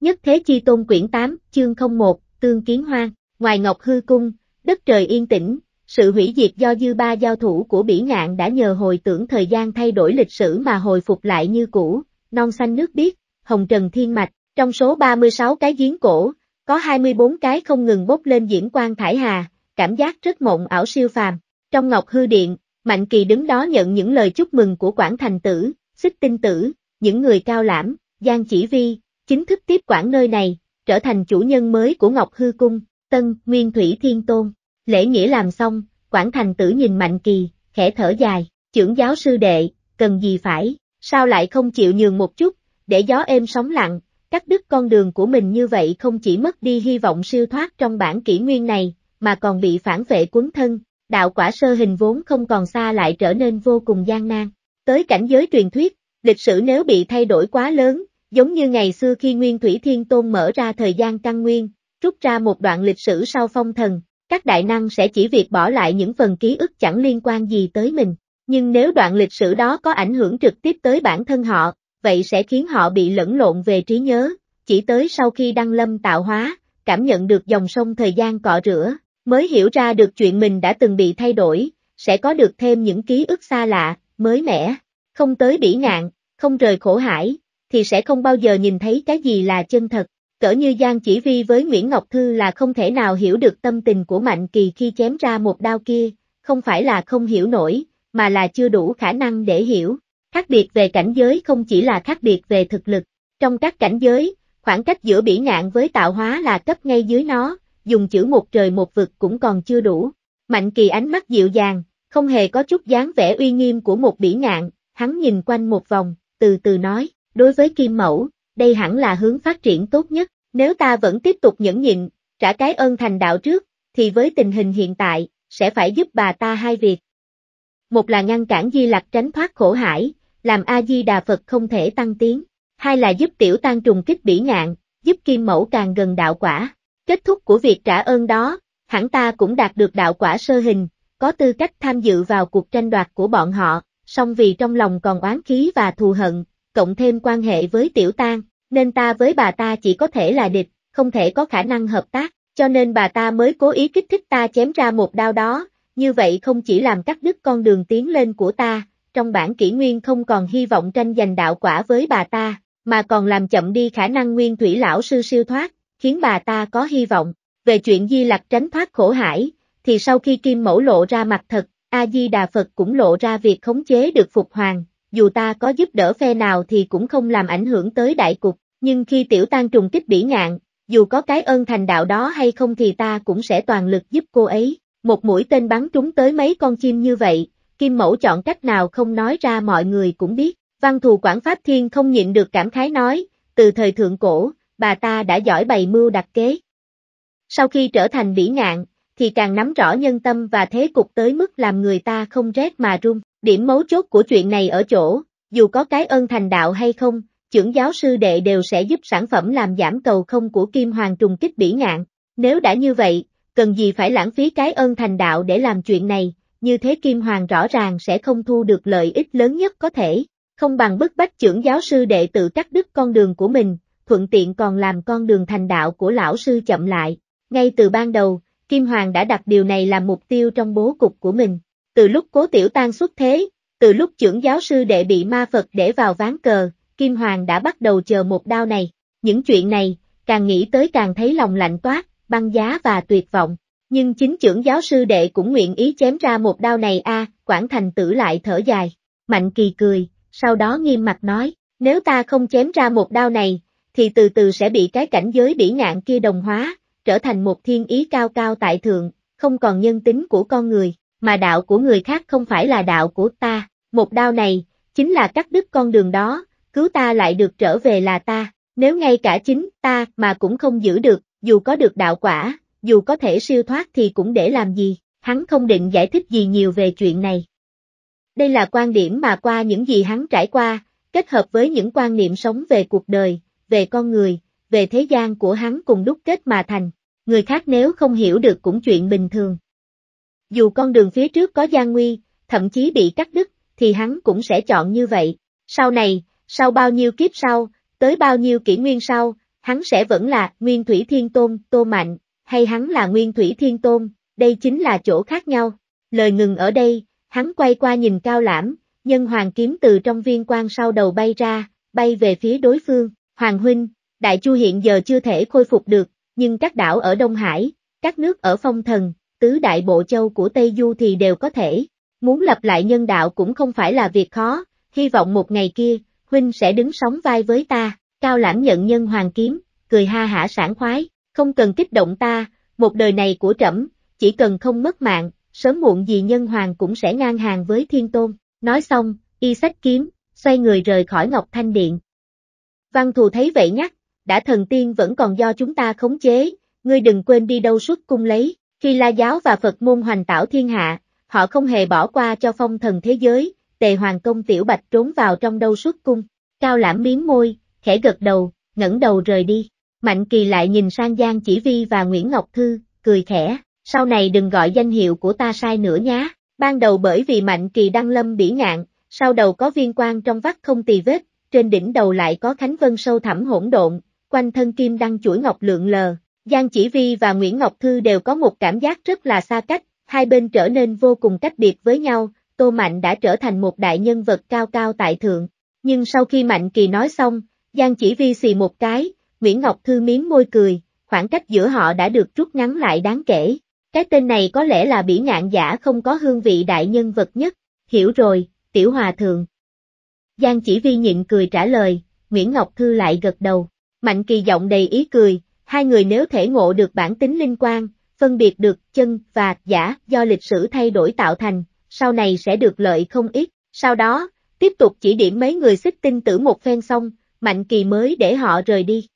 Nhất Thế Chi Tôn Quyển 8, chương 01, Tương Kiến Hoang, ngoài Ngọc Hư Cung, đất trời yên tĩnh, sự hủy diệt do dư ba giao thủ của bỉ ngạn đã nhờ hồi tưởng thời gian thay đổi lịch sử mà hồi phục lại như cũ, non xanh nước biếc, hồng trần thiên mạch, trong số 36 cái giếng cổ, có 24 cái không ngừng bốc lên diễn quang thải hà, cảm giác rất mộng ảo siêu phàm. Trong Ngọc Hư Điện, Mạnh Kỳ đứng đó nhận những lời chúc mừng của Quảng Thành Tử, Xích Tinh Tử, những người cao lãm, Giang Chỉ Vi, chính thức tiếp quản nơi này, trở thành chủ nhân mới của Ngọc Hư Cung, Tân, Nguyên Thủy Thiên Tôn. Lễ nghĩa làm xong, Quảng Thành Tử nhìn Mạnh Kỳ, khẽ thở dài, trưởng giáo sư đệ, cần gì phải, sao lại không chịu nhường một chút, để gió êm sóng lặng, cắt đứt con đường của mình như vậy không chỉ mất đi hy vọng siêu thoát trong bản kỷ nguyên này, mà còn bị phản vệ cuốn thân, đạo quả sơ hình vốn không còn xa lại trở nên vô cùng gian nan. Tới cảnh giới truyền thuyết, lịch sử nếu bị thay đổi quá lớn, giống như ngày xưa khi Nguyên Thủy Thiên Tôn mở ra thời gian căn nguyên, rút ra một đoạn lịch sử sau phong thần, các đại năng sẽ chỉ việc bỏ lại những phần ký ức chẳng liên quan gì tới mình, nhưng nếu đoạn lịch sử đó có ảnh hưởng trực tiếp tới bản thân họ, vậy sẽ khiến họ bị lẫn lộn về trí nhớ, chỉ tới sau khi đăng lâm tạo hóa, cảm nhận được dòng sông thời gian cọ rửa, mới hiểu ra được chuyện mình đã từng bị thay đổi, sẽ có được thêm những ký ức xa lạ, mới mẻ, không tới bỉ ngạn, không rời khổ hải, thì sẽ không bao giờ nhìn thấy cái gì là chân thật. Cỡ như Giang Chỉ Vi với Nguyễn Ngọc Thư là không thể nào hiểu được tâm tình của Mạnh Kỳ khi chém ra một đao kia, không phải là không hiểu nổi, mà là chưa đủ khả năng để hiểu. Khác biệt về cảnh giới không chỉ là khác biệt về thực lực. Trong các cảnh giới, khoảng cách giữa bỉ ngạn với tạo hóa là cấp ngay dưới nó, dùng chữ một trời một vực cũng còn chưa đủ. Mạnh Kỳ ánh mắt dịu dàng, không hề có chút dáng vẻ uy nghiêm của một bỉ ngạn, hắn nhìn quanh một vòng, từ từ nói. Đối với Kim Mẫu, đây hẳn là hướng phát triển tốt nhất, nếu ta vẫn tiếp tục nhẫn nhịn, trả cái ơn thành đạo trước, thì với tình hình hiện tại, sẽ phải giúp bà ta hai việc. Một là ngăn cản Di Lặc tránh thoát khổ hải, làm A-di-đà Phật không thể tăng tiến, hai là giúp tiểu Tăng trùng kích bỉ ngạn, giúp Kim Mẫu càng gần đạo quả. Kết thúc của việc trả ơn đó, hẳn ta cũng đạt được đạo quả sơ hình, có tư cách tham dự vào cuộc tranh đoạt của bọn họ, song vì trong lòng còn oán khí và thù hận, cộng thêm quan hệ với tiểu tang nên ta với bà ta chỉ có thể là địch, không thể có khả năng hợp tác, cho nên bà ta mới cố ý kích thích ta chém ra một đao đó, như vậy không chỉ làm cắt đứt con đường tiến lên của ta, trong bản kỷ nguyên không còn hy vọng tranh giành đạo quả với bà ta, mà còn làm chậm đi khả năng nguyên thủy lão sư siêu thoát, khiến bà ta có hy vọng. Về chuyện Di lạc tránh thoát khổ hải, thì sau khi Kim Mẫu lộ ra mặt thật, A-di-đà Phật cũng lộ ra việc khống chế được Phục Hoàng, dù ta có giúp đỡ phe nào thì cũng không làm ảnh hưởng tới đại cục, nhưng khi tiểu tan trùng kích bỉ ngạn, dù có cái ơn thành đạo đó hay không thì ta cũng sẽ toàn lực giúp cô ấy. Một mũi tên bắn trúng tới mấy con chim như vậy, Kim Mẫu chọn cách nào không nói ra mọi người cũng biết. Văn thù Quảng Pháp Thiên không nhịn được cảm khái nói, từ thời thượng cổ, bà ta đã giỏi bày mưu đặt kế. Sau khi trở thành bỉ ngạn, thì càng nắm rõ nhân tâm và thế cục tới mức làm người ta không rét mà run. Điểm mấu chốt của chuyện này ở chỗ, dù có cái ơn thành đạo hay không, trưởng giáo sư đệ đều sẽ giúp sản phẩm làm giảm cầu không của Kim Hoàng trùng kích bỉ ngạn. Nếu đã như vậy, cần gì phải lãng phí cái ơn thành đạo để làm chuyện này, như thế Kim Hoàng rõ ràng sẽ không thu được lợi ích lớn nhất có thể, không bằng bức bách trưởng giáo sư đệ tự cắt đứt con đường của mình, thuận tiện còn làm con đường thành đạo của lão sư chậm lại. Ngay từ ban đầu, Kim Hoàng đã đặt điều này làm mục tiêu trong bố cục của mình từ lúc cố tiểu tan xuất thế, từ lúc trưởng giáo sư đệ bị ma Phật để vào ván cờ, Kim Hoàng đã bắt đầu chờ một đao này. Những chuyện này, càng nghĩ tới càng thấy lòng lạnh toát, băng giá và tuyệt vọng. Nhưng chính trưởng giáo sư đệ cũng nguyện ý chém ra một đao này a à, Quảng Thành tử lại thở dài. Mạnh kỳ cười, sau đó nghiêm mặt nói, nếu ta không chém ra một đao này, thì từ từ sẽ bị cái cảnh giới bỉ ngạn kia đồng hóa, trở thành một thiên ý cao cao tại thượng, không còn nhân tính của con người mà đạo của người khác không phải là đạo của ta, một đao này, chính là cắt đứt con đường đó, cứu ta lại được trở về là ta, nếu ngay cả chính ta mà cũng không giữ được, dù có được đạo quả, dù có thể siêu thoát thì cũng để làm gì, hắn không định giải thích gì nhiều về chuyện này. Đây là quan điểm mà qua những gì hắn trải qua, kết hợp với những quan niệm sống về cuộc đời, về con người, về thế gian của hắn cùng đúc kết mà thành, người khác nếu không hiểu được cũng chuyện bình thường. Dù con đường phía trước có gian nguy, thậm chí bị cắt đứt, thì hắn cũng sẽ chọn như vậy. Sau này, sau bao nhiêu kiếp sau, tới bao nhiêu kỷ nguyên sau, hắn sẽ vẫn là Nguyên Thủy Thiên Tôn, Tô Mạnh, hay hắn là Nguyên Thủy Thiên Tôn, đây chính là chỗ khác nhau. Lời ngừng ở đây, hắn quay qua nhìn cao lãm, nhân hoàng kiếm từ trong viên quan sau đầu bay ra, bay về phía đối phương, Hoàng Huynh, Đại Chu hiện giờ chưa thể khôi phục được, nhưng các đảo ở Đông Hải, các nước ở phong thần, tứ đại bộ châu của Tây Du thì đều có thể. Muốn lập lại nhân đạo cũng không phải là việc khó, hy vọng một ngày kia, huynh sẽ đứng sóng vai với ta, cao lãng nhận nhân hoàng kiếm, cười ha hả sảng khoái, không cần kích động ta, một đời này của trẫm, chỉ cần không mất mạng, sớm muộn gì nhân hoàng cũng sẽ ngang hàng với thiên tôn, nói xong, y sách kiếm, xoay người rời khỏi Ngọc Thanh Điện. Văn thù thấy vậy nhắc, đã thần tiên vẫn còn do chúng ta khống chế, ngươi đừng quên đi đâu suốt cung lấy. Khi La Giáo và Phật môn hoành tảo thiên hạ, họ không hề bỏ qua cho phong thần thế giới, tề hoàng công tiểu bạch trốn vào trong đâu suốt cung. Cao lãm miếm môi, khẽ gật đầu, ngẩng đầu rời đi. Mạnh kỳ lại nhìn sang Giang Chỉ Vi và Nguyễn Ngọc Thư, cười khẽ, sau này đừng gọi danh hiệu của ta sai nữa nhá. Ban đầu bởi vì Mạnh kỳ đăng lâm bỉ ngạn, sau đầu có viên quan trong vắt không tì vết, trên đỉnh đầu lại có khánh vân sâu thẳm hỗn độn, quanh thân kim đăng chuỗi ngọc lượng lờ, Giang Chỉ Vi và Nguyễn Ngọc Thư đều có một cảm giác rất là xa cách, hai bên trở nên vô cùng cách biệt với nhau, Tô Mạnh đã trở thành một đại nhân vật cao cao tại thượng. Nhưng sau khi Mạnh Kỳ nói xong, Giang Chỉ Vi xì một cái, Nguyễn Ngọc Thư miếm môi cười, khoảng cách giữa họ đã được rút ngắn lại đáng kể. Cái tên này có lẽ là bỉ ngạn giả không có hương vị đại nhân vật nhất, hiểu rồi, tiểu hòa thượng. Giang Chỉ Vi nhịn cười trả lời, Nguyễn Ngọc Thư lại gật đầu. Mạnh Kỳ giọng đầy ý cười, hai người nếu thể ngộ được bản tính linh quan, phân biệt được chân và giả do lịch sử thay đổi tạo thành, sau này sẽ được lợi không ít. Sau đó, tiếp tục chỉ điểm mấy người xích tinh tử một phen xong, Mạnh Kỳ mới để họ rời đi.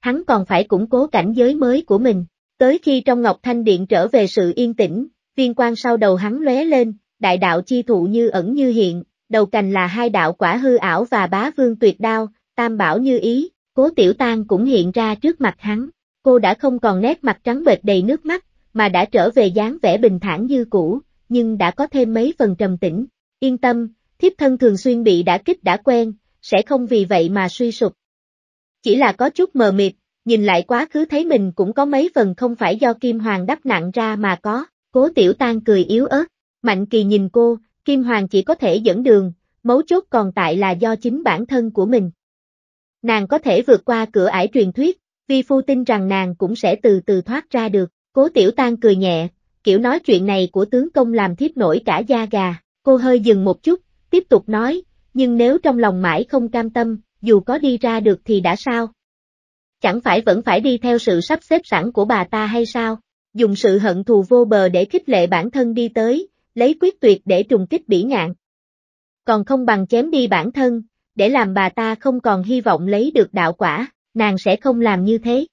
Hắn còn phải củng cố cảnh giới mới của mình, tới khi trong Ngọc Thanh Điện trở về sự yên tĩnh, viên quan sau đầu hắn lóe lên, đại đạo chi thụ như ẩn như hiện, đầu cành là hai đạo quả hư ảo và bá vương tuyệt đao, tam bảo như ý, Cố Tiểu Tang cũng hiện ra trước mặt hắn, cô đã không còn nét mặt trắng bệch đầy nước mắt, mà đã trở về dáng vẻ bình thản như cũ, nhưng đã có thêm mấy phần trầm tĩnh. Yên tâm, thiếp thân thường xuyên bị đã kích đã quen, sẽ không vì vậy mà suy sụp. Chỉ là có chút mờ mịt, nhìn lại quá khứ thấy mình cũng có mấy phần không phải do Kim Hoàng đắp nặng ra mà có, cố tiểu Tang cười yếu ớt, mạnh kỳ nhìn cô, Kim Hoàng chỉ có thể dẫn đường, mấu chốt còn tại là do chính bản thân của mình. Nàng có thể vượt qua cửa ải truyền thuyết, vi phu tin rằng nàng cũng sẽ từ từ thoát ra được. Cố tiểu tan cười nhẹ, kiểu nói chuyện này của tướng công làm thiếp nổi cả da gà. Cô hơi dừng một chút, tiếp tục nói, nhưng nếu trong lòng mãi không cam tâm, dù có đi ra được thì đã sao? Chẳng phải vẫn phải đi theo sự sắp xếp sẵn của bà ta hay sao? Dùng sự hận thù vô bờ để khích lệ bản thân đi tới, lấy quyết tuyệt để trùng kích bỉ ngạn. Còn không bằng chém đi bản thân, để làm bà ta không còn hy vọng lấy được đạo quả, nàng sẽ không làm như thế.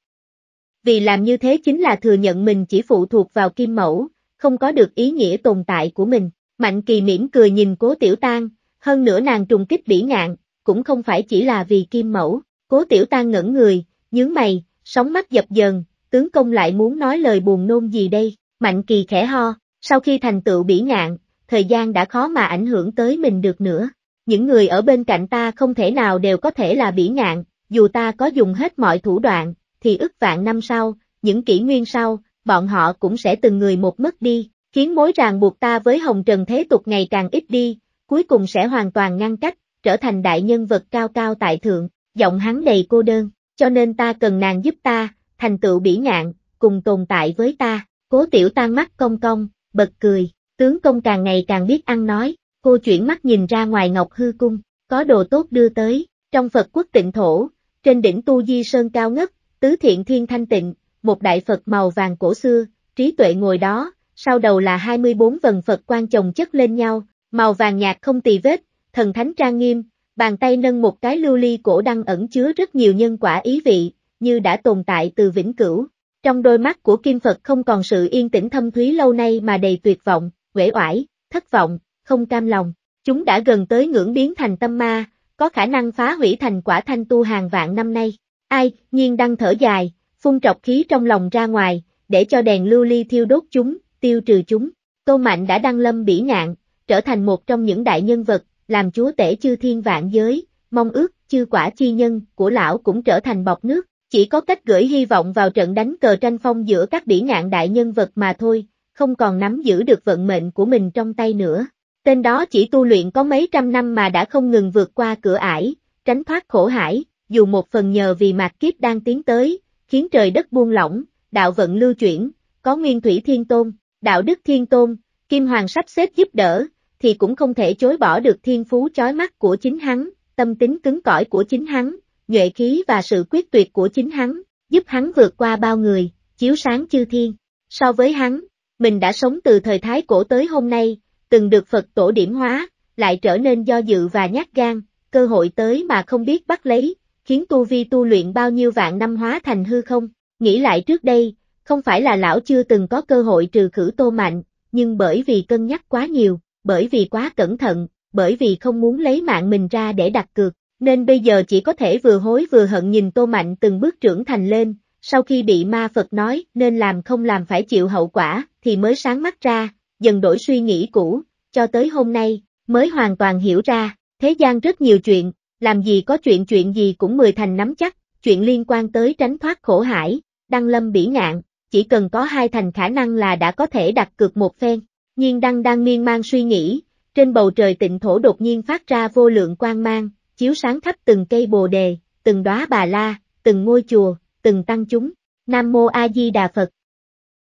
Vì làm như thế chính là thừa nhận mình chỉ phụ thuộc vào kim mẫu, không có được ý nghĩa tồn tại của mình. Mạnh kỳ mỉm cười nhìn cố tiểu tan, hơn nữa nàng trùng kích bỉ ngạn, cũng không phải chỉ là vì kim mẫu. Cố tiểu tan ngẩn người, nhướng mày, sóng mắt dập dờn, tướng công lại muốn nói lời buồn nôn gì đây, mạnh kỳ khẽ ho, sau khi thành tựu bỉ ngạn, thời gian đã khó mà ảnh hưởng tới mình được nữa, những người ở bên cạnh ta không thể nào đều có thể là bỉ ngạn, dù ta có dùng hết mọi thủ đoạn, thì ức vạn năm sau, những kỷ nguyên sau, bọn họ cũng sẽ từng người một mất đi, khiến mối ràng buộc ta với hồng trần thế tục ngày càng ít đi, cuối cùng sẽ hoàn toàn ngăn cách, trở thành đại nhân vật cao cao tại thượng, giọng hắn đầy cô đơn, cho nên ta cần nàng giúp ta, thành tựu bỉ ngạn, cùng tồn tại với ta, cố tiểu tan mắt công công bật cười, tướng công càng ngày càng biết ăn nói, cô chuyển mắt nhìn ra ngoài Ngọc Hư Cung, có đồ tốt đưa tới, trong Phật quốc tịnh thổ, trên đỉnh Tu Di Sơn cao ngất, tứ thiện thiên thanh tịnh, một đại Phật màu vàng cổ xưa, trí tuệ ngồi đó, sau đầu là 24 vần Phật quan chồng chất lên nhau, màu vàng nhạt không tì vết, thần thánh trang nghiêm, bàn tay nâng một cái lưu ly cổ đăng ẩn chứa rất nhiều nhân quả ý vị, như đã tồn tại từ vĩnh cửu. Trong đôi mắt của Kim Phật không còn sự yên tĩnh thâm thúy lâu nay mà đầy tuyệt vọng, uể oải, thất vọng, không cam lòng, chúng đã gần tới ngưỡng biến thành tâm ma, có khả năng phá hủy thành quả thanh tu hàng vạn năm nay. Ai, nhiên đang thở dài, phun trọc khí trong lòng ra ngoài, để cho đèn lưu ly thiêu đốt chúng, tiêu trừ chúng. Tô Mạnh đã đăng lâm bỉ ngạn, trở thành một trong những đại nhân vật, làm chúa tể chư thiên vạn giới, mong ước, chư quả chi nhân, của lão cũng trở thành bọc nước. Chỉ có cách gửi hy vọng vào trận đánh cờ tranh phong giữa các bỉ ngạn đại nhân vật mà thôi, không còn nắm giữ được vận mệnh của mình trong tay nữa. Tên đó chỉ tu luyện có mấy trăm năm mà đã không ngừng vượt qua cửa ải, tránh thoát khổ hải, dù một phần nhờ vì mạt kiếp đang tiến tới, khiến trời đất buông lỏng, đạo vận lưu chuyển, có nguyên thủy thiên tôn, đạo đức thiên tôn, kim hoàng sắp xếp giúp đỡ, thì cũng không thể chối bỏ được thiên phú chói mắt của chính hắn, tâm tính cứng cỏi của chính hắn, nhuệ khí và sự quyết tuyệt của chính hắn, giúp hắn vượt qua bao người, chiếu sáng chư thiên. So với hắn, mình đã sống từ thời thái cổ tới hôm nay, từng được Phật tổ điểm hóa, lại trở nên do dự và nhát gan, cơ hội tới mà không biết bắt lấy, khiến tu vi tu luyện bao nhiêu vạn năm hóa thành hư không. Nghĩ lại trước đây, không phải là lão chưa từng có cơ hội trừ khử tô mạnh, nhưng bởi vì cân nhắc quá nhiều, bởi vì quá cẩn thận, bởi vì không muốn lấy mạng mình ra để đặt cược, nên bây giờ chỉ có thể vừa hối vừa hận nhìn tô mạnh từng bước trưởng thành lên, sau khi bị ma Phật nói nên làm không làm phải chịu hậu quả thì mới sáng mắt ra, dần đổi suy nghĩ cũ, cho tới hôm nay, mới hoàn toàn hiểu ra, thế gian rất nhiều chuyện, làm gì có chuyện chuyện gì cũng mười thành nắm chắc, chuyện liên quan tới tránh thoát khổ hải, đăng lâm bỉ ngạn, chỉ cần có hai thành khả năng là đã có thể đặt cược một phen. Nhưng đăng đang miên man suy nghĩ, trên bầu trời tịnh thổ đột nhiên phát ra vô lượng quang mang, chiếu sáng khắp từng cây bồ đề, từng đóa bà la, từng ngôi chùa, từng tăng chúng. Nam mô A Di Đà Phật.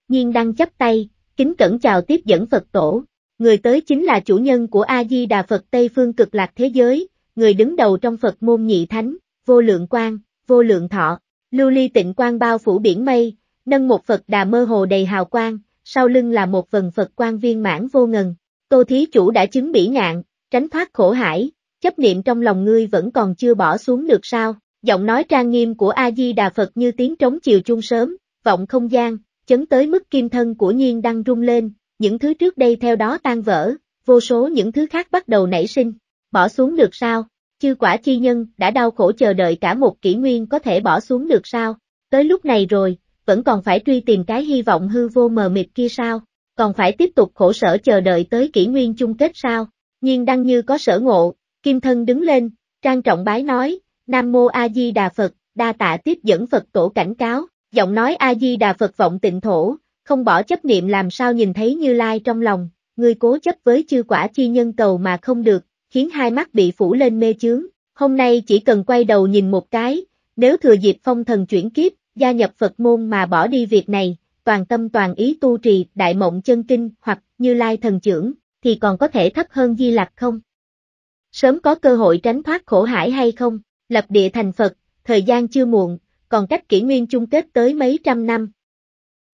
Nhiên đăng chấp tay, kính cẩn chào tiếp dẫn Phật tổ. Người tới chính là chủ nhân của A-di-đà Phật Tây Phương cực lạc thế giới, người đứng đầu trong Phật môn nhị thánh, vô lượng quang, vô lượng thọ, lưu ly tịnh quang bao phủ biển mây, nâng một Phật đà mơ hồ đầy hào quang, sau lưng là một vần Phật quan viên mãn vô ngần. Tô Thí Chủ đã chứng bỉ ngạn, tránh thoát khổ hải, chấp niệm trong lòng ngươi vẫn còn chưa bỏ xuống được sao, giọng nói trang nghiêm của A-di-đà Phật như tiếng trống chiều chuông sớm, vọng không gian, chấn tới mức kim thân của nhiên đang rung lên, những thứ trước đây theo đó tan vỡ, vô số những thứ khác bắt đầu nảy sinh, bỏ xuống được sao, chư quả chi nhân đã đau khổ chờ đợi cả một kỷ nguyên có thể bỏ xuống được sao, tới lúc này rồi, vẫn còn phải truy tìm cái hy vọng hư vô mờ mịt kia sao, còn phải tiếp tục khổ sở chờ đợi tới kỷ nguyên chung kết sao, nhiên đăng như có sở ngộ, kim thân đứng lên, trang trọng bái nói, Nam Mô A Di Đà Phật, đa tạ tiếp dẫn Phật tổ cảnh cáo giọng nói A-di-đà Phật vọng tịnh thổ, không bỏ chấp niệm làm sao nhìn thấy Như Lai trong lòng, người cố chấp với chư quả chi nhân cầu mà không được, khiến hai mắt bị phủ lên mê chướng, hôm nay chỉ cần quay đầu nhìn một cái, nếu thừa dịp phong thần chuyển kiếp, gia nhập Phật môn mà bỏ đi việc này, toàn tâm toàn ý tu trì đại mộng chân kinh hoặc Như Lai thần trưởng, thì còn có thể thấp hơn Di lạc không? Sớm có cơ hội tránh thoát khổ hải hay không? Lập địa thành Phật, thời gian chưa muộn, còn cách kỷ nguyên chung kết tới mấy trăm năm.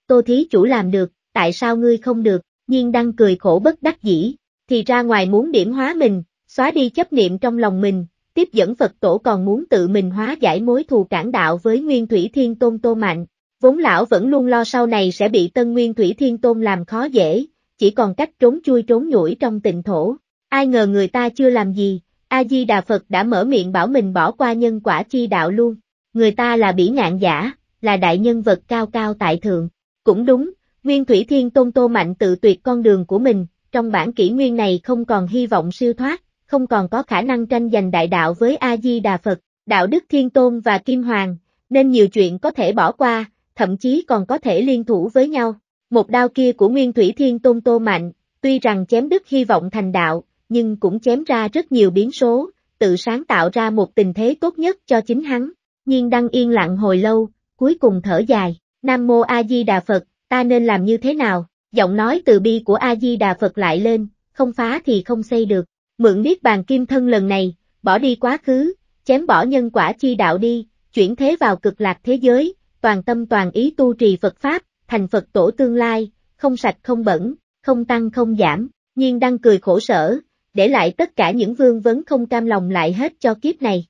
Tô thí chủ làm được, tại sao ngươi không được, nhiên đang cười khổ bất đắc dĩ, thì ra ngoài muốn điểm hóa mình, xóa đi chấp niệm trong lòng mình, tiếp dẫn Phật tổ còn muốn tự mình hóa giải mối thù cản đạo với Nguyên Thủy Thiên Tôn Tô Mạnh, vốn lão vẫn luôn lo sau này sẽ bị tân Nguyên Thủy Thiên Tôn làm khó dễ, chỉ còn cách trốn chui trốn nhủi trong tịnh thổ, ai ngờ người ta chưa làm gì, A-di-đà Phật đã mở miệng bảo mình bỏ qua nhân quả chi đạo luôn người ta là bỉ ngạn giả, là đại nhân vật cao cao tại thượng. Cũng đúng, Nguyên Thủy Thiên Tôn Tô Mạnh tự tuyệt con đường của mình, trong bản kỷ nguyên này không còn hy vọng siêu thoát, không còn có khả năng tranh giành đại đạo với A-di-đà Phật, đạo đức Thiên Tôn và Kim Hoàng, nên nhiều chuyện có thể bỏ qua, thậm chí còn có thể liên thủ với nhau. Một đao kia của Nguyên Thủy Thiên Tôn Tô Mạnh, tuy rằng chém đứt hy vọng thành đạo, nhưng cũng chém ra rất nhiều biến số, tự sáng tạo ra một tình thế tốt nhất cho chính hắn. Nhiên Đăng yên lặng hồi lâu, cuối cùng thở dài, Nam Mô A Di Đà Phật, ta nên làm như thế nào? Giọng nói từ bi của A Di Đà Phật lại lên, không phá thì không xây được, mượn biết bàn kim thân lần này, bỏ đi quá khứ, chém bỏ nhân quả chi đạo đi, chuyển thế vào cực lạc thế giới, toàn tâm toàn ý tu trì Phật Pháp, thành Phật tổ tương lai, không sạch không bẩn, không tăng không giảm, nhiên Đăng cười khổ sở, để lại tất cả những vương vấn không cam lòng lại hết cho kiếp này,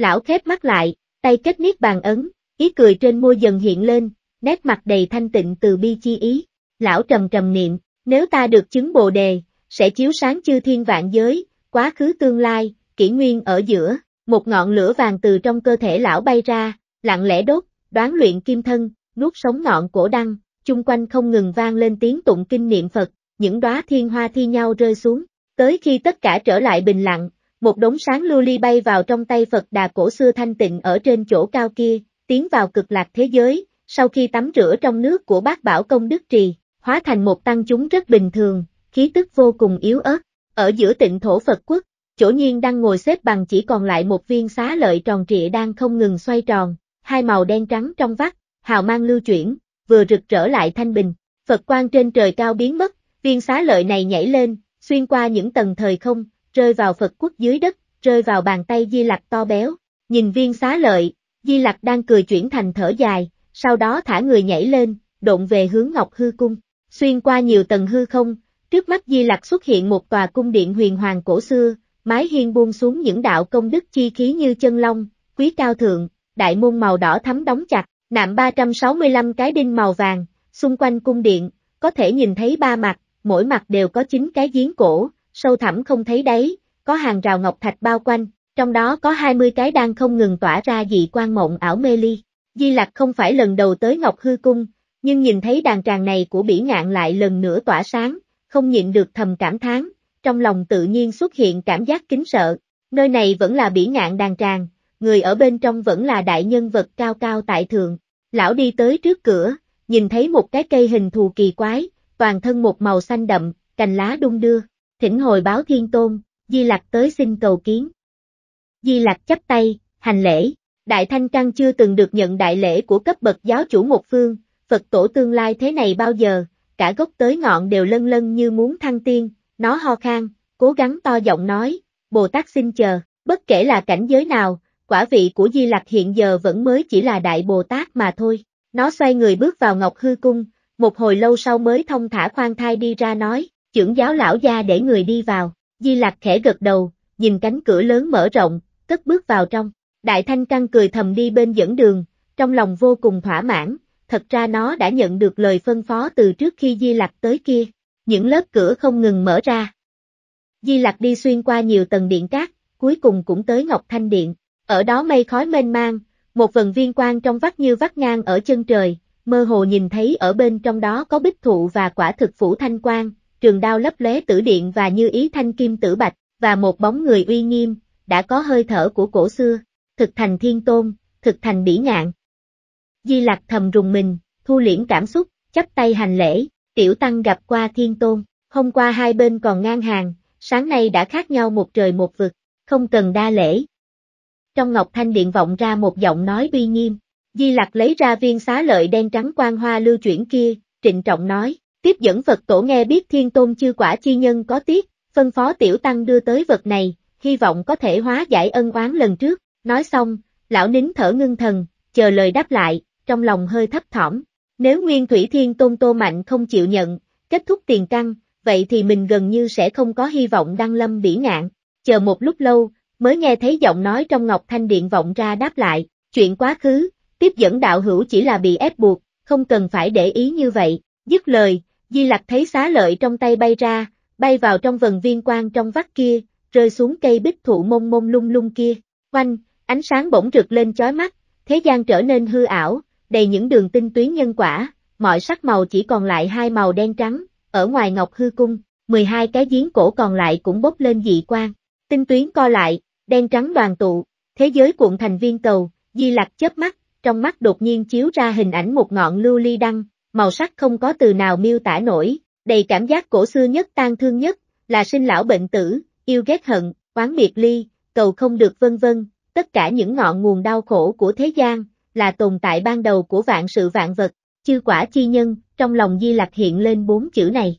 Lão khép mắt lại, tay kết niết bàn ấn, ý cười trên môi dần hiện lên, nét mặt đầy thanh tịnh từ bi chi ý. Lão trầm trầm niệm, nếu ta được chứng bồ đề, sẽ chiếu sáng chư thiên vạn giới, quá khứ tương lai, kỷ nguyên ở giữa, một ngọn lửa vàng từ trong cơ thể lão bay ra, lặng lẽ đốt, đoán luyện kim thân, nuốt sống ngọn cổ đăng, chung quanh không ngừng vang lên tiếng tụng kinh niệm Phật, những đóa thiên hoa thi nhau rơi xuống, tới khi tất cả trở lại bình lặng, một đống sáng lưu ly bay vào trong tay Phật đà cổ xưa thanh tịnh ở trên chỗ cao kia, tiến vào cực lạc thế giới, sau khi tắm rửa trong nước của bác bảo công đức trì, hóa thành một tăng chúng rất bình thường, khí tức vô cùng yếu ớt. Ở giữa tịnh thổ Phật quốc, chỗ nhiên đang ngồi xếp bằng chỉ còn lại một viên xá lợi tròn trịa đang không ngừng xoay tròn, hai màu đen trắng trong vắt, hào mang lưu chuyển, vừa rực rỡ lại thanh bình, Phật quang trên trời cao biến mất, viên xá lợi này nhảy lên, xuyên qua những tầng thời không, rơi vào Phật quốc dưới đất, rơi vào bàn tay Di Lặc to béo. Nhìn viên xá lợi, Di Lặc đang cười chuyển thành thở dài, sau đó thả người nhảy lên, độn về hướng Ngọc Hư Cung. Xuyên qua nhiều tầng hư không, trước mắt Di Lặc xuất hiện một tòa cung điện huyền hoàng cổ xưa, mái hiên buông xuống những đạo công đức chi khí như chân long, quý cao thượng, đại môn màu đỏ thắm đóng chặt, nạm 365 cái đinh màu vàng, xung quanh cung điện, có thể nhìn thấy ba mặt, mỗi mặt đều có chín cái giếng cổ, sâu thẳm không thấy đáy, có hàng rào ngọc thạch bao quanh, trong đó có 20 cái đang không ngừng tỏa ra dị quan mộng ảo mê ly. Di Lạc không phải lần đầu tới Ngọc Hư Cung, nhưng nhìn thấy đàn tràng này của bỉ ngạn lại lần nữa tỏa sáng, không nhịn được thầm cảm thán, trong lòng tự nhiên xuất hiện cảm giác kính sợ. Nơi này vẫn là bỉ ngạn đàn tràng, người ở bên trong vẫn là đại nhân vật cao cao tại thượng. Lão đi tới trước cửa, nhìn thấy một cái cây hình thù kỳ quái, toàn thân một màu xanh đậm, cành lá đung đưa, thỉnh hồi báo thiên tôn, Di Lạc tới xin cầu kiến. Di Lạc chắp tay, hành lễ, Đại Thanh căn chưa từng được nhận đại lễ của cấp bậc giáo chủ một phương, Phật tổ tương lai thế này bao giờ, cả gốc tới ngọn đều lân lân như muốn thăng tiên, nó ho khang cố gắng to giọng nói, Bồ Tát xin chờ, bất kể là cảnh giới nào, quả vị của Di Lặc hiện giờ vẫn mới chỉ là Đại Bồ Tát mà thôi. Nó xoay người bước vào Ngọc Hư Cung, một hồi lâu sau mới thông thả khoan thai đi ra nói, trưởng giáo lão gia để người đi vào, Di Lạc khẽ gật đầu, nhìn cánh cửa lớn mở rộng, cất bước vào trong, Đại Thanh Căng cười thầm đi bên dẫn đường, trong lòng vô cùng thỏa mãn, thật ra nó đã nhận được lời phân phó từ trước khi Di Lạc tới kia, những lớp cửa không ngừng mở ra. Di Lạc đi xuyên qua nhiều tầng điện cát, cuối cùng cũng tới Ngọc Thanh Điện, ở đó mây khói mênh mang, một vần viên quang trong vắt như vắt ngang ở chân trời, mơ hồ nhìn thấy ở bên trong đó có bích thụ và quả thực phủ thanh quang, trường đao lấp lóe tử điện và như ý thanh kim tử bạch, và một bóng người uy nghiêm, đã có hơi thở của cổ xưa, thực thành thiên tôn, thực thành bỉ ngạn. Di lạc thầm rùng mình, thu liễn cảm xúc, chắp tay hành lễ, tiểu tăng gặp qua thiên tôn, hôm qua hai bên còn ngang hàng, sáng nay đã khác nhau một trời một vực, không cần đa lễ. Trong ngọc thanh điện vọng ra một giọng nói uy nghiêm, Di Lạc lấy ra viên xá lợi đen trắng quang hoa lưu chuyển kia, trịnh trọng nói, Tiếp dẫn Phật tổ nghe biết thiên tôn chư quả chi nhân có tiếc, phân phó tiểu tăng đưa tới vật này, hy vọng có thể hóa giải ân oán lần trước, nói xong, lão nín thở ngưng thần, chờ lời đáp lại, trong lòng hơi thấp thỏm. Nếu Nguyên Thủy Thiên Tôn Tô Mạnh không chịu nhận, kết thúc tiền căn, vậy thì mình gần như sẽ không có hy vọng đăng lâm bỉ ngạn. Chờ một lúc lâu, mới nghe thấy giọng nói trong Ngọc Thanh Điện vọng ra đáp lại, chuyện quá khứ, tiếp dẫn đạo hữu chỉ là bị ép buộc, không cần phải để ý như vậy. Dứt lời, Di Lặc thấy xá lợi trong tay bay ra, bay vào trong vần viên quang trong vắt kia, rơi xuống cây bích thụ mông mông lung lung kia. Quanh ánh sáng bỗng rực lên chói mắt, thế gian trở nên hư ảo, đầy những đường tinh tuyến nhân quả, mọi sắc màu chỉ còn lại hai màu đen trắng, ở ngoài Ngọc Hư Cung, 12 cái giếng cổ còn lại cũng bốc lên dị quang, tinh tuyến co lại, đen trắng đoàn tụ, thế giới cuộn thành viên cầu, di Lặc chớp mắt, trong mắt đột nhiên chiếu ra hình ảnh một ngọn lưu ly đăng, màu sắc không có từ nào miêu tả nổi, đầy cảm giác cổ xưa nhất tan thương nhất, là sinh lão bệnh tử, yêu ghét hận, oán biệt ly, cầu không được vân vân, tất cả những ngọn nguồn đau khổ của thế gian, là tồn tại ban đầu của vạn sự vạn vật, chư quả chi nhân, trong lòng Di Lạc hiện lên bốn chữ này.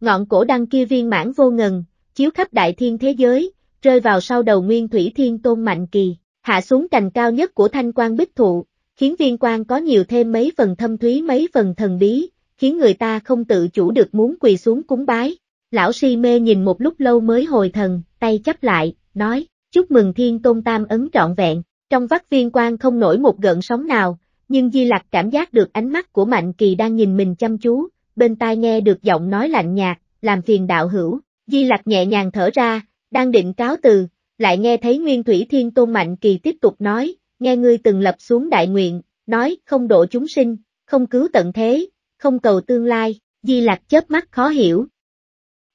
Ngọn cổ đăng kia viên mãn vô ngần, chiếu khắp đại thiên thế giới, rơi vào sau đầu nguyên thủy thiên tôn mạnh kỳ, hạ xuống cành cao nhất của thanh quan bích thụ, khiến viên quan có nhiều thêm mấy phần thâm thúy mấy phần thần bí, khiến người ta không tự chủ được muốn quỳ xuống cúng bái. Lão si mê nhìn một lúc lâu mới hồi thần, tay chấp lại, nói, chúc mừng thiên tôn tam ấn trọn vẹn, trong vắt viên quan không nổi một gợn sóng nào, nhưng Di Lạc cảm giác được ánh mắt của Mạnh Kỳ đang nhìn mình chăm chú, bên tai nghe được giọng nói lạnh nhạt, làm phiền đạo hữu, Di Lạc nhẹ nhàng thở ra, đang định cáo từ, lại nghe thấy Nguyên Thủy Thiên Tôn Mạnh Kỳ tiếp tục nói, nghe ngươi từng lập xuống đại nguyện, nói không độ chúng sinh, không cứu tận thế, không cầu tương lai, Di Lạc chớp mắt khó hiểu.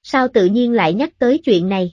Sao tự nhiên lại nhắc tới chuyện này?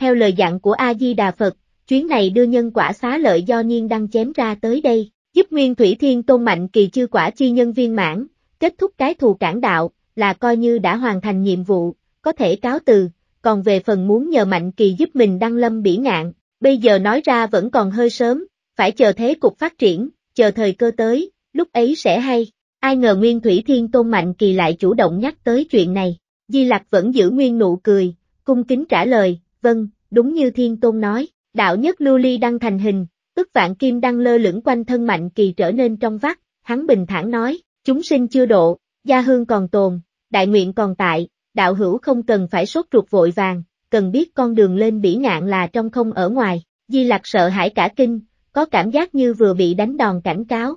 Theo lời dặn của A-di-đà Phật, chuyến này đưa nhân quả xá lợi do nhiên đăng chém ra tới đây, giúp Nguyên Thủy Thiên Tôn Mạnh kỳ chư quả chi nhân viên mãn, kết thúc cái thù cản đạo, là coi như đã hoàn thành nhiệm vụ, có thể cáo từ, còn về phần muốn nhờ Mạnh kỳ giúp mình đăng lâm bỉ ngạn, bây giờ nói ra vẫn còn hơi sớm, phải chờ thế cục phát triển, chờ thời cơ tới, lúc ấy sẽ hay. Ai ngờ Nguyên Thủy Thiên Tôn Mạnh Kỳ lại chủ động nhắc tới chuyện này, Di Lặc vẫn giữ nguyên nụ cười, cung kính trả lời, vâng, đúng như Thiên Tôn nói, đạo nhất lưu ly đang thành hình, tức vạn kim đang lơ lửng quanh thân Mạnh Kỳ trở nên trong vắt, hắn bình thản nói, chúng sinh chưa độ, gia hương còn tồn, đại nguyện còn tại, đạo hữu không cần phải sốt ruột vội vàng, cần biết con đường lên bỉ ngạn là trong không ở ngoài, Di Lặc sợ hãi cả kinh, có cảm giác như vừa bị đánh đòn cảnh cáo.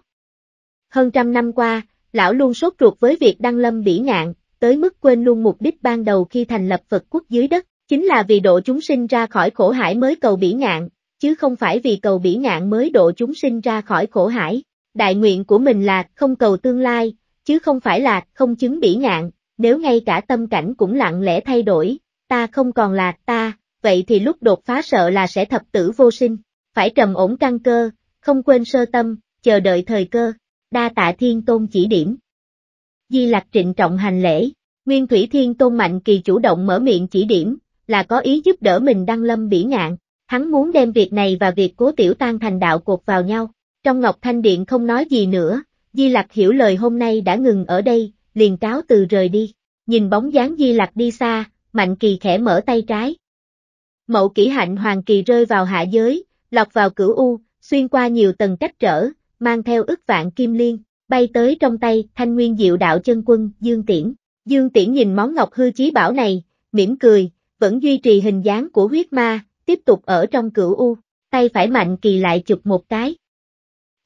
Hơn trăm năm qua, lão luôn sốt ruột với việc đăng lâm bỉ ngạn, tới mức quên luôn mục đích ban đầu khi thành lập Phật quốc dưới đất, chính là vì độ chúng sinh ra khỏi khổ hải mới cầu bỉ ngạn, chứ không phải vì cầu bỉ ngạn mới độ chúng sinh ra khỏi khổ hải. Đại nguyện của mình là không cầu tương lai, chứ không phải là không chứng bỉ ngạn, nếu ngay cả tâm cảnh cũng lặng lẽ thay đổi, ta không còn là ta, vậy thì lúc đột phá sợ là sẽ thập tử vô sinh phải trầm ổn căn cơ, không quên sơ tâm, chờ đợi thời cơ, đa tạ thiên tôn chỉ điểm. Di Lạc trịnh trọng hành lễ, Nguyên Thủy Thiên Tôn Mạnh Kỳ chủ động mở miệng chỉ điểm, là có ý giúp đỡ mình đăng lâm bỉ ngạn, hắn muốn đem việc này và việc cố tiểu tan thành đạo cuộc vào nhau, trong Ngọc Thanh Điện không nói gì nữa, Di Lạc hiểu lời hôm nay đã ngừng ở đây, liền cáo từ rời đi, nhìn bóng dáng Di Lạc đi xa, Mạnh Kỳ khẽ mở tay trái. Mậu kỷ hạnh Hoàng Kỳ rơi vào hạ giới, lọt vào cửu U, xuyên qua nhiều tầng cách trở, mang theo ức vạn kim liên, bay tới trong tay thanh nguyên diệu đạo chân quân Dương Tiễn. Dương Tiễn nhìn món ngọc hư chí bảo này, mỉm cười, vẫn duy trì hình dáng của huyết ma, tiếp tục ở trong cửu U, tay phải mạnh kỳ lại chụp một cái.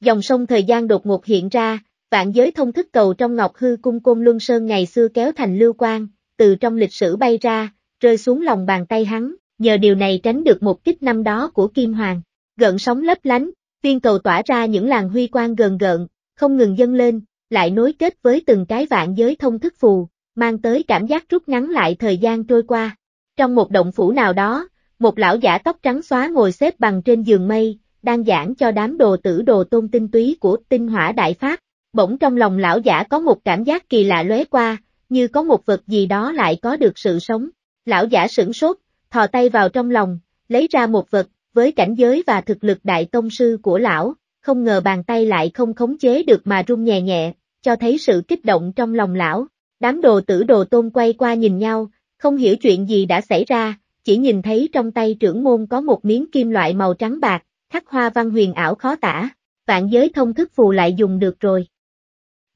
Dòng sông thời gian đột ngột hiện ra, vạn giới thông thức cầu trong ngọc hư cung côn luân sơn ngày xưa kéo thành lưu quang, từ trong lịch sử bay ra, rơi xuống lòng bàn tay hắn, nhờ điều này tránh được một kích năm đó của Kim Hoàng gợn sóng lấp lánh, viên cầu tỏa ra những làn huy quang gần gợn, không ngừng dâng lên, lại nối kết với từng cái vạn giới thông thức phù, mang tới cảm giác rút ngắn lại thời gian trôi qua. Trong một động phủ nào đó, một lão giả tóc trắng xóa ngồi xếp bằng trên giường mây, đang giảng cho đám đồ tử đồ tôn tinh túy của tinh hỏa đại pháp. Bỗng trong lòng lão giả có một cảm giác kỳ lạ lóe qua, như có một vật gì đó lại có được sự sống. Lão giả sửng sốt, thò tay vào trong lòng, lấy ra một vật, với cảnh giới và thực lực đại tông sư của lão, không ngờ bàn tay lại không khống chế được mà run nhẹ nhẹ, cho thấy sự kích động trong lòng lão. Đám đồ tử đồ tôn quay qua nhìn nhau, không hiểu chuyện gì đã xảy ra, chỉ nhìn thấy trong tay trưởng môn có một miếng kim loại màu trắng bạc, khắc hoa văn huyền ảo khó tả, vạn giới thông thức phù lại dùng được rồi.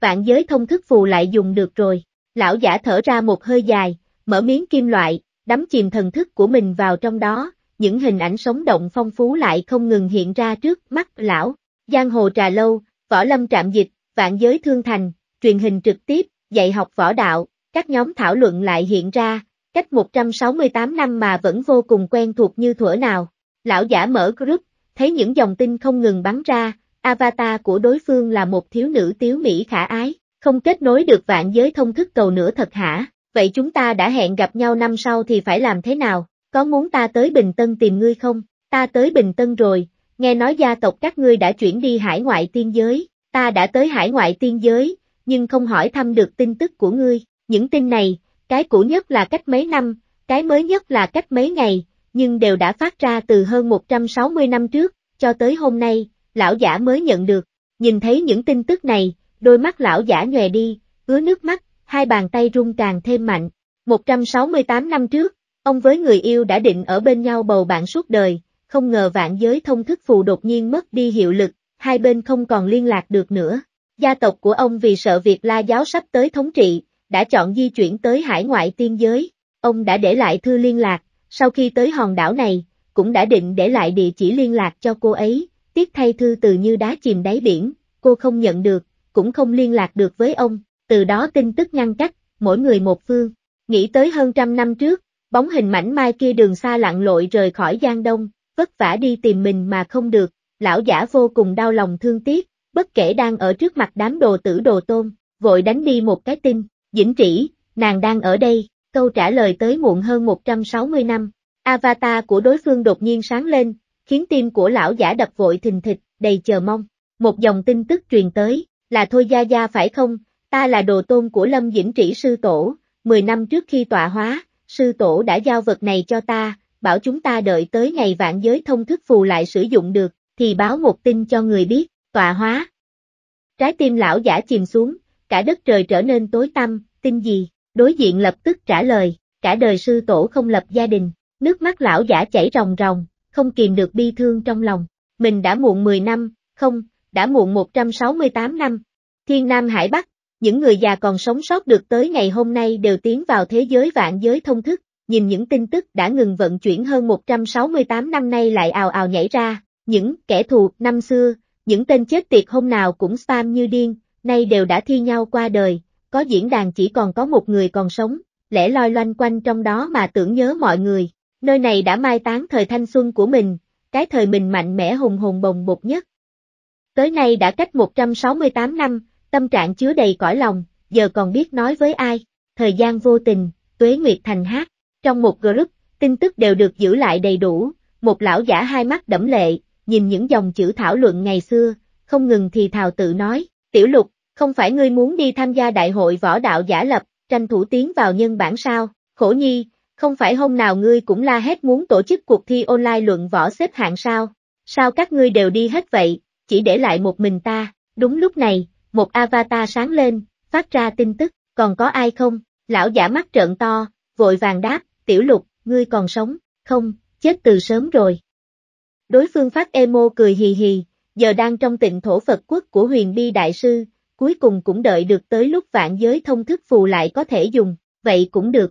Vạn giới thông thức phù lại dùng được rồi, lão giả thở ra một hơi dài, mở miếng kim loại, đắm chìm thần thức của mình vào trong đó, những hình ảnh sống động phong phú lại không ngừng hiện ra trước mắt lão. Giang hồ trà lâu, võ lâm trạm dịch, vạn giới thương thành, truyền hình trực tiếp, dạy học võ đạo, các nhóm thảo luận lại hiện ra, cách 168 năm mà vẫn vô cùng quen thuộc như thuở nào. Lão giả mở group, thấy những dòng tin không ngừng bắn ra, avatar của đối phương là một thiếu nữ tiếu Mỹ khả ái, không kết nối được vạn giới thông thức cầu nữa thật hả, vậy chúng ta đã hẹn gặp nhau năm sau thì phải làm thế nào? có muốn ta tới Bình Tân tìm ngươi không? Ta tới Bình Tân rồi, nghe nói gia tộc các ngươi đã chuyển đi hải ngoại tiên giới, ta đã tới hải ngoại tiên giới, nhưng không hỏi thăm được tin tức của ngươi, những tin này, cái cũ nhất là cách mấy năm, cái mới nhất là cách mấy ngày, nhưng đều đã phát ra từ hơn 160 năm trước, cho tới hôm nay, lão giả mới nhận được, nhìn thấy những tin tức này, đôi mắt lão giả nhòe đi, ứa nước mắt, hai bàn tay rung càng thêm mạnh, 168 năm trước, Ông với người yêu đã định ở bên nhau bầu bạn suốt đời, không ngờ vạn giới thông thức phù đột nhiên mất đi hiệu lực, hai bên không còn liên lạc được nữa. Gia tộc của ông vì sợ việc la giáo sắp tới thống trị, đã chọn di chuyển tới hải ngoại tiên giới. Ông đã để lại thư liên lạc, sau khi tới hòn đảo này, cũng đã định để lại địa chỉ liên lạc cho cô ấy, tiếc thay thư từ như đá chìm đáy biển, cô không nhận được, cũng không liên lạc được với ông, từ đó tin tức ngăn cách, mỗi người một phương. Nghĩ tới hơn trăm năm trước, Bóng hình mảnh mai kia đường xa lặn lội rời khỏi Giang Đông, vất vả đi tìm mình mà không được, lão giả vô cùng đau lòng thương tiếc, bất kể đang ở trước mặt đám đồ tử đồ tôn, vội đánh đi một cái tin, dĩnh trĩ, nàng đang ở đây, câu trả lời tới muộn hơn 160 năm. Avatar của đối phương đột nhiên sáng lên, khiến tim của lão giả đập vội thình thịch, đầy chờ mong. Một dòng tin tức truyền tới, là thôi gia gia phải không, ta là đồ tôn của Lâm Dĩnh Trĩ Sư Tổ, 10 năm trước khi tọa hóa, sư tổ đã giao vật này cho ta, bảo chúng ta đợi tới ngày vạn giới thông thức phù lại sử dụng được, thì báo một tin cho người biết, tọa hóa. Trái tim lão giả chìm xuống, cả đất trời trở nên tối tăm, tin gì, đối diện lập tức trả lời, cả đời sư tổ không lập gia đình, nước mắt lão giả chảy ròng ròng, không kìm được bi thương trong lòng, mình đã muộn 10 năm, không, đã muộn 168 năm. Thiên Nam Hải Bắc, những người già còn sống sót được tới ngày hôm nay đều tiến vào thế giới vạn giới thông thức, nhìn những tin tức đã ngừng vận chuyển hơn 168 năm nay lại ào ào nhảy ra, những kẻ thù năm xưa, những tên chết tiệt hôm nào cũng spam như điên, nay đều đã thi nhau qua đời, có diễn đàn chỉ còn có một người còn sống, lẽ loi loanh quanh trong đó mà tưởng nhớ mọi người, nơi này đã mai táng thời thanh xuân của mình, cái thời mình mạnh mẽ hùng hồn bồng bột nhất. Tới nay đã cách 168 năm, tâm trạng chứa đầy cõi lòng, giờ còn biết nói với ai, thời gian vô tình, tuế nguyệt thành hát, trong một group, tin tức đều được giữ lại đầy đủ, một lão giả hai mắt đẫm lệ, nhìn những dòng chữ thảo luận ngày xưa, không ngừng thì thào tự nói, tiểu lục, không phải ngươi muốn đi tham gia đại hội võ đạo giả lập, tranh thủ tiến vào nhân bản sao, khổ nhi, không phải hôm nào ngươi cũng la hét muốn tổ chức cuộc thi online luận võ xếp hạng sao, sao các ngươi đều đi hết vậy, chỉ để lại một mình ta, đúng lúc này, một avatar sáng lên, phát ra tin tức, còn có ai không? Lão giả mắt trợn to, vội vàng đáp, tiểu lục, ngươi còn sống, không, chết từ sớm rồi. Đối phương phát emo cười hì hì, giờ đang trong tịnh thổ Phật quốc của huyền bi đại sư, cuối cùng cũng đợi được tới lúc vạn giới thông thức phù lại có thể dùng, vậy cũng được.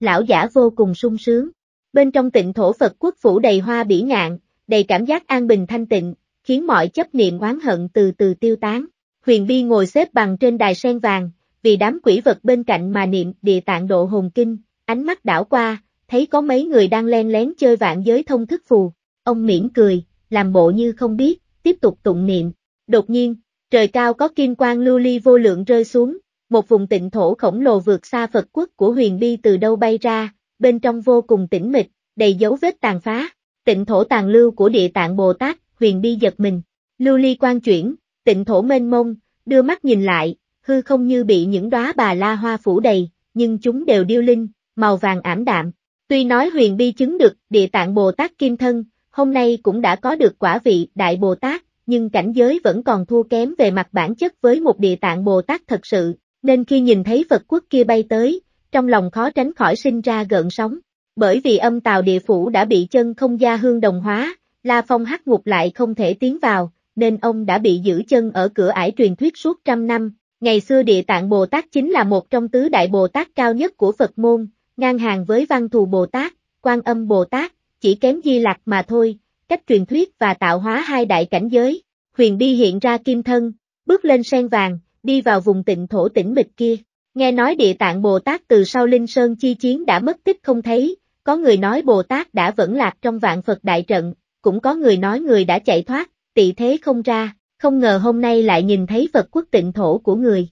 Lão giả vô cùng sung sướng. Bên trong tịnh thổ Phật quốc phủ đầy hoa bỉ ngạn, đầy cảm giác an bình thanh tịnh, khiến mọi chấp niệm oán hận từ từ tiêu tán. Huyền Bi ngồi xếp bằng trên đài sen vàng, vì đám quỷ vật bên cạnh mà niệm địa tạng độ hồn kinh, ánh mắt đảo qua, thấy có mấy người đang len lén chơi vạn giới thông thức phù. Ông mỉm cười, làm bộ như không biết, tiếp tục tụng niệm. Đột nhiên, trời cao có kim quang lưu ly vô lượng rơi xuống, một vùng tịnh thổ khổng lồ vượt xa Phật quốc của huyền bi từ đâu bay ra, bên trong vô cùng tĩnh mịch, đầy dấu vết tàn phá. Tịnh thổ tàn lưu của địa tạng Bồ Tát, huyền bi giật mình. Lưu ly quang chuyển, tịnh thổ mênh mông, đưa mắt nhìn lại, hư không như bị những đóa bà la hoa phủ đầy, nhưng chúng đều điêu linh, màu vàng ảm đạm. Tuy nói huyền bi chứng được địa tạng Bồ Tát Kim Thân, hôm nay cũng đã có được quả vị Đại Bồ Tát, nhưng cảnh giới vẫn còn thua kém về mặt bản chất với một địa tạng Bồ Tát thật sự, nên khi nhìn thấy Phật quốc kia bay tới, trong lòng khó tránh khỏi sinh ra gợn sóng. Bởi vì âm tàu địa phủ đã bị chân không gia hương đồng hóa, La Phong hắc ngục lại không thể tiến vào, nên ông đã bị giữ chân ở cửa ải truyền thuyết suốt trăm năm. Ngày xưa Địa Tạng Bồ Tát chính là một trong tứ đại Bồ Tát cao nhất của Phật môn, ngang hàng với Văn Thù Bồ Tát, Quan Âm Bồ Tát, chỉ kém Di lạc mà thôi, cách truyền thuyết và tạo hóa hai đại cảnh giới. Huyền Bi hiện ra kim thân, bước lên sen vàng, đi vào vùng tịnh thổ tĩnh mịch kia. Nghe nói Địa Tạng Bồ Tát từ sau Linh Sơn chi chiến đã mất tích không thấy, có người nói Bồ Tát đã vẫn lạc trong vạn Phật đại trận, cũng có người nói người đã chạy thoát, tị thế không ra, không ngờ hôm nay lại nhìn thấy Phật quốc tịnh thổ của người.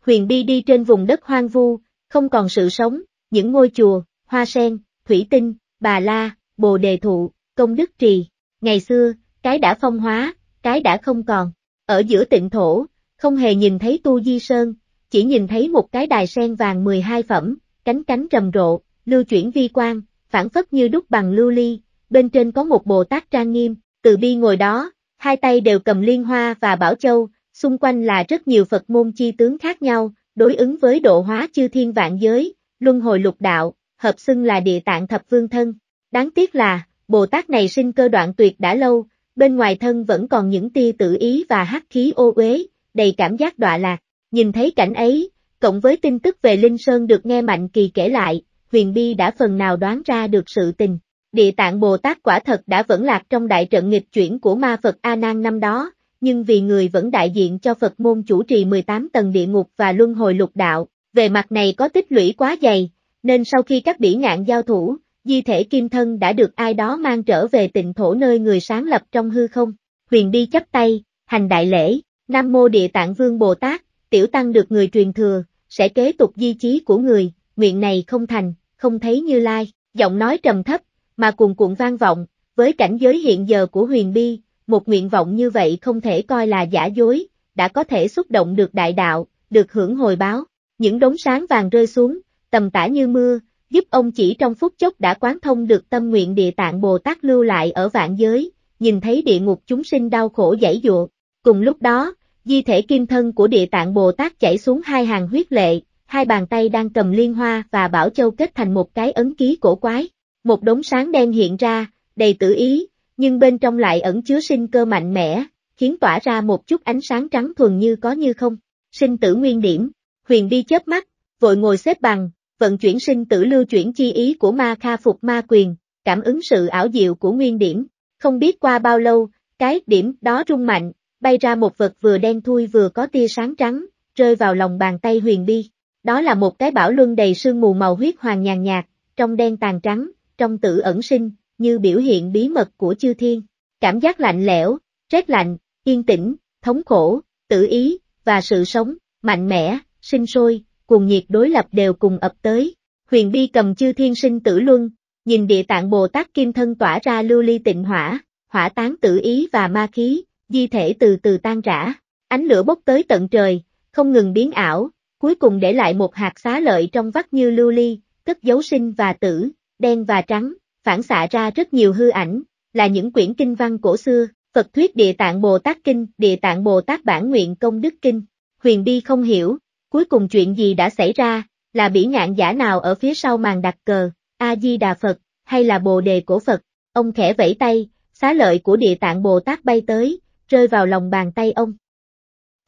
Huyền Bi đi trên vùng đất hoang vu, không còn sự sống, những ngôi chùa, hoa sen, thủy tinh, bà la, bồ đề thụ, công đức trì. Ngày xưa, cái đã phong hóa, cái đã không còn. Ở giữa tịnh thổ, không hề nhìn thấy tu di sơn, chỉ nhìn thấy một cái đài sen vàng 12 phẩm, cánh cánh rầm rộ, lưu chuyển vi quan, phản phất như đúc bằng lưu ly, bên trên có một Bồ Tát trang nghiêm, từ bi ngồi đó, hai tay đều cầm liên hoa và bảo châu, xung quanh là rất nhiều Phật môn chi tướng khác nhau, đối ứng với độ hóa chư thiên vạn giới, luân hồi lục đạo, hợp xưng là địa tạng thập phương thân. Đáng tiếc là, Bồ Tát này sinh cơ đoạn tuyệt đã lâu, bên ngoài thân vẫn còn những tia tự ý và hắc khí ô uế, đầy cảm giác đọa lạc. Nhìn thấy cảnh ấy, cộng với tin tức về Linh Sơn được nghe Mạnh Kỳ kể lại, Huyền Bi đã phần nào đoán ra được sự tình. Địa tạng Bồ Tát quả thật đã vẫn lạc trong đại trận nghịch chuyển của ma Phật A Nan năm đó, nhưng vì người vẫn đại diện cho Phật môn chủ trì 18 tầng địa ngục và luân hồi lục đạo, về mặt này có tích lũy quá dày, nên sau khi các bỉ ngạn giao thủ, di thể kim thân đã được ai đó mang trở về tịnh thổ nơi người sáng lập trong hư không. Huyền đi chắp tay, hành đại lễ, Nam Mô Địa Tạng Vương Bồ Tát, tiểu tăng được người truyền thừa, sẽ kế tục di chí của người, nguyện này không thành, không thấy như lai, giọng nói trầm thấp, mà cuồn cuộn vang vọng, với cảnh giới hiện giờ của huyền bi, một nguyện vọng như vậy không thể coi là giả dối, đã có thể xúc động được đại đạo, được hưởng hồi báo. Những đống sáng vàng rơi xuống, tầm tả như mưa, giúp ông chỉ trong phút chốc đã quán thông được tâm nguyện địa tạng Bồ Tát lưu lại ở vạn giới, nhìn thấy địa ngục chúng sinh đau khổ dãy dụa. Cùng lúc đó, di thể kim thân của địa tạng Bồ Tát chảy xuống hai hàng huyết lệ, hai bàn tay đang cầm liên hoa và bảo châu kết thành một cái ấn ký cổ quái. Một đống sáng đen hiện ra, đầy tử ý, nhưng bên trong lại ẩn chứa sinh cơ mạnh mẽ, khiến tỏa ra một chút ánh sáng trắng thuần như có như không. Sinh tử nguyên điểm, huyền bi chớp mắt, vội ngồi xếp bằng, vận chuyển sinh tử lưu chuyển chi ý của ma kha phục ma quyền, cảm ứng sự ảo diệu của nguyên điểm. Không biết qua bao lâu, cái điểm đó rung mạnh, bay ra một vật vừa đen thui vừa có tia sáng trắng, rơi vào lòng bàn tay huyền bi. Đó là một cái bảo luân đầy sương mù màu huyết hoàng nhàn nhạt, trong đen tàn trắng, trong tự ẩn sinh, như biểu hiện bí mật của chư thiên. Cảm giác lạnh lẽo, rét lạnh, yên tĩnh, thống khổ, tự ý, và sự sống, mạnh mẽ, sinh sôi, cùng nhiệt đối lập đều cùng ập tới. Huyền Bi cầm chư thiên sinh tử luân, nhìn địa tạng Bồ Tát Kim Thân tỏa ra lưu ly tịnh hỏa, hỏa tán tự ý và ma khí, di thể từ từ tan rã, ánh lửa bốc tới tận trời, không ngừng biến ảo, cuối cùng để lại một hạt xá lợi trong vắt như lưu ly, cất giấu sinh và tử, đen và trắng, phản xạ ra rất nhiều hư ảnh, là những quyển kinh văn cổ xưa, Phật thuyết Địa Tạng Bồ Tát Kinh, Địa Tạng Bồ Tát Bản Nguyện Công Đức Kinh, Huyền Bi không hiểu, cuối cùng chuyện gì đã xảy ra, là bỉ ngạn giả nào ở phía sau màn đặt cờ, A-di-đà Phật, hay là Bồ Đề của Phật, ông khẽ vẫy tay, xá lợi của Địa Tạng Bồ Tát bay tới, rơi vào lòng bàn tay ông.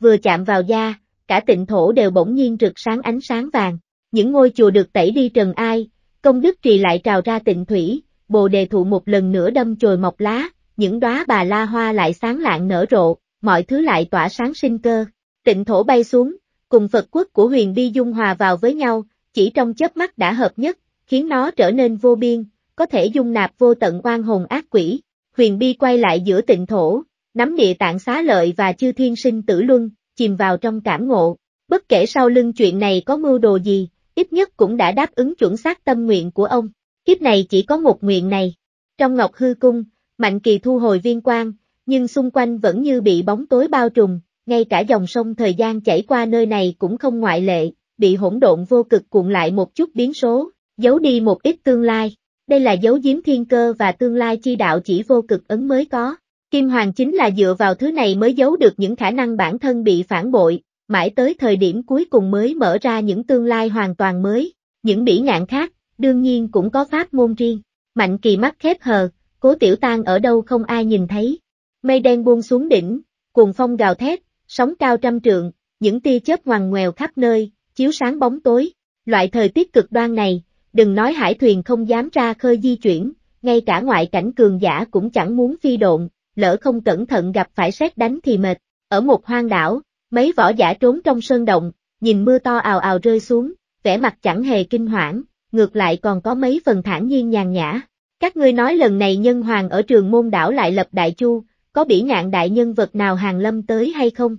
Vừa chạm vào da, cả tịnh thổ đều bỗng nhiên rực sáng ánh sáng vàng, những ngôi chùa được tẩy đi trần ai, công đức trì lại trào ra tịnh thủy, bồ đề thụ một lần nữa đâm chồi mọc lá, những đóa bà la hoa lại sáng lạng nở rộ, mọi thứ lại tỏa sáng sinh cơ. Tịnh thổ bay xuống, cùng Phật quốc của huyền bi dung hòa vào với nhau, chỉ trong chớp mắt đã hợp nhất, khiến nó trở nên vô biên, có thể dung nạp vô tận quan hồn ác quỷ. Huyền bi quay lại giữa tịnh thổ, nắm địa tạng xá lợi và chư thiên sinh tử luân, chìm vào trong cảm ngộ. Bất kể sau lưng chuyện này có mưu đồ gì, ít nhất cũng đã đáp ứng chuẩn xác tâm nguyện của ông. Kiếp này chỉ có một nguyện này. Trong Ngọc Hư Cung, Mạnh Kỳ thu hồi viên quan, nhưng xung quanh vẫn như bị bóng tối bao trùm, ngay cả dòng sông thời gian chảy qua nơi này cũng không ngoại lệ, bị hỗn độn vô cực cuộn lại một chút biến số, giấu đi một ít tương lai. Đây là dấu giếm thiên cơ và tương lai chi đạo chỉ vô cực ấn mới có. Kim Hoàng chính là dựa vào thứ này mới giấu được những khả năng bản thân bị phản bội, mãi tới thời điểm cuối cùng mới mở ra những tương lai hoàn toàn mới, những bỉ ngạn khác, đương nhiên cũng có pháp môn riêng. Mạnh kỳ mắt khép hờ, cố tiểu tan ở đâu không ai nhìn thấy. Mây đen buông xuống đỉnh, cuồng phong gào thét, sóng cao trăm trượng, những tia chớp ngoằn ngoèo khắp nơi, chiếu sáng bóng tối. Loại thời tiết cực đoan này, đừng nói hải thuyền không dám ra khơi di chuyển, ngay cả ngoại cảnh cường giả cũng chẳng muốn phi độn, lỡ không cẩn thận gặp phải xét đánh thì mệt. Ở một hoang đảo, Mấy võ giả trốn trong sơn động, nhìn mưa to ào ào rơi xuống, vẻ mặt chẳng hề kinh hoảng, ngược lại còn có mấy phần thản nhiên nhàn nhã. Các ngươi nói lần này nhân hoàng ở trường môn đảo lại lập đại chu, có bỉ ngạn đại nhân vật nào hàng lâm tới hay không?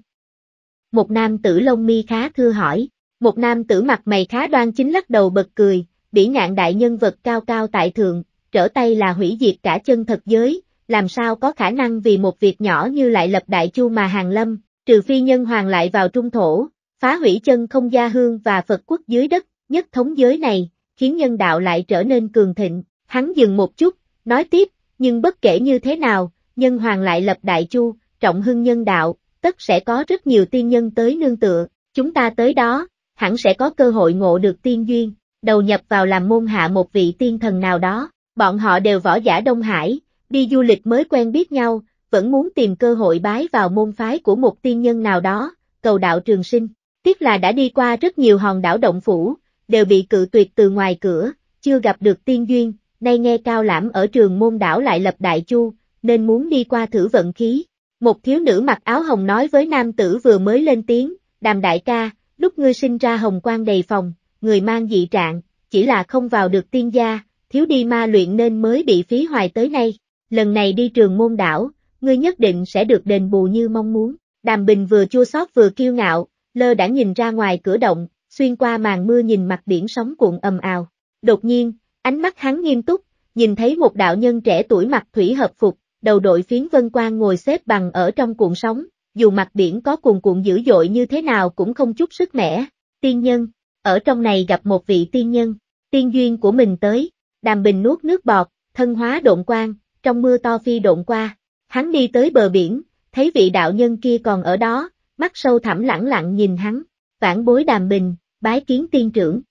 Một nam tử lông mi khá thưa hỏi, một nam tử mặt mày khá đoan chính lắc đầu bật cười, bỉ ngạn đại nhân vật cao cao tại thượng, trở tay là hủy diệt cả chân thật giới, làm sao có khả năng vì một việc nhỏ như lại lập đại chu mà hàng lâm, trừ phi nhân hoàng lại vào trung thổ, phá hủy chân không gia hương và Phật quốc dưới đất, nhất thống giới này, khiến nhân đạo lại trở nên cường thịnh, hắn dừng một chút, nói tiếp, nhưng bất kể như thế nào, nhân hoàng lại lập đại chu, trọng hưng nhân đạo, tất sẽ có rất nhiều tiên nhân tới nương tựa, chúng ta tới đó, hẳn sẽ có cơ hội ngộ được tiên duyên, đầu nhập vào làm môn hạ một vị tiên thần nào đó, bọn họ đều võ giả Đông Hải, đi du lịch mới quen biết nhau, vẫn muốn tìm cơ hội bái vào môn phái của một tiên nhân nào đó, cầu đạo trường sinh. Tiếc là đã đi qua rất nhiều hòn đảo động phủ, đều bị cự tuyệt từ ngoài cửa, chưa gặp được tiên duyên, nay nghe cao lãm ở trường môn đảo lại lập đại chu, nên muốn đi qua thử vận khí. Một thiếu nữ mặc áo hồng nói với nam tử vừa mới lên tiếng, đàm đại ca, lúc ngươi sinh ra hồng quang đầy phòng, người mang dị trạng, chỉ là không vào được tiên gia, thiếu đi ma luyện nên mới bị phí hoài tới nay. Lần này đi trường môn đảo, ngươi nhất định sẽ được đền bù như mong muốn. Đàm Bình vừa chua xót vừa kiêu ngạo, lơ đã nhìn ra ngoài cửa động, xuyên qua màn mưa nhìn mặt biển sóng cuộn ầm ào. Đột nhiên, ánh mắt hắn nghiêm túc, nhìn thấy một đạo nhân trẻ tuổi mặc thủy hợp phục, đầu đội phiến vân quan ngồi xếp bằng ở trong cuộn sóng, dù mặt biển có cuồn cuộn dữ dội như thế nào cũng không chút sức mẻ. Tiên nhân, ở trong này gặp một vị tiên nhân, tiên duyên của mình tới, đàm bình nuốt nước bọt, thân hóa độn quan, trong mưa to phi độn qua, Hắn đi tới bờ biển, thấy vị đạo nhân kia còn ở đó, mắt sâu thẳm lẳng lặng nhìn hắn, vãn bối đàm bình, bái kiến tiên trưởng.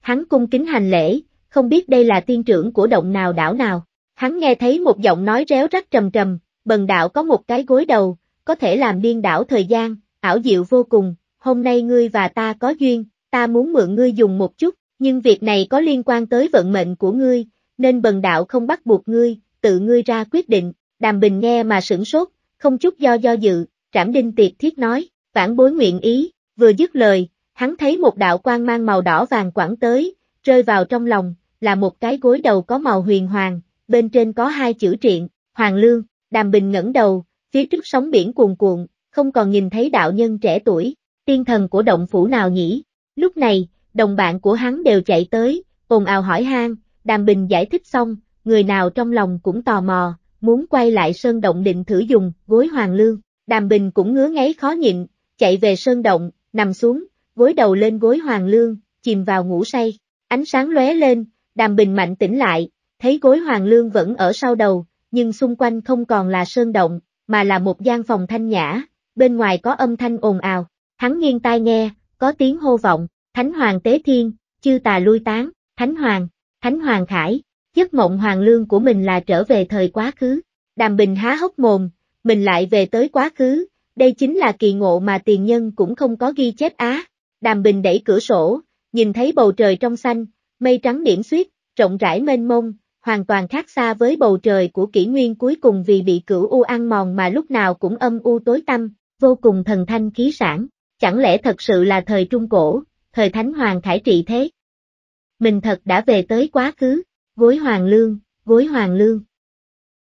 Hắn cung kính hành lễ, không biết đây là tiên trưởng của động nào đảo nào. Hắn nghe thấy một giọng nói réo rắt trầm trầm, bần đạo có một cái gối đầu, có thể làm điên đảo thời gian, ảo diệu vô cùng, hôm nay ngươi và ta có duyên, ta muốn mượn ngươi dùng một chút, nhưng việc này có liên quan tới vận mệnh của ngươi, nên bần đạo không bắt buộc ngươi, tự ngươi ra quyết định, Đàm Bình nghe mà sửng sốt, không chút do do dự, trảm đinh tiệt thiết nói, vãn bối nguyện ý, vừa dứt lời, hắn thấy một đạo quang mang màu đỏ vàng quảng tới, rơi vào trong lòng, là một cái gối đầu có màu huyền hoàng, bên trên có hai chữ triện, hoàng lương, đàm bình ngẩng đầu, phía trước sóng biển cuồn cuộn, không còn nhìn thấy đạo nhân trẻ tuổi, tiên thần của động phủ nào nhỉ, lúc này, đồng bạn của hắn đều chạy tới, ồn ào hỏi han, đàm bình giải thích xong, người nào trong lòng cũng tò mò, muốn quay lại sơn động định thử dùng, gối hoàng lương, đàm bình cũng ngứa ngáy khó nhịn, chạy về sơn động, nằm xuống, gối đầu lên gối hoàng lương, chìm vào ngủ say, ánh sáng lóe lên, đàm bình mạnh tỉnh lại, thấy gối hoàng lương vẫn ở sau đầu, nhưng xung quanh không còn là sơn động, mà là một gian phòng thanh nhã, bên ngoài có âm thanh ồn ào, hắn nghiêng tai nghe, có tiếng hô vọng, Thánh Hoàng Tế Thiên, chư tà lui tán, Thánh Hoàng, Thánh Hoàng Khải, giấc mộng hoàng lương của mình là trở về thời quá khứ. Đàm Bình há hốc mồm, mình lại về tới quá khứ, đây chính là kỳ ngộ mà tiền nhân cũng không có ghi chép á. Đàm Bình đẩy cửa sổ, nhìn thấy bầu trời trong xanh, mây trắng điểm xuyết, rộng rãi mênh mông, hoàn toàn khác xa với bầu trời của kỷ nguyên cuối cùng vì bị cửu u ăn mòn mà lúc nào cũng âm u tối tăm, vô cùng thần thanh khí sản. Chẳng lẽ thật sự là thời Trung Cổ, thời Thánh Hoàng Khải trị thế? Mình thật đã về tới quá khứ gối hoàng lương, gối hoàng lương.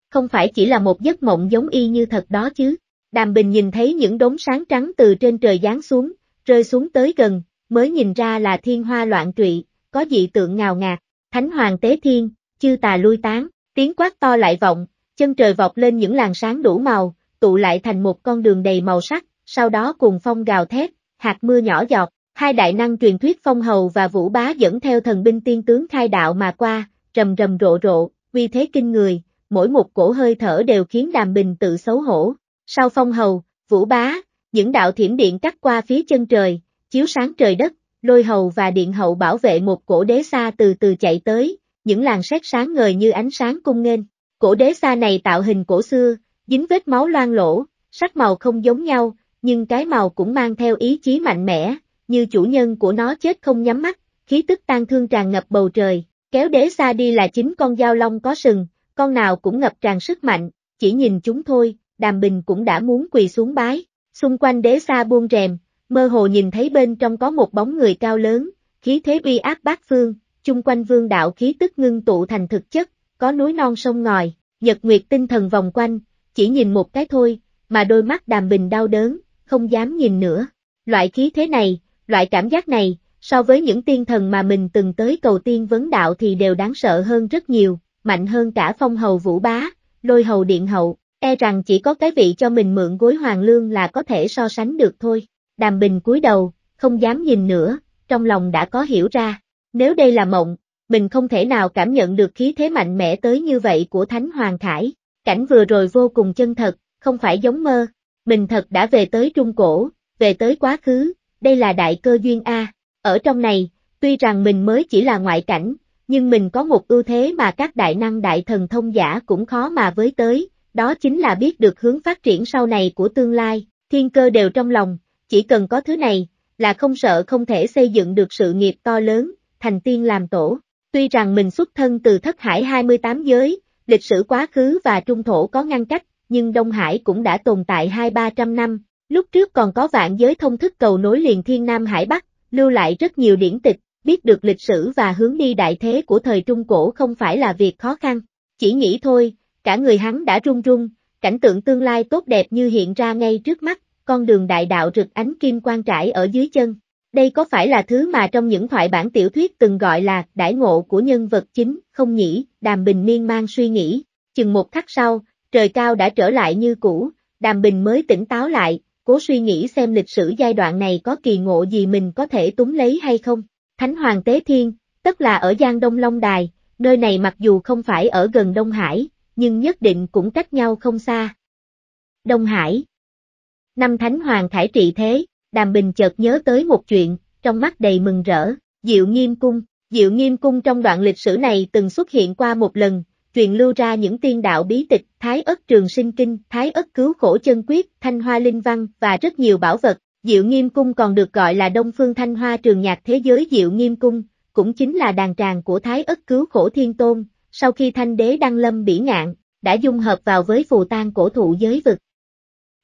Không phải chỉ là một giấc mộng giống y như thật đó chứ. Đàm Bình nhìn thấy những đốm sáng trắng từ trên trời giáng xuống, rơi xuống tới gần, mới nhìn ra là thiên hoa loạn trụy, có dị tượng ngào ngạt, thánh hoàng tế thiên, chư tà lui tán, tiếng quát to lại vọng, chân trời vọt lên những làn sáng đủ màu, tụ lại thành một con đường đầy màu sắc, sau đó cùng phong gào thét, hạt mưa nhỏ giọt, hai đại năng truyền thuyết phong hầu và vũ bá dẫn theo thần binh tiên tướng khai đạo mà qua, rầm rầm rộ rộ, uy thế kinh người, mỗi một cổ hơi thở đều khiến Đàm Bình tự xấu hổ. Sau phong hầu, vũ bá, những đạo thiểm điện cắt qua phía chân trời, chiếu sáng trời đất, lôi hầu và điện hậu bảo vệ một cổ đế xa từ từ chạy tới, những làn sét sáng ngời như ánh sáng cung nghênh. Cổ đế xa này tạo hình cổ xưa, dính vết máu loang lỗ, sắc màu không giống nhau, nhưng cái màu cũng mang theo ý chí mạnh mẽ, như chủ nhân của nó chết không nhắm mắt, khí tức tan thương tràn ngập bầu trời, Kéo đế xa đi là chính con dao long có sừng, con nào cũng ngập tràn sức mạnh, chỉ nhìn chúng thôi, đàm bình cũng đã muốn quỳ xuống bái. Xung quanh đế xa buông rèm, mơ hồ nhìn thấy bên trong có một bóng người cao lớn, khí thế uy áp bát phương, chung quanh vương đạo khí tức ngưng tụ thành thực chất, có núi non sông ngòi, nhật nguyệt tinh thần vòng quanh, chỉ nhìn một cái thôi, mà đôi mắt đàm bình đau đớn, không dám nhìn nữa. Loại khí thế này, loại cảm giác này, so với những tiên thần mà mình từng tới cầu tiên vấn đạo thì đều đáng sợ hơn rất nhiều, mạnh hơn cả phong hầu vũ bá, lôi hầu điện hậu, e rằng chỉ có cái vị cho mình mượn gối hoàng lương là có thể so sánh được thôi. Đàm Bình cúi đầu, không dám nhìn nữa, trong lòng đã có hiểu ra, nếu đây là mộng, mình không thể nào cảm nhận được khí thế mạnh mẽ tới như vậy của Thánh Hoàng Khải, cảnh vừa rồi vô cùng chân thật, không phải giống mơ, mình thật đã về tới Trung Cổ, về tới quá khứ, đây là đại cơ duyên A. Ở trong này, tuy rằng mình mới chỉ là ngoại cảnh, nhưng mình có một ưu thế mà các đại năng đại thần thông giả cũng khó mà với tới, đó chính là biết được hướng phát triển sau này của tương lai, thiên cơ đều trong lòng, chỉ cần có thứ này, là không sợ không thể xây dựng được sự nghiệp to lớn, thành tiên làm tổ. Tuy rằng mình xuất thân từ thất hải 28 giới, lịch sử quá khứ và trung thổ có ngăn cách, nhưng Đông Hải cũng đã tồn tại hai ba trăm năm, lúc trước còn có vạn giới thông thức cầu nối liền thiên Nam Hải Bắc, lưu lại rất nhiều điển tịch, biết được lịch sử và hướng đi đại thế của thời Trung Cổ không phải là việc khó khăn. Chỉ nghĩ thôi, cả người hắn đã run run, cảnh tượng tương lai tốt đẹp như hiện ra ngay trước mắt, con đường đại đạo rực ánh kim quan trải ở dưới chân. Đây có phải là thứ mà trong những thoại bản tiểu thuyết từng gọi là đại ngộ của nhân vật chính, không nhỉ, Đàm Bình miên man suy nghĩ, chừng một khắc sau, trời cao đã trở lại như cũ, Đàm Bình mới tỉnh táo lại, cố suy nghĩ xem lịch sử giai đoạn này có kỳ ngộ gì mình có thể túng lấy hay không. Thánh Hoàng Tế Thiên, tức là ở Giang Đông Long Đài, nơi này mặc dù không phải ở gần Đông Hải, nhưng nhất định cũng cách nhau không xa. Đông Hải Năm Thánh Hoàng Khải trị thế, Đàm Bình chợt nhớ tới một chuyện, trong mắt đầy mừng rỡ, Diệu Nghiêm Cung, Diệu Nghiêm Cung trong đoạn lịch sử này từng xuất hiện qua một lần, truyền lưu ra những tiên đạo bí tịch, Thái ất trường sinh kinh, Thái ất cứu khổ chân quyết, Thanh hoa linh văn và rất nhiều bảo vật. Diệu Nghiêm Cung còn được gọi là Đông Phương Thanh Hoa trường nhạc thế giới Diệu Nghiêm Cung, cũng chính là đàn tràng của Thái ất cứu khổ thiên tôn, sau khi thanh đế đăng lâm bỉ ngạn, đã dung hợp vào với phù tang cổ thụ giới vực.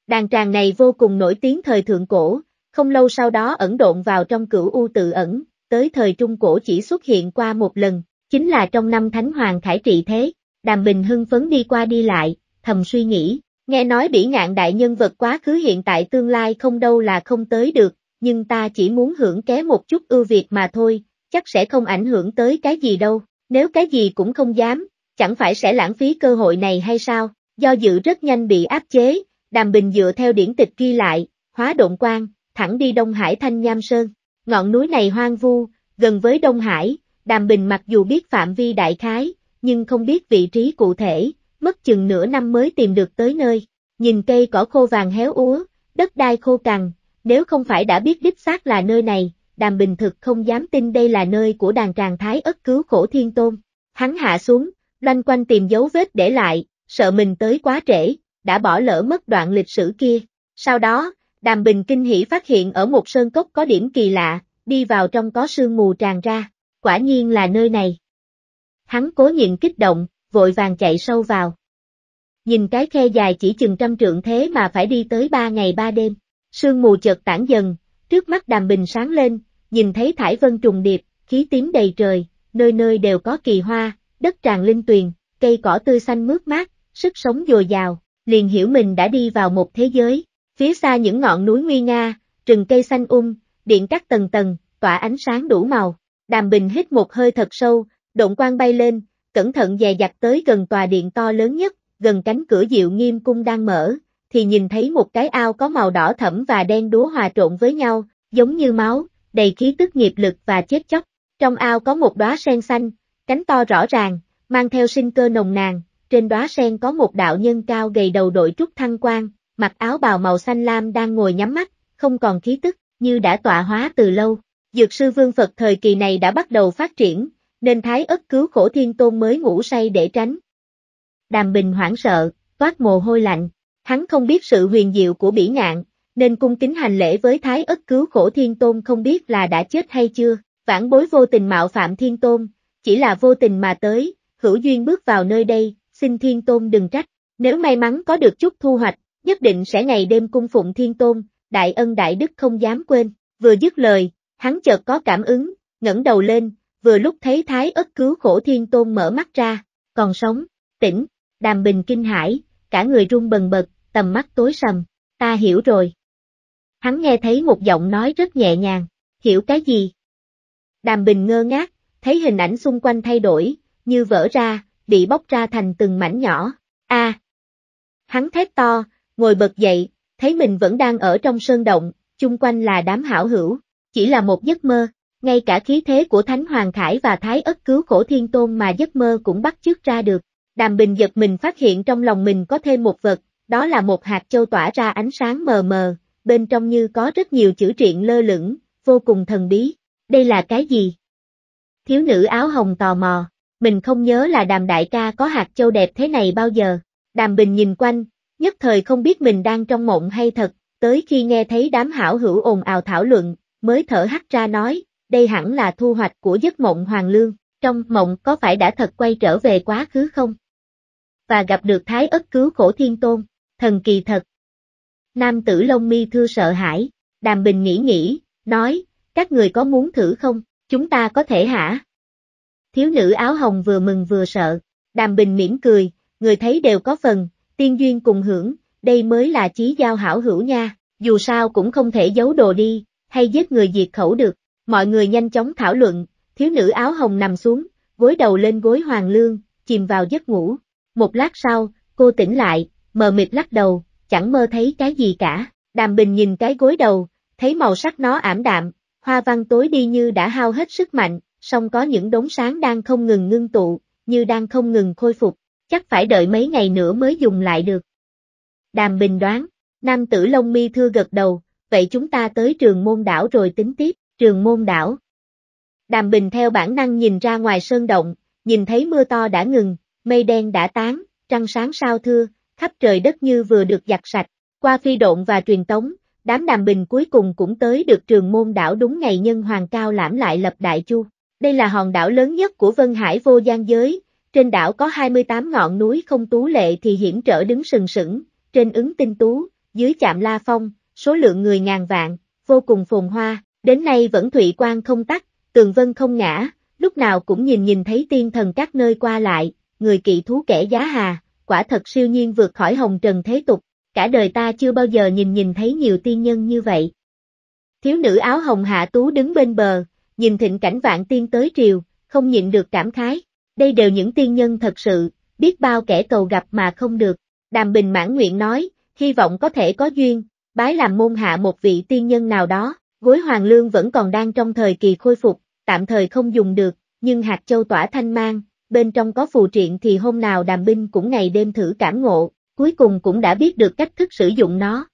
Đàn tràng này vô cùng nổi tiếng thời thượng cổ, không lâu sau đó ẩn độn vào trong cửu u tự ẩn, tới thời trung cổ chỉ xuất hiện qua một lần, chính là trong năm Thánh Hoàng Khải trị thế. Đàm Bình hưng phấn đi qua đi lại, thầm suy nghĩ, nghe nói bỉ ngạn đại nhân vật quá khứ hiện tại tương lai không đâu là không tới được, nhưng ta chỉ muốn hưởng ké một chút ưu việt mà thôi, chắc sẽ không ảnh hưởng tới cái gì đâu, nếu cái gì cũng không dám, chẳng phải sẽ lãng phí cơ hội này hay sao, do dự rất nhanh bị áp chế, Đàm Bình dựa theo điển tịch ghi lại, hóa động quan, thẳng đi Đông Hải Thanh Nham Sơn, ngọn núi này hoang vu, gần với Đông Hải, Đàm Bình mặc dù biết phạm vi đại khái, nhưng không biết vị trí cụ thể, mất chừng nửa năm mới tìm được tới nơi. Nhìn cây cỏ khô vàng héo úa, đất đai khô cằn, nếu không phải đã biết đích xác là nơi này, đàm bình thực không dám tin đây là nơi của đàn tràng thái ất cứu khổ thiên tôn. Hắn hạ xuống, loanh quanh tìm dấu vết để lại, sợ mình tới quá trễ, đã bỏ lỡ mất đoạn lịch sử kia. Sau đó, đàm bình kinh hỉ phát hiện ở một sơn cốc có điểm kỳ lạ, đi vào trong có sương mù tràn ra, quả nhiên là nơi này. Hắn cố nhịn kích động, vội vàng chạy sâu vào. Nhìn cái khe dài chỉ chừng trăm trượng thế mà phải đi tới ba ngày ba đêm. Sương mù chợt tản dần, trước mắt đàm bình sáng lên, nhìn thấy thải vân trùng điệp, khí tím đầy trời, nơi nơi đều có kỳ hoa, đất tràn linh tuyền, cây cỏ tươi xanh mướt mát, sức sống dồi dào, liền hiểu mình đã đi vào một thế giới. Phía xa những ngọn núi nguy nga, rừng cây xanh um, điện cắt tầng tầng, tỏa ánh sáng đủ màu. Đàm Bình hít một hơi thật sâu, Động quan bay lên, cẩn thận dè dặt tới gần tòa điện to lớn nhất, gần cánh cửa diệu nghiêm cung đang mở, thì nhìn thấy một cái ao có màu đỏ thẫm và đen đúa hòa trộn với nhau, giống như máu, đầy khí tức nghiệp lực và chết chóc. Trong ao có một đóa sen xanh, cánh to rõ ràng, mang theo sinh cơ nồng nàn, trên đóa sen có một đạo nhân cao gầy đầu đội trúc thăng quan, mặc áo bào màu xanh lam đang ngồi nhắm mắt, không còn khí tức, như đã tọa hóa từ lâu. Dược sư vương Phật thời kỳ này đã bắt đầu phát triển, nên thái ất cứu khổ thiên tôn mới ngủ say để tránh. Đàm Bình hoảng sợ, toát mồ hôi lạnh, hắn không biết sự huyền diệu của bỉ ngạn, nên cung kính hành lễ với thái ất cứu khổ thiên tôn không biết là đã chết hay chưa, vãn bối vô tình mạo phạm thiên tôn, chỉ là vô tình mà tới, hữu duyên bước vào nơi đây, xin thiên tôn đừng trách, nếu may mắn có được chút thu hoạch, nhất định sẽ ngày đêm cung phụng thiên tôn, đại ân đại đức không dám quên, vừa dứt lời, hắn chợt có cảm ứng, ngẩng đầu lên, vừa lúc thấy thái ất cứu khổ thiên tôn mở mắt ra, còn sống, tỉnh, đàm bình kinh hãi, cả người run bần bật, tầm mắt tối sầm, ta hiểu rồi. Hắn nghe thấy một giọng nói rất nhẹ nhàng, hiểu cái gì? Đàm bình ngơ ngác, thấy hình ảnh xung quanh thay đổi, như vỡ ra, bị bóc ra thành từng mảnh nhỏ, a Hắn thét to, ngồi bật dậy, thấy mình vẫn đang ở trong sơn động, chung quanh là đám hảo hữu, chỉ là một giấc mơ. Ngay cả khí thế của Thánh Hoàng Khải và Thái ất cứu khổ thiên tôn mà giấc mơ cũng bắt chước ra được. Đàm Bình giật mình phát hiện trong lòng mình có thêm một vật, đó là một hạt châu tỏa ra ánh sáng mờ mờ, bên trong như có rất nhiều chữ truyện lơ lửng, vô cùng thần bí. Đây là cái gì? Thiếu nữ áo hồng tò mò, mình không nhớ là đàm đại ca có hạt châu đẹp thế này bao giờ. Đàm Bình nhìn quanh, nhất thời không biết mình đang trong mộng hay thật, tới khi nghe thấy đám hảo hữu ồn ào thảo luận, mới thở hắt ra nói, đây hẳn là thu hoạch của giấc mộng hoàng lương, trong mộng có phải đã thật quay trở về quá khứ không? Và gặp được thái ất cứu khổ thiên tôn, thần kỳ thật. Nam tử Long mi thưa sợ hãi, đàm bình nghĩ nghĩ, nói, các người có muốn thử không, chúng ta có thể hả? Thiếu nữ áo hồng vừa mừng vừa sợ, đàm bình mỉm cười, người thấy đều có phần, tiên duyên cùng hưởng, đây mới là chí giao hảo hữu nha, dù sao cũng không thể giấu đồ đi, hay giết người diệt khẩu được, Mọi người nhanh chóng thảo luận, thiếu nữ áo hồng nằm xuống, gối đầu lên gối hoàng lương, chìm vào giấc ngủ. Một lát sau, cô tỉnh lại, mờ mịt lắc đầu, chẳng mơ thấy cái gì cả. Đàm Bình nhìn cái gối đầu, thấy màu sắc nó ảm đạm, hoa văn tối đi như đã hao hết sức mạnh, song có những đống sáng đang không ngừng ngưng tụ, như đang không ngừng khôi phục, chắc phải đợi mấy ngày nữa mới dùng lại được. Đàm Bình đoán, nam tử Long Mi thưa gật đầu, vậy chúng ta tới trường môn đảo rồi tính tiếp trường môn đảo. Đàm Bình theo bản năng nhìn ra ngoài sơn động, nhìn thấy mưa to đã ngừng, mây đen đã tán, trăng sáng sao thưa, khắp trời đất như vừa được giặt sạch, qua phi độn và truyền tống, đám Đàm Bình cuối cùng cũng tới được trường môn đảo đúng ngày nhân hoàng cao lãm lại lập đại chu. Đây là hòn đảo lớn nhất của Vân Hải vô gian giới, trên đảo có 28 ngọn núi không tú lệ thì hiểm trở đứng sừng sững, trên ứng tinh tú, dưới chạm la phong, số lượng người ngàn vạn, vô cùng phồn hoa, Đến nay vẫn thụy quan không tắt, tường vân không ngã, lúc nào cũng nhìn nhìn thấy tiên thần các nơi qua lại, người kỵ thú kẻ giá hà, quả thật siêu nhiên vượt khỏi hồng trần thế tục, cả đời ta chưa bao giờ nhìn nhìn thấy nhiều tiên nhân như vậy. Thiếu nữ áo hồng hạ tú đứng bên bờ, nhìn thịnh cảnh vạn tiên tới triều, không nhịn được cảm khái, đây đều những tiên nhân thật sự, biết bao kẻ cầu gặp mà không được, đàm bình mãn nguyện nói, hy vọng có thể có duyên, bái làm môn hạ một vị tiên nhân nào đó. Gối hoàng lương vẫn còn đang trong thời kỳ khôi phục, tạm thời không dùng được, nhưng hạt châu tỏa thanh mang, bên trong có phù triện thì hôm nào đàm binh cũng ngày đêm thử cảm ngộ, cuối cùng cũng đã biết được cách thức sử dụng nó.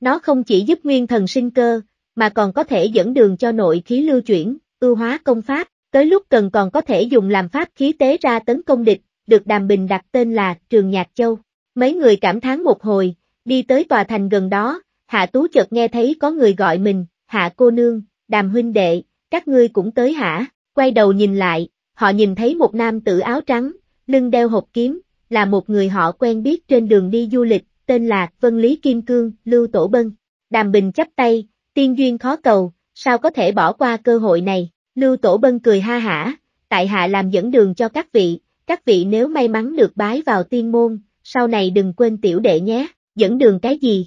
Nó không chỉ giúp nguyên thần sinh cơ, mà còn có thể dẫn đường cho nội khí lưu chuyển, ưu hóa công pháp, tới lúc cần còn có thể dùng làm pháp khí tế ra tấn công địch, được Đàm Bình đặt tên là Trường Nhạc Châu. Mấy người cảm thán một hồi, đi tới tòa thành gần đó, Hạ Tú chợt nghe thấy có người gọi mình, hạ cô nương, đàm huynh đệ, các ngươi cũng tới hả, quay đầu nhìn lại, họ nhìn thấy một nam tử áo trắng, lưng đeo hộp kiếm, là một người họ quen biết trên đường đi du lịch, tên là Vân Lý Kim Cương, Lưu Tổ Bân. Đàm Bình chắp tay, tiên duyên khó cầu, sao có thể bỏ qua cơ hội này, Lưu Tổ Bân cười ha hả, tại hạ làm dẫn đường cho các vị, các vị nếu may mắn được bái vào tiên môn, sau này đừng quên tiểu đệ nhé, dẫn đường cái gì?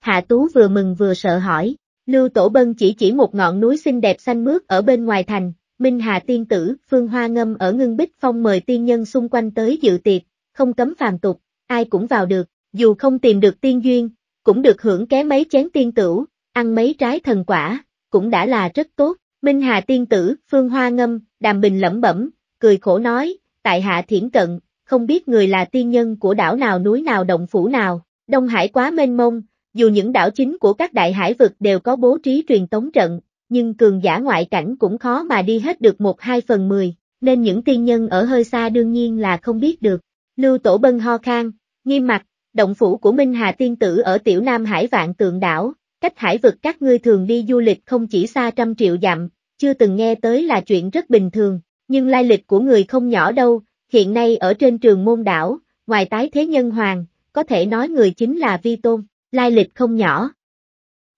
Hạ Tú vừa mừng vừa sợ hỏi, Lưu Tổ Bân chỉ chỉ một ngọn núi xinh đẹp xanh mướt ở bên ngoài thành, Minh Hà Tiên Tử, Phương Hoa Ngâm ở Ngưng Bích Phong mời tiên nhân xung quanh tới dự tiệc, không cấm phàm tục, ai cũng vào được, dù không tìm được tiên duyên, cũng được hưởng ké mấy chén tiên tử, ăn mấy trái thần quả, cũng đã là rất tốt. Minh Hà Tiên Tử, Phương Hoa Ngâm, Đàm Bình lẩm bẩm, cười khổ nói, tại hạ thiển cận, không biết người là tiên nhân của đảo nào núi nào động phủ nào, Đông Hải quá mênh mông, dù những đảo chính của các đại hải vực đều có bố trí truyền tống trận, nhưng cường giả ngoại cảnh cũng khó mà đi hết được một hai phần mười, nên những tiên nhân ở hơi xa đương nhiên là không biết được. Lưu Tổ Bân ho khang, nghiêm mặt, động phủ của Minh Hà Tiên Tử ở tiểu Nam Hải Vạn Tượng Đảo, cách hải vực các ngươi thường đi du lịch không chỉ xa trăm triệu dặm, chưa từng nghe tới là chuyện rất bình thường, nhưng lai lịch của người không nhỏ đâu, hiện nay ở trên trường môn đảo, ngoài tái thế nhân hoàng, có thể nói người chính là Vi Tôn lai lịch không nhỏ.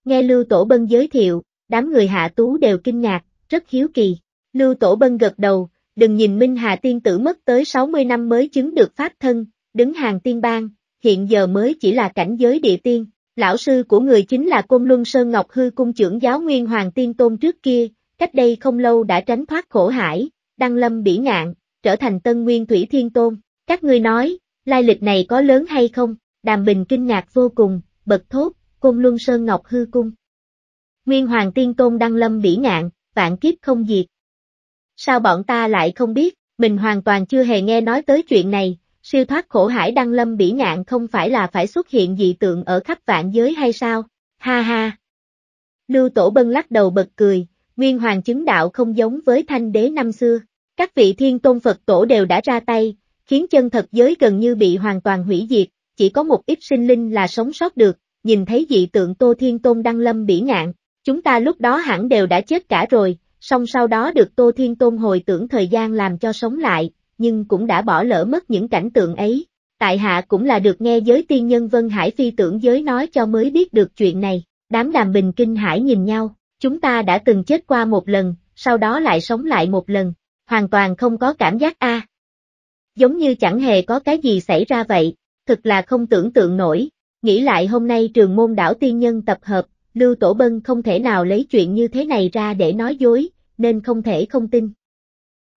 Nghe Lưu Tổ Bân giới thiệu, đám người hạ tú đều kinh ngạc, rất hiếu kỳ. Lưu Tổ Bân gật đầu, đừng nhìn Minh Hà Tiên Tử mất tới 60 năm mới chứng được pháp thân, đứng hàng tiên bang, hiện giờ mới chỉ là cảnh giới địa tiên. Lão sư của người chính là Côn Luân Sơn Ngọc Hư Cung trưởng giáo Nguyên Hoàng Tiên Tôn trước kia, cách đây không lâu đã tránh thoát khổ hải, đăng lâm bỉ ngạn, trở thành tân nguyên Thủy Thiên Tôn. Các ngươi nói, lai lịch này có lớn hay không? Đàm Bình kinh ngạc vô cùng, bật thốt, cung luân sơn ngọc hư cung. Nguyên hoàng tiên tôn đăng lâm bỉ ngạn, vạn kiếp không diệt. Sao bọn ta lại không biết, mình hoàn toàn chưa hề nghe nói tới chuyện này, siêu thoát khổ hải đăng lâm bỉ ngạn không phải là phải xuất hiện dị tượng ở khắp vạn giới hay sao? Ha ha! Lưu Tổ Bân lắc đầu bật cười, Nguyên Hoàng chứng đạo không giống với thanh đế năm xưa. Các vị thiên tôn Phật tổ đều đã ra tay, khiến chân thật giới gần như bị hoàn toàn hủy diệt, chỉ có một ít sinh linh là sống sót được, nhìn thấy dị tượng Tô Thiên Tôn đăng lâm bỉ ngạn, chúng ta lúc đó hẳn đều đã chết cả rồi, song sau đó được Tô Thiên Tôn hồi tưởng thời gian làm cho sống lại, nhưng cũng đã bỏ lỡ mất những cảnh tượng ấy. Tại hạ cũng là được nghe giới tiên nhân Vân Hải phi tưởng giới nói cho mới biết được chuyện này, đám đàm bình kinh hải nhìn nhau, chúng ta đã từng chết qua một lần, sau đó lại sống lại một lần, hoàn toàn không có cảm giác a. Giống như chẳng hề có cái gì xảy ra vậy, thật là không tưởng tượng nổi, nghĩ lại hôm nay trường môn đảo tiên nhân tập hợp, Lưu Tổ Bân không thể nào lấy chuyện như thế này ra để nói dối, nên không thể không tin.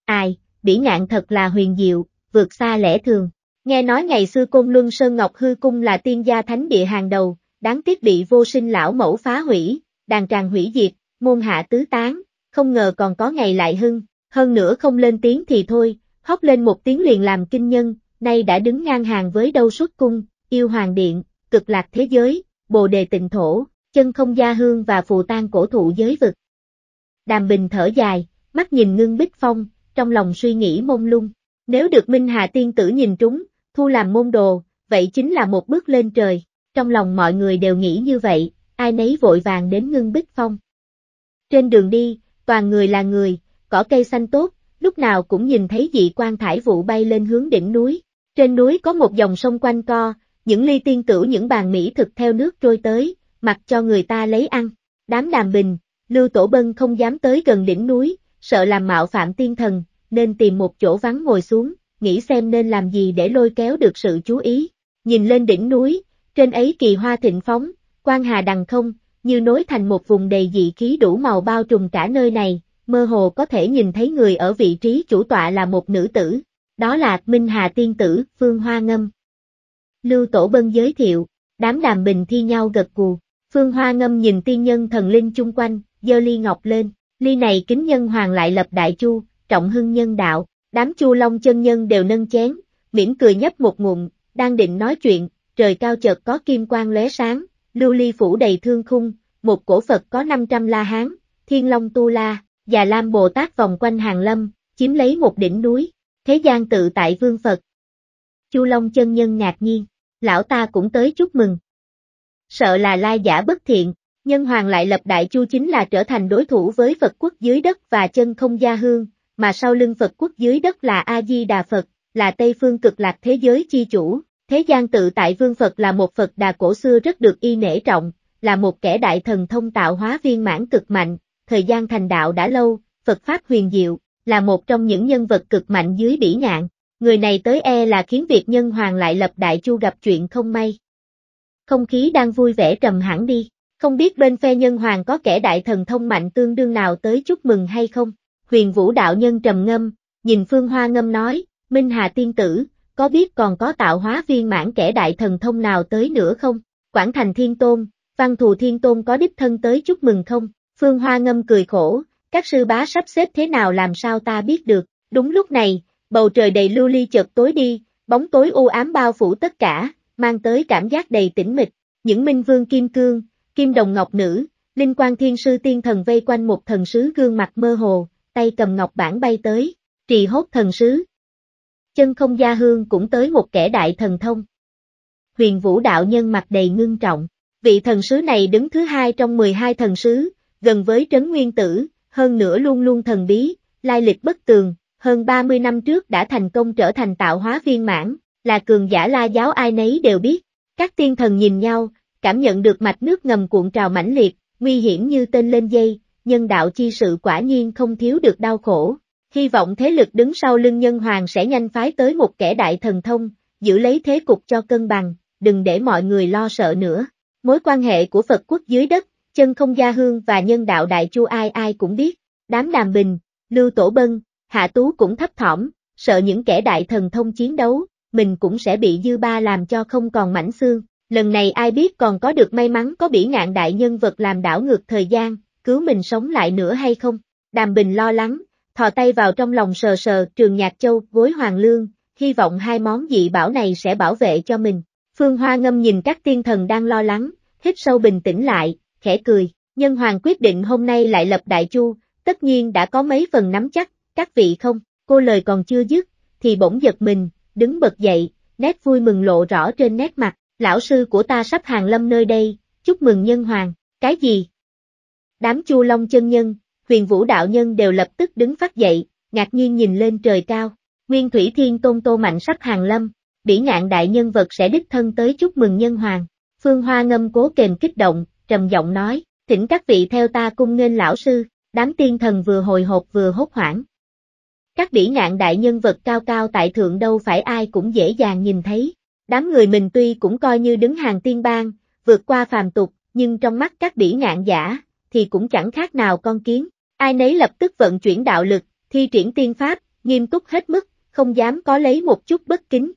Ai, bỉ ngạn thật là huyền diệu, vượt xa lẽ thường. Nghe nói ngày xưa Côn Luân Sơn Ngọc Hư Cung là tiên gia thánh địa hàng đầu, đáng tiếc bị vô sinh lão mẫu phá hủy, đàn tràng hủy diệt, môn hạ tứ tán, không ngờ còn có ngày lại hưng, hơn nữa không lên tiếng thì thôi, hót lên một tiếng liền làm kinh nhân, nay đã đứng ngang hàng với đâu suất cung, yêu hoàng điện, cực lạc thế giới, bồ đề tịnh thổ, chân không gia hương và phù tan cổ thụ giới vực. Đàm Bình thở dài, mắt nhìn ngưng bích phong, trong lòng suy nghĩ mông lung. Nếu được Minh Hà tiên tử nhìn trúng, thu làm môn đồ, vậy chính là một bước lên trời. Trong lòng mọi người đều nghĩ như vậy, ai nấy vội vàng đến ngưng bích phong. Trên đường đi, toàn người là người, cỏ cây xanh tốt, lúc nào cũng nhìn thấy dị quan thải vụ bay lên hướng đỉnh núi, trên núi có một dòng sông quanh co, những ly tiên tử những bàn mỹ thực theo nước trôi tới, mặc cho người ta lấy ăn. Đám đàm bình, Lưu Tổ Bân không dám tới gần đỉnh núi, sợ làm mạo phạm tiên thần, nên tìm một chỗ vắng ngồi xuống, nghĩ xem nên làm gì để lôi kéo được sự chú ý. Nhìn lên đỉnh núi, trên ấy kỳ hoa thịnh phóng, quan hà đằng không, như nối thành một vùng đầy dị khí đủ màu bao trùm cả nơi này, mơ hồ có thể nhìn thấy người ở vị trí chủ tọa là một nữ tử, đó là Minh Hà Tiên Tử, Phương Hoa Ngâm. Lưu Tổ Bân giới thiệu, đám đàm bình thi nhau gật cù, Phương Hoa Ngâm nhìn tiên nhân thần linh chung quanh, dơ ly ngọc lên, ly này kính nhân hoàng lại lập đại chu, trọng hưng nhân đạo, đám chu long chân nhân đều nâng chén, mỉm cười nhấp một ngụm, đang định nói chuyện, trời cao chợt có kim quang lóe sáng, lưu ly phủ đầy thương khung, một cổ Phật có 500 la hán, thiên long tu la, và lam Bồ Tát vòng quanh hàng lâm, chiếm lấy một đỉnh núi, Thế gian tự tại vương Phật. Chu Long chân nhân ngạc nhiên, lão ta cũng tới chúc mừng. Sợ là lai giả bất thiện, nhân hoàng lại lập đại chu chính là trở thành đối thủ với Phật quốc dưới đất và chân không gia hương, mà sau lưng Phật quốc dưới đất là A-di-đà Phật, là Tây phương cực lạc thế giới chi chủ. Thế gian tự tại vương Phật là một Phật đà cổ xưa rất được y nể trọng, là một kẻ đại thần thông tạo hóa viên mãn cực mạnh, thời gian thành đạo đã lâu, Phật Pháp huyền diệu, là một trong những nhân vật cực mạnh dưới bỉ ngạn, người này tới e là khiến việc nhân hoàng lại lập đại chu gặp chuyện không may. Không khí đang vui vẻ trầm hẳn đi, không biết bên phe nhân hoàng có kẻ đại thần thông mạnh tương đương nào tới chúc mừng hay không, huyền vũ đạo nhân trầm ngâm, nhìn phương hoa ngâm nói, Minh Hà tiên tử, có biết còn có tạo hóa viên mãn kẻ đại thần thông nào tới nữa không? Quảng Thành Thiên Tôn, Văn Thù Thiên Tôn có đích thân tới chúc mừng không? Phương Hoa ngâm cười khổ, các sư bá sắp xếp thế nào làm sao ta biết được, đúng lúc này, bầu trời đầy lưu ly chợt tối đi, bóng tối u ám bao phủ tất cả, mang tới cảm giác đầy tĩnh mịch, những minh vương kim cương, kim đồng ngọc nữ, linh quan thiên sư tiên thần vây quanh một thần sứ gương mặt mơ hồ, tay cầm ngọc bản bay tới, trì hốt thần sứ. Chân không gia hương cũng tới một kẻ đại thần thông. Huyền vũ đạo nhân mặt đầy ngưng trọng, vị thần sứ này đứng thứ hai trong 12 thần sứ, gần với trấn nguyên tử, hơn nữa luôn luôn thần bí, lai lịch bất tường, hơn 30 năm trước đã thành công trở thành tạo hóa viên mãn, là cường giả la giáo ai nấy đều biết. Các tiên thần nhìn nhau, cảm nhận được mạch nước ngầm cuộn trào mãnh liệt, nguy hiểm như tên lên dây, nhân đạo chi sự quả nhiên không thiếu được đau khổ. Hy vọng thế lực đứng sau lưng nhân hoàng sẽ nhanh phái tới một kẻ đại thần thông, giữ lấy thế cục cho cân bằng, đừng để mọi người lo sợ nữa. Mối quan hệ của Phật quốc dưới đất chân không gia hương và nhân đạo đại chu ai ai cũng biết, đám đàm bình, lưu tổ bân, hạ tú cũng thấp thỏm, sợ những kẻ đại thần thông chiến đấu, mình cũng sẽ bị dư ba làm cho không còn mảnh xương, lần này ai biết còn có được may mắn có bỉ ngạn đại nhân vật làm đảo ngược thời gian, cứu mình sống lại nữa hay không, đàm bình lo lắng, thò tay vào trong lòng sờ sờ trường nhạc châu gối hoàng lương, hy vọng hai món dị bảo này sẽ bảo vệ cho mình. Phương Hoa Ngâm nhìn các tiên thần đang lo lắng, hít sâu bình tĩnh lại, khẽ cười, nhân hoàng quyết định hôm nay lại lập đại chu, tất nhiên đã có mấy phần nắm chắc, các vị không, cô lời còn chưa dứt, thì bỗng giật mình, đứng bật dậy, nét vui mừng lộ rõ trên nét mặt, lão sư của ta sắp hàng lâm nơi đây, chúc mừng nhân hoàng, cái gì? Đám chu long chân nhân, huyền vũ đạo nhân đều lập tức đứng phát dậy, ngạc nhiên nhìn lên trời cao, nguyên thủy thiên tôn tô mạnh sắp hàng lâm, bỉ ngạn đại nhân vật sẽ đích thân tới chúc mừng nhân hoàng, phương hoa ngâm cố kềm kích động, trầm giọng nói, thỉnh các vị theo ta cung nghênh lão sư, đám tiên thần vừa hồi hộp vừa hốt hoảng. Các bỉ ngạn đại nhân vật cao cao tại thượng đâu phải ai cũng dễ dàng nhìn thấy, đám người mình tuy cũng coi như đứng hàng tiên bang, vượt qua phàm tục, nhưng trong mắt các bỉ ngạn giả, thì cũng chẳng khác nào con kiến, ai nấy lập tức vận chuyển đạo lực, thi triển tiên pháp, nghiêm túc hết mức, không dám có lấy một chút bất kính.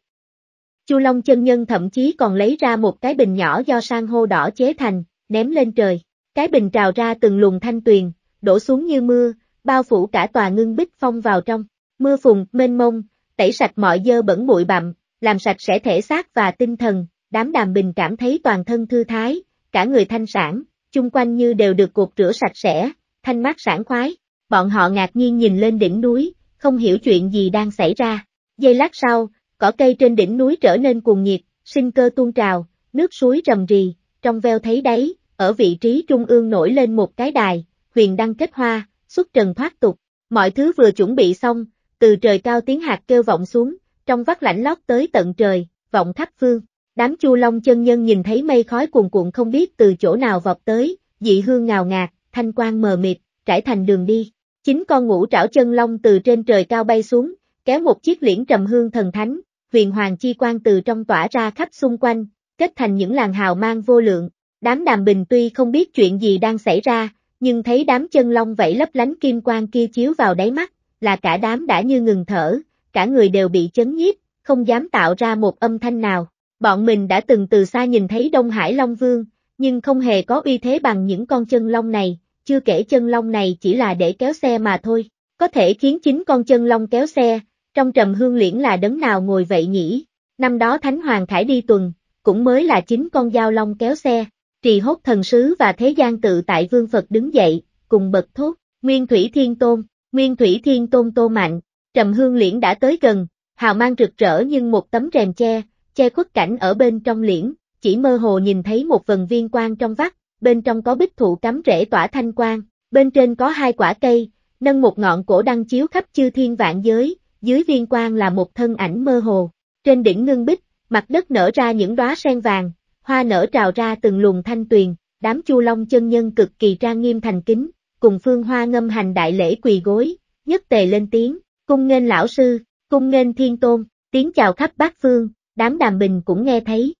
Chu Long chân nhân thậm chí còn lấy ra một cái bình nhỏ do sang hô đỏ chế thành, ném lên trời. Cái bình trào ra từng luồng thanh tuyền, đổ xuống như mưa, bao phủ cả tòa ngưng bích phong vào trong. Mưa phùng, mênh mông, tẩy sạch mọi dơ bẩn bụi bặm, làm sạch sẽ thể xác và tinh thần, đám đàm bình cảm thấy toàn thân thư thái, cả người thanh sản, chung quanh như đều được cuộc rửa sạch sẽ, thanh mát sản khoái. Bọn họ ngạc nhiên nhìn lên đỉnh núi, không hiểu chuyện gì đang xảy ra. Giây lát sau, cỏ cây trên đỉnh núi trở nên cuồng nhiệt, sinh cơ tuôn trào, nước suối rầm rì, trong veo thấy đấy, ở vị trí trung ương nổi lên một cái đài, huyền đăng kết hoa, xuất trần thoát tục, mọi thứ vừa chuẩn bị xong, từ trời cao tiếng hạt kêu vọng xuống, trong vắt lãnh lót tới tận trời, vọng khắp phương. Đám chu long chân nhân nhìn thấy mây khói cuồn cuộn không biết từ chỗ nào vọt tới, dị hương ngào ngạt, thanh quang mờ mịt, trải thành đường đi. Chính con ngũ trảo chân long từ trên trời cao bay xuống, kéo một chiếc liễn trầm hương thần thánh, huyền hoàng chi quang từ trong tỏa ra khắp xung quanh, kết thành những làn hào mang vô lượng. Đám đàm bình tuy không biết chuyện gì đang xảy ra, nhưng thấy đám chân long vẫy lấp lánh kim quang kia chiếu vào đáy mắt, là cả đám đã như ngừng thở, cả người đều bị chấn nhiếp, không dám tạo ra một âm thanh nào. Bọn mình đã từng từ xa nhìn thấy Đông Hải Long Vương, nhưng không hề có uy thế bằng những con chân long này, chưa kể chân long này chỉ là để kéo xe mà thôi, có thể khiến chính con chân long kéo xe, trong trầm hương liễn là đấng nào ngồi vậy nhỉ? Năm đó Thánh Hoàng Khải đi tuần, cũng mới là chính con dao long kéo xe, trì hốt thần sứ và thế gian tự tại vương Phật đứng dậy, cùng bật thốt, Nguyên Thủy Thiên Tôn, Nguyên Thủy Thiên Tôn Tô Mạnh, Trầm Hương Liễn đã tới gần, hào mang rực rỡ nhưng một tấm rèm che, che khuất cảnh ở bên trong liễn, chỉ mơ hồ nhìn thấy một phần viên quan trong vắt, bên trong có bích thụ cắm rễ tỏa thanh quang, bên trên có hai quả cây, nâng một ngọn cổ đăng chiếu khắp chư thiên vạn giới, dưới viên quan là một thân ảnh mơ hồ, trên đỉnh ngưng bích, mặt đất nở ra những đóa sen vàng, hoa nở trào ra từng luồng thanh tuyền, đám chu long chân nhân cực kỳ trang nghiêm thành kính, cùng phương hoa ngâm hành đại lễ quỳ gối, nhất tề lên tiếng, cung nghênh lão sư, cung nghênh thiên tôn, tiếng chào khắp bát phương, đám đàm bình cũng nghe thấy.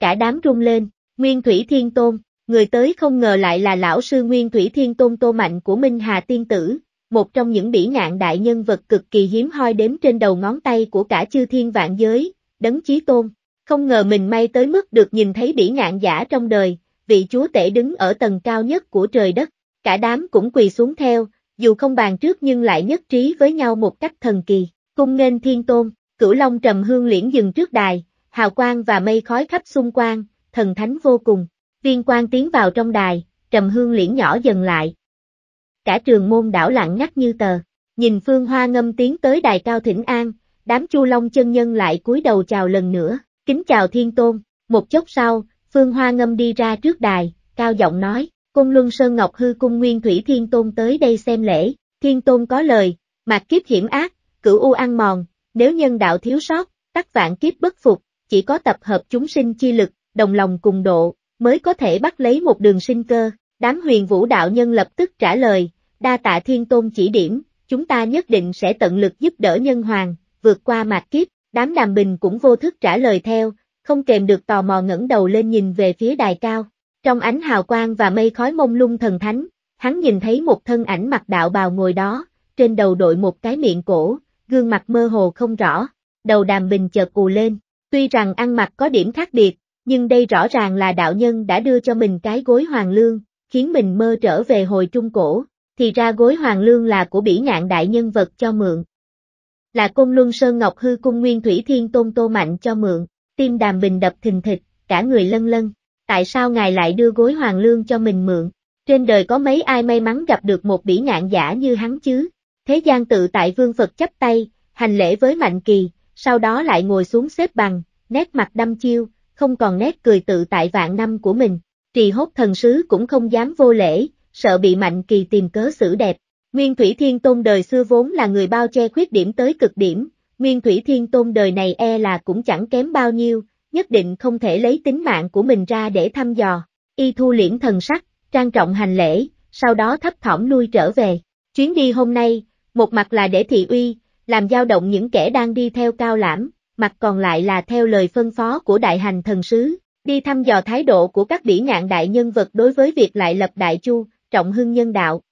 Cả đám rung lên, nguyên thủy thiên tôn, người tới không ngờ lại là lão sư nguyên thủy thiên tôn tô mạnh của Minh Hà Tiên Tử, một trong những bỉ ngạn đại nhân vật cực kỳ hiếm hoi đếm trên đầu ngón tay của cả chư thiên vạn giới, đấng chí tôn. Không ngờ mình may tới mức được nhìn thấy bỉ ngạn giả trong đời, vị chúa tể đứng ở tầng cao nhất của trời đất, cả đám cũng quỳ xuống theo, dù không bàn trước nhưng lại nhất trí với nhau một cách thần kỳ. Cung nghênh thiên tôn, cửu long trầm hương liễn dừng trước đài, hào quang và mây khói khắp xung quanh, thần thánh vô cùng. Viên quan tiến vào trong đài, trầm hương liễn nhỏ dần lại. Cả trường môn đảo lặng ngắt như tờ, nhìn phương hoa ngâm tiến tới đài cao thỉnh an, đám Chu Long chân nhân lại cúi đầu chào lần nữa, kính chào Thiên Tôn, một chốc sau, Phương Hoa Ngâm đi ra trước đài, cao giọng nói, cung Luân Sơn Ngọc Hư Cung Nguyên Thủy Thiên Tôn tới đây xem lễ, Thiên Tôn có lời, mạc kiếp hiểm ác, cửu u ăn mòn, nếu nhân đạo thiếu sót, tắc vạn kiếp bất phục, chỉ có tập hợp chúng sinh chi lực, đồng lòng cùng độ, mới có thể bắt lấy một đường sinh cơ, đám huyền vũ đạo nhân lập tức trả lời, đa tạ Thiên Tôn chỉ điểm, chúng ta nhất định sẽ tận lực giúp đỡ nhân hoàng, vượt qua mạc kiếp, đám đàm bình cũng vô thức trả lời theo, không kèm được tò mò ngẩng đầu lên nhìn về phía đài cao. Trong ánh hào quang và mây khói mông lung thần thánh, hắn nhìn thấy một thân ảnh mặc đạo bào ngồi đó, trên đầu đội một cái miệng cổ, gương mặt mơ hồ không rõ, đầu đàm bình chợt cù lên, tuy rằng ăn mặc có điểm khác biệt, nhưng đây rõ ràng là đạo nhân đã đưa cho mình cái gối hoàng lương, khiến mình mơ trở về hồi trung cổ, thì ra gối hoàng lương là của bỉ ngạn đại nhân vật cho mượn là côn luân sơn ngọc hư cung nguyên thủy thiên tôn tô mạnh cho mượn, tim đàm bình đập thình thịch, cả người lân lân, tại sao ngài lại đưa gối hoàng lương cho mình mượn, trên đời có mấy ai may mắn gặp được một bỉ ngạn giả như hắn chứ, thế gian tự tại vương Phật chấp tay, hành lễ với mạnh kỳ, sau đó lại ngồi xuống xếp bằng, nét mặt đăm chiêu, không còn nét cười tự tại vạn năm của mình, trì hốt thần sứ cũng không dám vô lễ, sợ bị mạnh kỳ tìm cớ xử đẹp, Nguyên Thủy Thiên Tôn đời xưa vốn là người bao che khuyết điểm tới cực điểm, Nguyên Thủy Thiên Tôn đời này e là cũng chẳng kém bao nhiêu, nhất định không thể lấy tính mạng của mình ra để thăm dò. Y thu liễm thần sắc, trang trọng hành lễ, sau đó thấp thỏm lui trở về. Chuyến đi hôm nay, một mặt là để thị uy, làm dao động những kẻ đang đi theo cao lãm, mặt còn lại là theo lời phân phó của đại hành thần sứ, đi thăm dò thái độ của các bỉ ngạn đại nhân vật đối với việc lại lập đại chu, trọng hưng nhân đạo,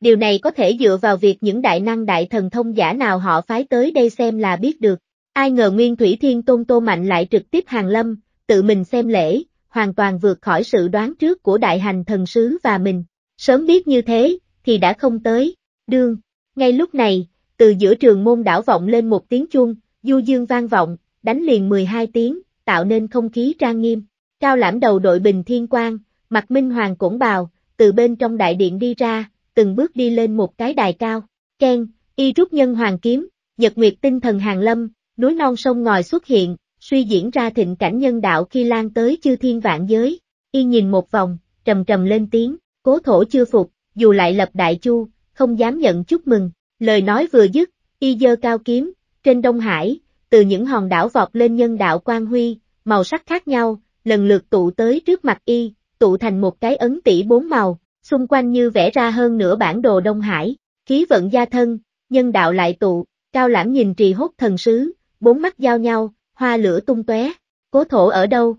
Điều này có thể dựa vào việc những đại năng đại thần thông giả nào họ phái tới đây xem là biết được. Ai ngờ Nguyên Thủy Thiên Tôn Tô Mạnh lại trực tiếp hàng lâm, tự mình xem lễ, hoàn toàn vượt khỏi sự đoán trước của đại hành thần sứ và mình. Sớm biết như thế, thì đã không tới. Đương, ngay lúc này, từ giữa trường môn đảo vọng lên một tiếng chuông, du dương vang vọng, đánh liền 12 tiếng, tạo nên không khí trang nghiêm. Cao lãm đầu đội bình thiên quang, mặt minh hoàng cổng bào, từ bên trong đại điện đi ra, từng bước đi lên một cái đài cao. Ken, y rút nhân hoàng kiếm, nhật nguyệt tinh thần hàng lâm, núi non sông ngòi xuất hiện, suy diễn ra thịnh cảnh nhân đạo khi lan tới chư thiên vạn giới. Y nhìn một vòng, trầm trầm lên tiếng, cố thổ chưa phục, dù lại lập đại chu, không dám nhận chúc mừng. Lời nói vừa dứt, y dơ cao kiếm, trên Đông Hải, từ những hòn đảo vọt lên nhân đạo quang huy, màu sắc khác nhau, lần lượt tụ tới trước mặt y, tụ thành một cái ấn tỷ bốn màu, xung quanh như vẽ ra hơn nửa bản đồ Đông Hải, khí vận gia thân, nhân đạo lại tụ, cao lãm nhìn trì hốt thần sứ, bốn mắt giao nhau, hoa lửa tung tóe, cố thổ ở đâu?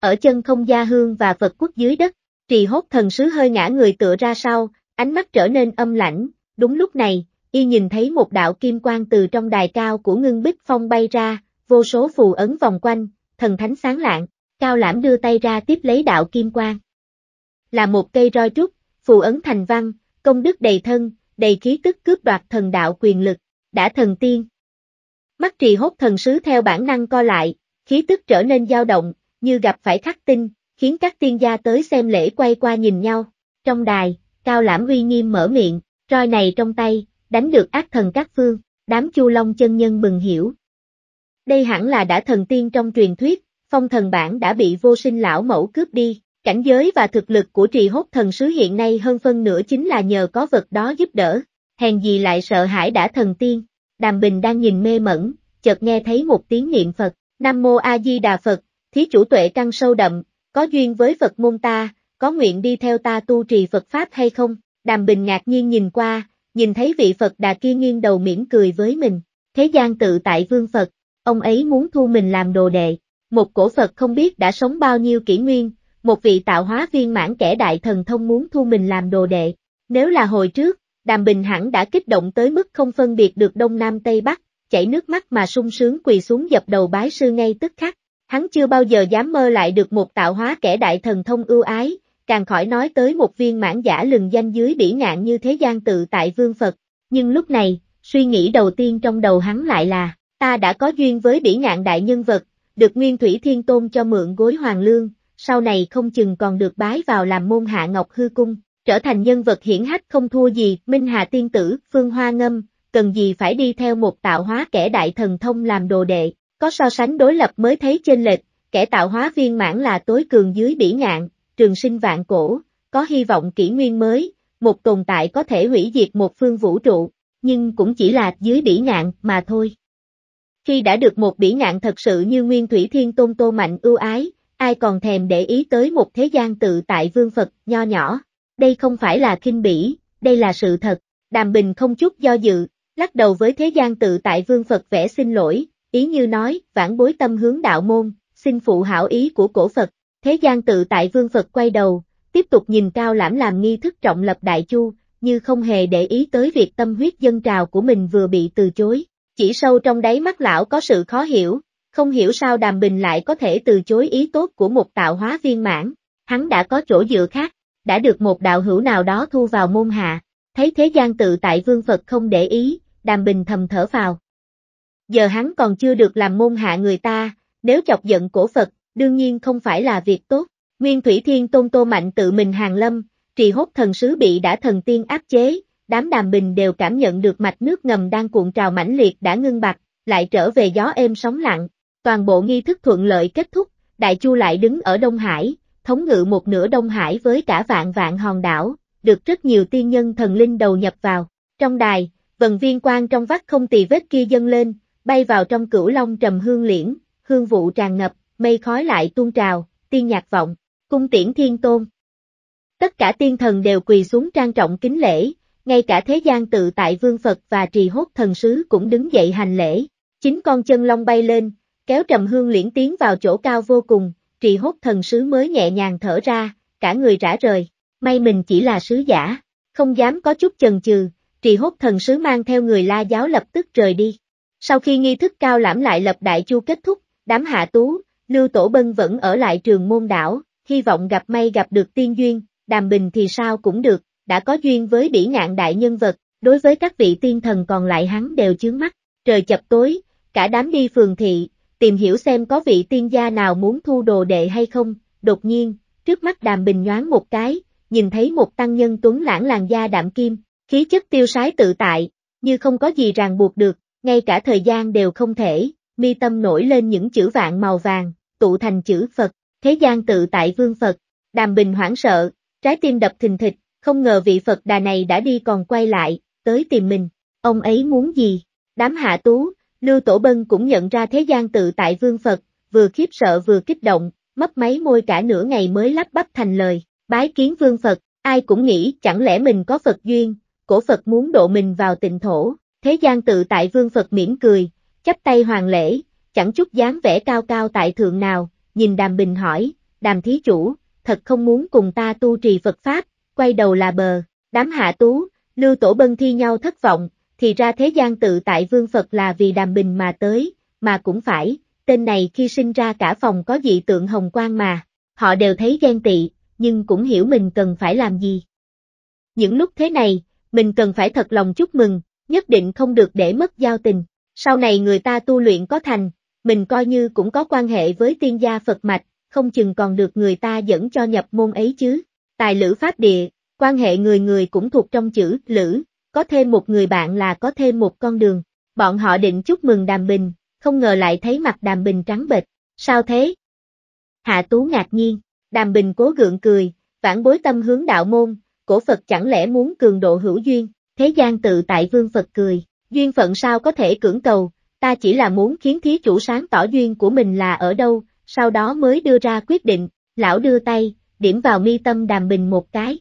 Ở chân không gia hương và Phật quốc dưới đất, trì hốt thần sứ hơi ngã người tựa ra sau, ánh mắt trở nên âm lãnh, đúng lúc này, y nhìn thấy một đạo kim quang từ trong đài cao của ngưng bích phong bay ra, vô số phù ấn vòng quanh, thần thánh sáng lạng, cao lãm đưa tay ra tiếp lấy đạo kim quang, là một cây roi trúc, phù ấn thành văn, công đức đầy thân, đầy khí tức cướp đoạt thần đạo quyền lực, đã thần tiên. Mắt trì hốt thần sứ theo bản năng co lại, khí tức trở nên dao động, như gặp phải khắc tinh, khiến các tiên gia tới xem lễ quay qua nhìn nhau. Trong đài, Cao Lãm uy nghiêm mở miệng, roi này trong tay, đánh được ác thần các phương, đám chu long chân nhân bừng hiểu. Đây hẳn là đã thần tiên trong truyền thuyết, phong thần bản đã bị vô sinh lão mẫu cướp đi. Cảnh giới và thực lực của trì hốt thần sứ hiện nay hơn phân nửa chính là nhờ có vật đó giúp đỡ, hèn gì lại sợ hãi đã thần tiên. Đàm Bình đang nhìn mê mẩn, chợt nghe thấy một tiếng niệm Phật, Nam Mô A Di Đà Phật, thí chủ tuệ căn sâu đậm, có duyên với Phật môn ta, có nguyện đi theo ta tu trì Phật Pháp hay không? Đàm Bình ngạc nhiên nhìn qua, nhìn thấy vị Phật đà kia nghiêng đầu mỉm cười với mình, thế gian tự tại vương Phật, ông ấy muốn thu mình làm đồ đệ, một cổ Phật không biết đã sống bao nhiêu kỷ nguyên, một vị tạo hóa viên mãn kẻ đại thần thông muốn thu mình làm đồ đệ. Nếu là hồi trước, Đàm Bình hẳn đã kích động tới mức không phân biệt được Đông Nam Tây Bắc, chảy nước mắt mà sung sướng quỳ xuống dập đầu bái sư ngay tức khắc. Hắn chưa bao giờ dám mơ lại được một tạo hóa kẻ đại thần thông ưu ái, càng khỏi nói tới một viên mãn giả lừng danh dưới bỉ ngạn như thế gian tự tại vương Phật. Nhưng lúc này, suy nghĩ đầu tiên trong đầu hắn lại là, ta đã có duyên với bỉ ngạn đại nhân vật, được Nguyên Thủy Thiên Tôn cho mượn gối hoàng lương, sau này không chừng còn được bái vào làm môn hạ Ngọc Hư Cung, trở thành nhân vật hiển hách không thua gì, Minh Hà Tiên Tử, Phương Hoa Ngâm, cần gì phải đi theo một tạo hóa kẻ đại thần thông làm đồ đệ, có so sánh đối lập mới thấy chênh lệch, kẻ tạo hóa viên mãn là tối cường dưới bỉ ngạn, trường sinh vạn cổ, có hy vọng kỷ nguyên mới, một tồn tại có thể hủy diệt một phương vũ trụ, nhưng cũng chỉ là dưới bỉ ngạn mà thôi. Khi đã được một bỉ ngạn thật sự như Nguyên Thủy Thiên Tôn Tô Mạnh ưu ái, ai còn thèm để ý tới một thế gian tự tại vương Phật, nho nhỏ. Đây không phải là kinh bỉ, đây là sự thật. Đàm Bình không chút do dự, lắc đầu với thế gian tự tại vương Phật vẽ xin lỗi, ý như nói, vãn bối tâm hướng đạo môn, xin phụ hảo ý của cổ Phật. Thế gian tự tại vương Phật quay đầu, tiếp tục nhìn cao lãm làm nghi thức trọng lập đại chu, như không hề để ý tới việc tâm huyết dân trào của mình vừa bị từ chối. Chỉ sâu trong đáy mắt lão có sự khó hiểu, không hiểu sao Đàm Bình lại có thể từ chối ý tốt của một tạo hóa viên mãn, hắn đã có chỗ dựa khác, đã được một đạo hữu nào đó thu vào môn hạ, thấy thế gian tự tại vương Phật không để ý, Đàm Bình thầm thở vào. Giờ hắn còn chưa được làm môn hạ người ta, nếu chọc giận cổ Phật, đương nhiên không phải là việc tốt. Nguyên Thủy Thiên Tôn Tô Mạnh tự mình hàng lâm, trì hốt thần sứ bị đã thần tiên áp chế, đám đàm bình đều cảm nhận được mạch nước ngầm đang cuộn trào mãnh liệt đã ngưng bạc, lại trở về gió êm sóng lặng, Toàn bộ nghi thức thuận lợi kết thúc, Đại Chu lại đứng ở Đông Hải, thống ngự một nửa Đông Hải với cả vạn vạn hòn đảo, được rất nhiều tiên nhân thần linh đầu nhập vào. Trong đài, vần viên quan trong vắt không tỳ vết kia dâng lên, bay vào trong cửu long trầm hương liễn, hương vụ tràn ngập, mây khói lại tuôn trào, tiên nhạc vọng, cung tiễn thiên tôn. Tất cả tiên thần đều quỳ xuống trang trọng kính lễ, ngay cả thế gian tự tại vương Phật và trì hốt thần sứ cũng đứng dậy hành lễ. Chính con chân long bay lên, kéo trầm hương liễn tiến vào chỗ cao vô cùng, trì hốt thần sứ mới nhẹ nhàng thở ra, cả người rã rời, may mình chỉ là sứ giả, không dám có chút chần chừ, trì hốt thần sứ mang theo người la giáo lập tức rời đi. Sau khi nghi thức cao lãm lại lập đại chu kết thúc, đám hạ tú, lưu tổ bân vẫn ở lại trường môn đảo, hy vọng gặp may gặp được tiên duyên, đàm bình thì sao cũng được, đã có duyên với bỉ ngạn đại nhân vật, đối với các vị tiên thần còn lại hắn đều chướng mắt, trời chập tối, cả đám đi phường thị, tìm hiểu xem có vị tiên gia nào muốn thu đồ đệ hay không, đột nhiên, trước mắt đàm bình nhoáng một cái, nhìn thấy một tăng nhân tuấn lãng làn da đạm kim, khí chất tiêu sái tự tại, như không có gì ràng buộc được, ngay cả thời gian đều không thể, mi tâm nổi lên những chữ vạn màu vàng, tụ thành chữ Phật, thế gian tự tại vương Phật, đàm bình hoảng sợ, trái tim đập thình thịch, không ngờ vị Phật đà này đã đi còn quay lại, tới tìm mình, ông ấy muốn gì, đám hạ tú, Lưu Tổ Bân cũng nhận ra thế gian tự tại vương Phật, vừa khiếp sợ vừa kích động, mấp máy môi cả nửa ngày mới lắp bắp thành lời, bái kiến vương Phật, ai cũng nghĩ chẳng lẽ mình có Phật duyên, cổ Phật muốn độ mình vào tịnh thổ, thế gian tự tại vương Phật mỉm cười, chắp tay hoàng lễ, chẳng chút dáng vẻ cao cao tại thượng nào, nhìn đàm bình hỏi, đàm thí chủ, thật không muốn cùng ta tu trì Phật Pháp, quay đầu là bờ, đám hạ tú, lưu tổ bân thi nhau thất vọng, thì ra thế gian tự tại vương Phật là vì đàm bình mà tới, mà cũng phải, tên này khi sinh ra cả phòng có dị tượng hồng quang mà, họ đều thấy ghen tị, nhưng cũng hiểu mình cần phải làm gì. Những lúc thế này, mình cần phải thật lòng chúc mừng, nhất định không được để mất giao tình, sau này người ta tu luyện có thành, mình coi như cũng có quan hệ với tiên gia Phật mạch, không chừng còn được người ta dẫn cho nhập môn ấy chứ. Tài lữ pháp địa, quan hệ người người cũng thuộc trong chữ lữ, có thêm một người bạn là có thêm một con đường. Bọn họ định chúc mừng Đàm Bình, không ngờ lại thấy mặt Đàm Bình trắng bệch. Sao thế? Hạ Tú ngạc nhiên, Đàm Bình cố gượng cười, vãn bối tâm hướng đạo môn, cổ Phật chẳng lẽ muốn cường độ hữu duyên, thế gian tự tại vương Phật cười, duyên phận sao có thể cưỡng cầu, ta chỉ là muốn khiến thí chủ sáng tỏ duyên của mình là ở đâu, sau đó mới đưa ra quyết định, lão đưa tay, điểm vào mi tâm Đàm Bình một cái.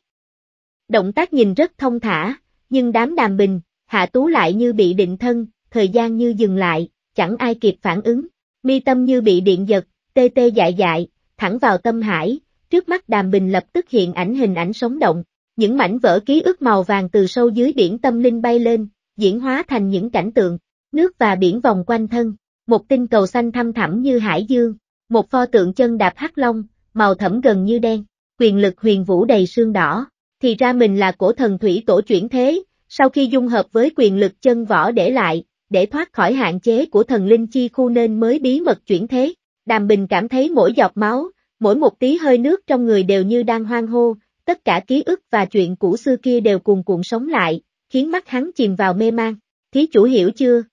Động tác nhìn rất thông thả, nhưng đám đàm bình, hạ tú lại như bị định thân, thời gian như dừng lại, chẳng ai kịp phản ứng. Mi tâm như bị điện giật, tê tê dại dại, thẳng vào tâm hải, trước mắt đàm bình lập tức hiện ảnh hình ảnh sống động, những mảnh vỡ ký ức màu vàng từ sâu dưới biển tâm linh bay lên, diễn hóa thành những cảnh tượng, nước và biển vòng quanh thân, một tinh cầu xanh thăm thẳm như hải dương, một pho tượng chân đạp hắc long, màu thẫm gần như đen, quyền lực huyền vũ đầy xương đỏ, thì ra mình là cổ thần thủy tổ chuyển thế, sau khi dung hợp với quyền lực chân võ để lại, để thoát khỏi hạn chế của thần linh chi khu nên mới bí mật chuyển thế. Đàm Bình cảm thấy mỗi giọt máu, mỗi một tí hơi nước trong người đều như đang hoang hô, tất cả ký ức và chuyện cũ xưa kia đều cuồn cuộn sống lại, khiến mắt hắn chìm vào mê mang. Thí chủ hiểu chưa?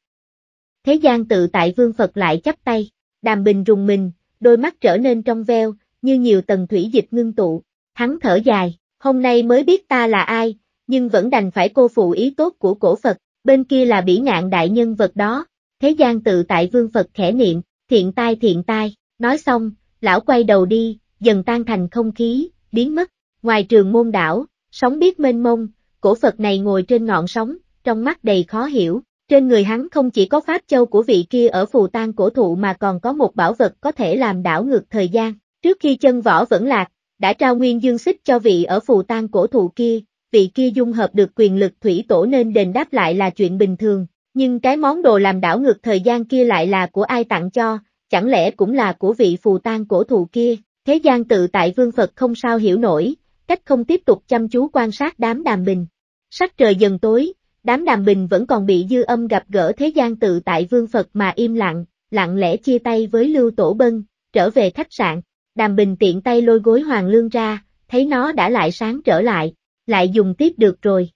Thế gian tự tại vương Phật lại chắp tay, Đàm Bình rùng mình, đôi mắt trở nên trong veo, như nhiều tầng thủy dịch ngưng tụ, hắn thở dài, Hôm nay mới biết ta là ai, nhưng vẫn đành phải cô phụ ý tốt của cổ Phật, bên kia là bỉ ngạn đại nhân vật đó. Thế gian tự tại vương Phật khẽ niệm, thiện tai thiện tai, nói xong, lão quay đầu đi, dần tan thành không khí, biến mất. Ngoài trường môn đảo, sóng biết mênh mông, cổ Phật này ngồi trên ngọn sóng, trong mắt đầy khó hiểu. Trên người hắn không chỉ có pháp châu của vị kia ở phù tang cổ thụ mà còn có một bảo vật có thể làm đảo ngược thời gian. Trước khi chân võ vẫn lạc, đã trao nguyên dương xích cho vị ở phù tang cổ thụ kia, vị kia dung hợp được quyền lực thủy tổ nên đền đáp lại là chuyện bình thường, nhưng cái món đồ làm đảo ngược thời gian kia lại là của ai tặng cho, chẳng lẽ cũng là của vị phù tang cổ thụ kia, thế gian tự tại vương Phật không sao hiểu nổi, cách không tiếp tục chăm chú quan sát đám đàm bình. Sắc trời dần tối, đám đàm bình vẫn còn bị dư âm gặp gỡ thế gian tự tại vương Phật mà im lặng, lặng lẽ chia tay với Lưu Tổ Bân, trở về khách sạn. Đàm Bình tiện tay lôi gối hoàng lương ra, thấy nó đã lại sáng trở lại, lại dùng tiếp được rồi.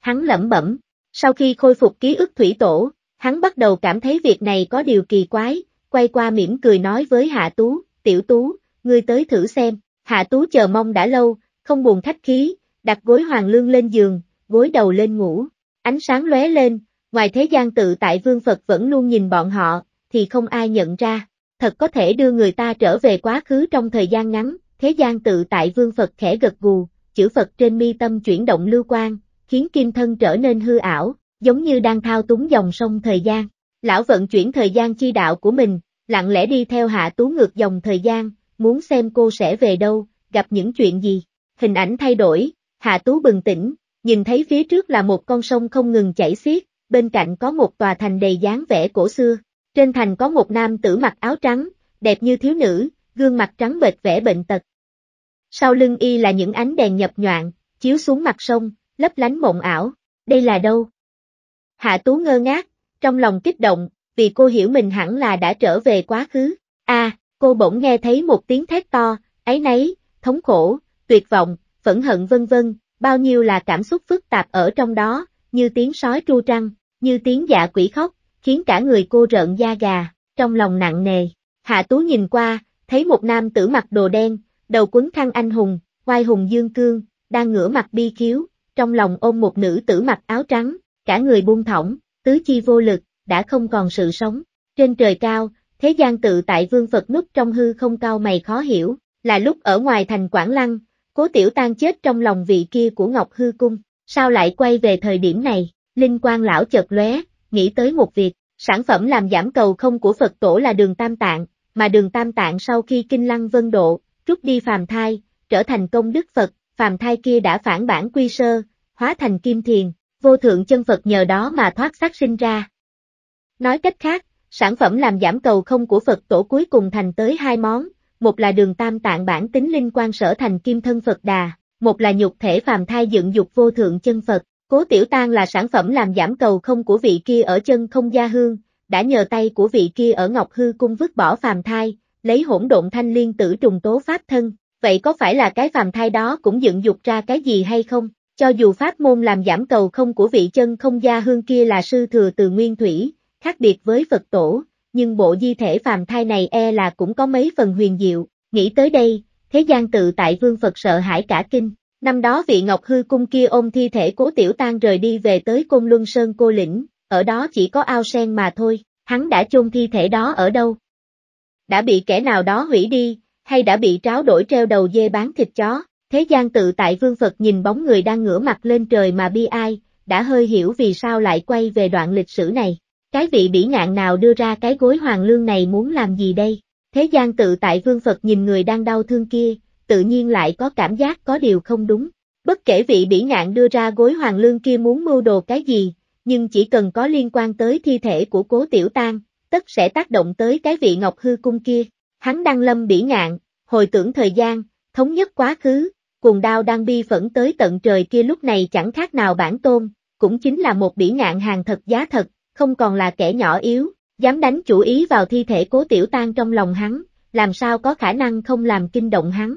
Hắn lẩm bẩm, sau khi khôi phục ký ức thủy tổ, hắn bắt đầu cảm thấy việc này có điều kỳ quái, quay qua mỉm cười nói với Hạ Tú, Tiểu Tú, ngươi tới thử xem, Hạ Tú chờ mong đã lâu, không buồn khách khí, đặt gối hoàng lương lên giường, gối đầu lên ngủ, ánh sáng lóe lên, ngoài thế gian tự tại vương Phật vẫn luôn nhìn bọn họ, thì không ai nhận ra thật có thể đưa người ta trở về quá khứ trong thời gian ngắn, thế gian tự tại vương Phật khẽ gật gù, chữ Phật trên mi tâm chuyển động lưu quan, khiến kim thân trở nên hư ảo, giống như đang thao túng dòng sông thời gian. Lão vận chuyển thời gian chi đạo của mình, lặng lẽ đi theo hạ tú ngược dòng thời gian, muốn xem cô sẽ về đâu, gặp những chuyện gì. Hình ảnh thay đổi, hạ tú bừng tỉnh, nhìn thấy phía trước là một con sông không ngừng chảy xiết, bên cạnh có một tòa thành đầy dáng vẻ cổ xưa. Trên thành có một nam tử mặc áo trắng, đẹp như thiếu nữ, gương mặt trắng bệch vẽ bệnh tật. Sau lưng y là những ánh đèn nhập nhoạng, chiếu xuống mặt sông, lấp lánh mộng ảo, đây là đâu? Hạ Tú ngơ ngác, trong lòng kích động, vì cô hiểu mình hẳn là đã trở về quá khứ. A, à, cô bỗng nghe thấy một tiếng thét to, ấy nấy, thống khổ, tuyệt vọng, phẫn hận vân vân, bao nhiêu là cảm xúc phức tạp ở trong đó, như tiếng sói tru trăng, như tiếng dạ quỷ khóc, khiến cả người cô rợn da gà, trong lòng nặng nề. Hạ Tú nhìn qua, thấy một nam tử mặc đồ đen, đầu quấn khăn anh hùng, oai hùng dương cương, đang ngửa mặt bi khiếu, trong lòng ôm một nữ tử mặc áo trắng, cả người buông thõng, tứ chi vô lực, đã không còn sự sống. Trên trời cao, thế gian tự tại vương Phật núp trong hư không cao mày khó hiểu, là lúc ở ngoài thành Quảng Lăng, cố tiểu tan chết trong lòng vị kia của Ngọc Hư Cung, sao lại quay về thời điểm này, linh quan lão chợt lóe, nghĩ tới một việc, sản phẩm làm giảm cầu không của Phật tổ là đường tam tạng, mà đường tam tạng sau khi kinh lăng vân độ, rút đi phàm thai, trở thành công đức Phật, phàm thai kia đã phản bản quy sơ, hóa thành kim thiền, vô thượng chân Phật nhờ đó mà thoát xác sinh ra. Nói cách khác, sản phẩm làm giảm cầu không của Phật tổ cuối cùng thành tới hai món, một là đường tam tạng bản tính linh quan sở thành kim thân Phật đà, một là nhục thể phàm thai dựng dục vô thượng chân Phật. Cố tiểu tan là sản phẩm làm giảm cầu không của vị kia ở chân không gia hương, đã nhờ tay của vị kia ở Ngọc Hư cung vứt bỏ phàm thai, lấy hỗn độn thanh liên tử trùng tố pháp thân, vậy có phải là cái phàm thai đó cũng dựng dục ra cái gì hay không? Cho dù pháp môn làm giảm cầu không của vị chân không gia hương kia là sư thừa từ nguyên thủy, khác biệt với Phật tổ, nhưng bộ di thể phàm thai này e là cũng có mấy phần huyền diệu, nghĩ tới đây, thế gian tự tại vương Phật sợ hãi cả kinh, Năm đó vị Ngọc Hư Cung kia ôm thi thể cố tiểu tan rời đi về tới Cung Luân Sơn Cô Lĩnh, ở đó chỉ có ao sen mà thôi, hắn đã chôn thi thể đó ở đâu? Đã bị kẻ nào đó hủy đi, hay đã bị tráo đổi treo đầu dê bán thịt chó? Thế gian tự tại vương Phật nhìn bóng người đang ngửa mặt lên trời mà bi ai, đã hơi hiểu vì sao lại quay về đoạn lịch sử này. Cái vị bỉ ngạn nào đưa ra cái gối hoàng lương này muốn làm gì đây? Thế gian tự tại vương Phật nhìn người đang đau thương kia, tự nhiên lại có cảm giác có điều không đúng. Bất kể vị bỉ ngạn đưa ra gối hoàng lương kia muốn mưu đồ cái gì, nhưng chỉ cần có liên quan tới thi thể của cố tiểu tang, tất sẽ tác động tới cái vị ngọc hư cung kia. Hắn đang lâm bỉ ngạn, hồi tưởng thời gian, thống nhất quá khứ, cuồng đao đang bi phẫn tới tận trời kia lúc này chẳng khác nào bản tôn, cũng chính là một bỉ ngạn hàng thật giá thật, không còn là kẻ nhỏ yếu, dám đánh chủ ý vào thi thể cố tiểu tang trong lòng hắn, làm sao có khả năng không làm kinh động hắn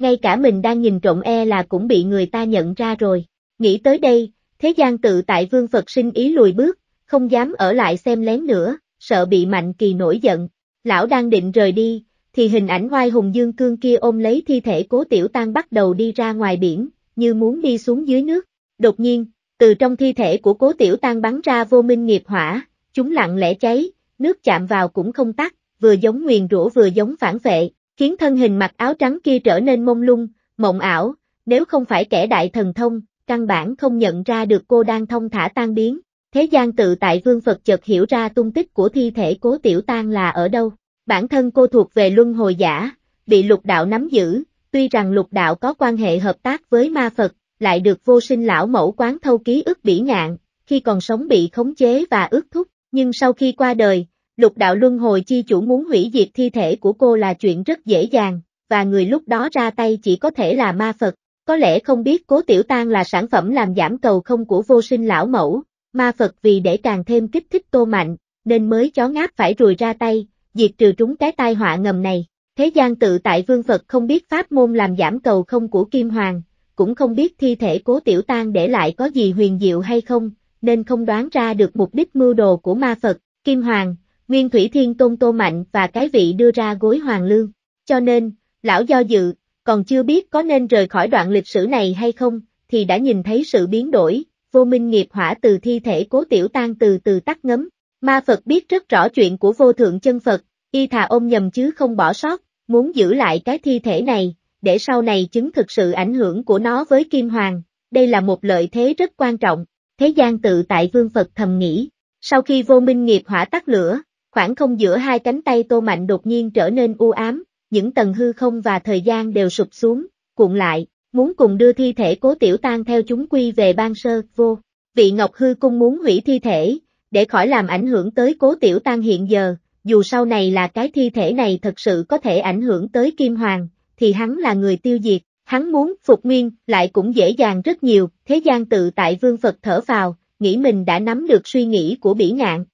ngay cả mình đang nhìn trộm e là cũng bị người ta nhận ra rồi. Nghĩ tới đây, thế gian tự tại vương Phật sinh ý lùi bước, không dám ở lại xem lén nữa, sợ bị mạnh kỳ nổi giận. Lão đang định rời đi, thì hình ảnh hoai hùng dương cương kia ôm lấy thi thể cố tiểu tăng bắt đầu đi ra ngoài biển, như muốn đi xuống dưới nước. Đột nhiên, từ trong thi thể của cố tiểu tăng bắn ra vô minh nghiệp hỏa, chúng lặng lẽ cháy, nước chạm vào cũng không tắt, vừa giống nguyền rủa vừa giống phản vệ, khiến thân hình mặc áo trắng kia trở nên mông lung, mộng ảo, nếu không phải kẻ đại thần thông, căn bản không nhận ra được cô đang thông thả tan biến. Thế gian tự tại vương Phật chợt hiểu ra tung tích của thi thể cố tiểu tan là ở đâu. Bản thân cô thuộc về luân hồi giả, bị lục đạo nắm giữ, tuy rằng lục đạo có quan hệ hợp tác với ma Phật, lại được vô sinh lão mẫu quán thâu ký ức bỉ ngạn, khi còn sống bị khống chế và ước thúc, nhưng sau khi qua đời, Lục đạo luân hồi chi chủ muốn hủy diệt thi thể của cô là chuyện rất dễ dàng, và người lúc đó ra tay chỉ có thể là ma Phật. Có lẽ không biết cố tiểu tang là sản phẩm làm giảm cầu không của vô sinh lão mẫu, ma Phật vì để càng thêm kích thích tô mạnh, nên mới chó ngáp phải rùi ra tay, diệt trừ trúng cái tai họa ngầm này. Thế gian tự tại vương Phật không biết pháp môn làm giảm cầu không của Kim Hoàng, cũng không biết thi thể cố tiểu tang để lại có gì huyền diệu hay không, nên không đoán ra được mục đích mưu đồ của ma Phật, Kim Hoàng, Nguyên Thủy Thiên Tôn Tô Mạnh và cái vị đưa ra gối hoàng lương. Cho nên, lão do dự, còn chưa biết có nên rời khỏi đoạn lịch sử này hay không, thì đã nhìn thấy sự biến đổi, vô minh nghiệp hỏa từ thi thể cố tiểu tan từ từ tắt ngấm. Ma Phật biết rất rõ chuyện của vô thượng chân Phật, y thà ôm nhầm chứ không bỏ sót, muốn giữ lại cái thi thể này, để sau này chứng thực sự ảnh hưởng của nó với Kim Hoàng, đây là một lợi thế rất quan trọng, thế gian tự tại vương Phật thầm nghĩ. Sau khi vô minh nghiệp hỏa tắt lửa, Khoảng không giữa hai cánh tay Tô Mạnh đột nhiên trở nên u ám, những tầng hư không và thời gian đều sụp xuống, cuộn lại, muốn cùng đưa thi thể cố tiểu tan theo chúng quy về ban sơ, vô. Vị Ngọc Hư Cung muốn hủy thi thể, để khỏi làm ảnh hưởng tới cố tiểu tan hiện giờ, dù sau này là cái thi thể này thật sự có thể ảnh hưởng tới Kim Hoàng, thì hắn là người tiêu diệt, hắn muốn phục nguyên lại cũng dễ dàng rất nhiều, thế gian tự tại vương Phật thở vào, nghĩ mình đã nắm được suy nghĩ của bỉ ngạn,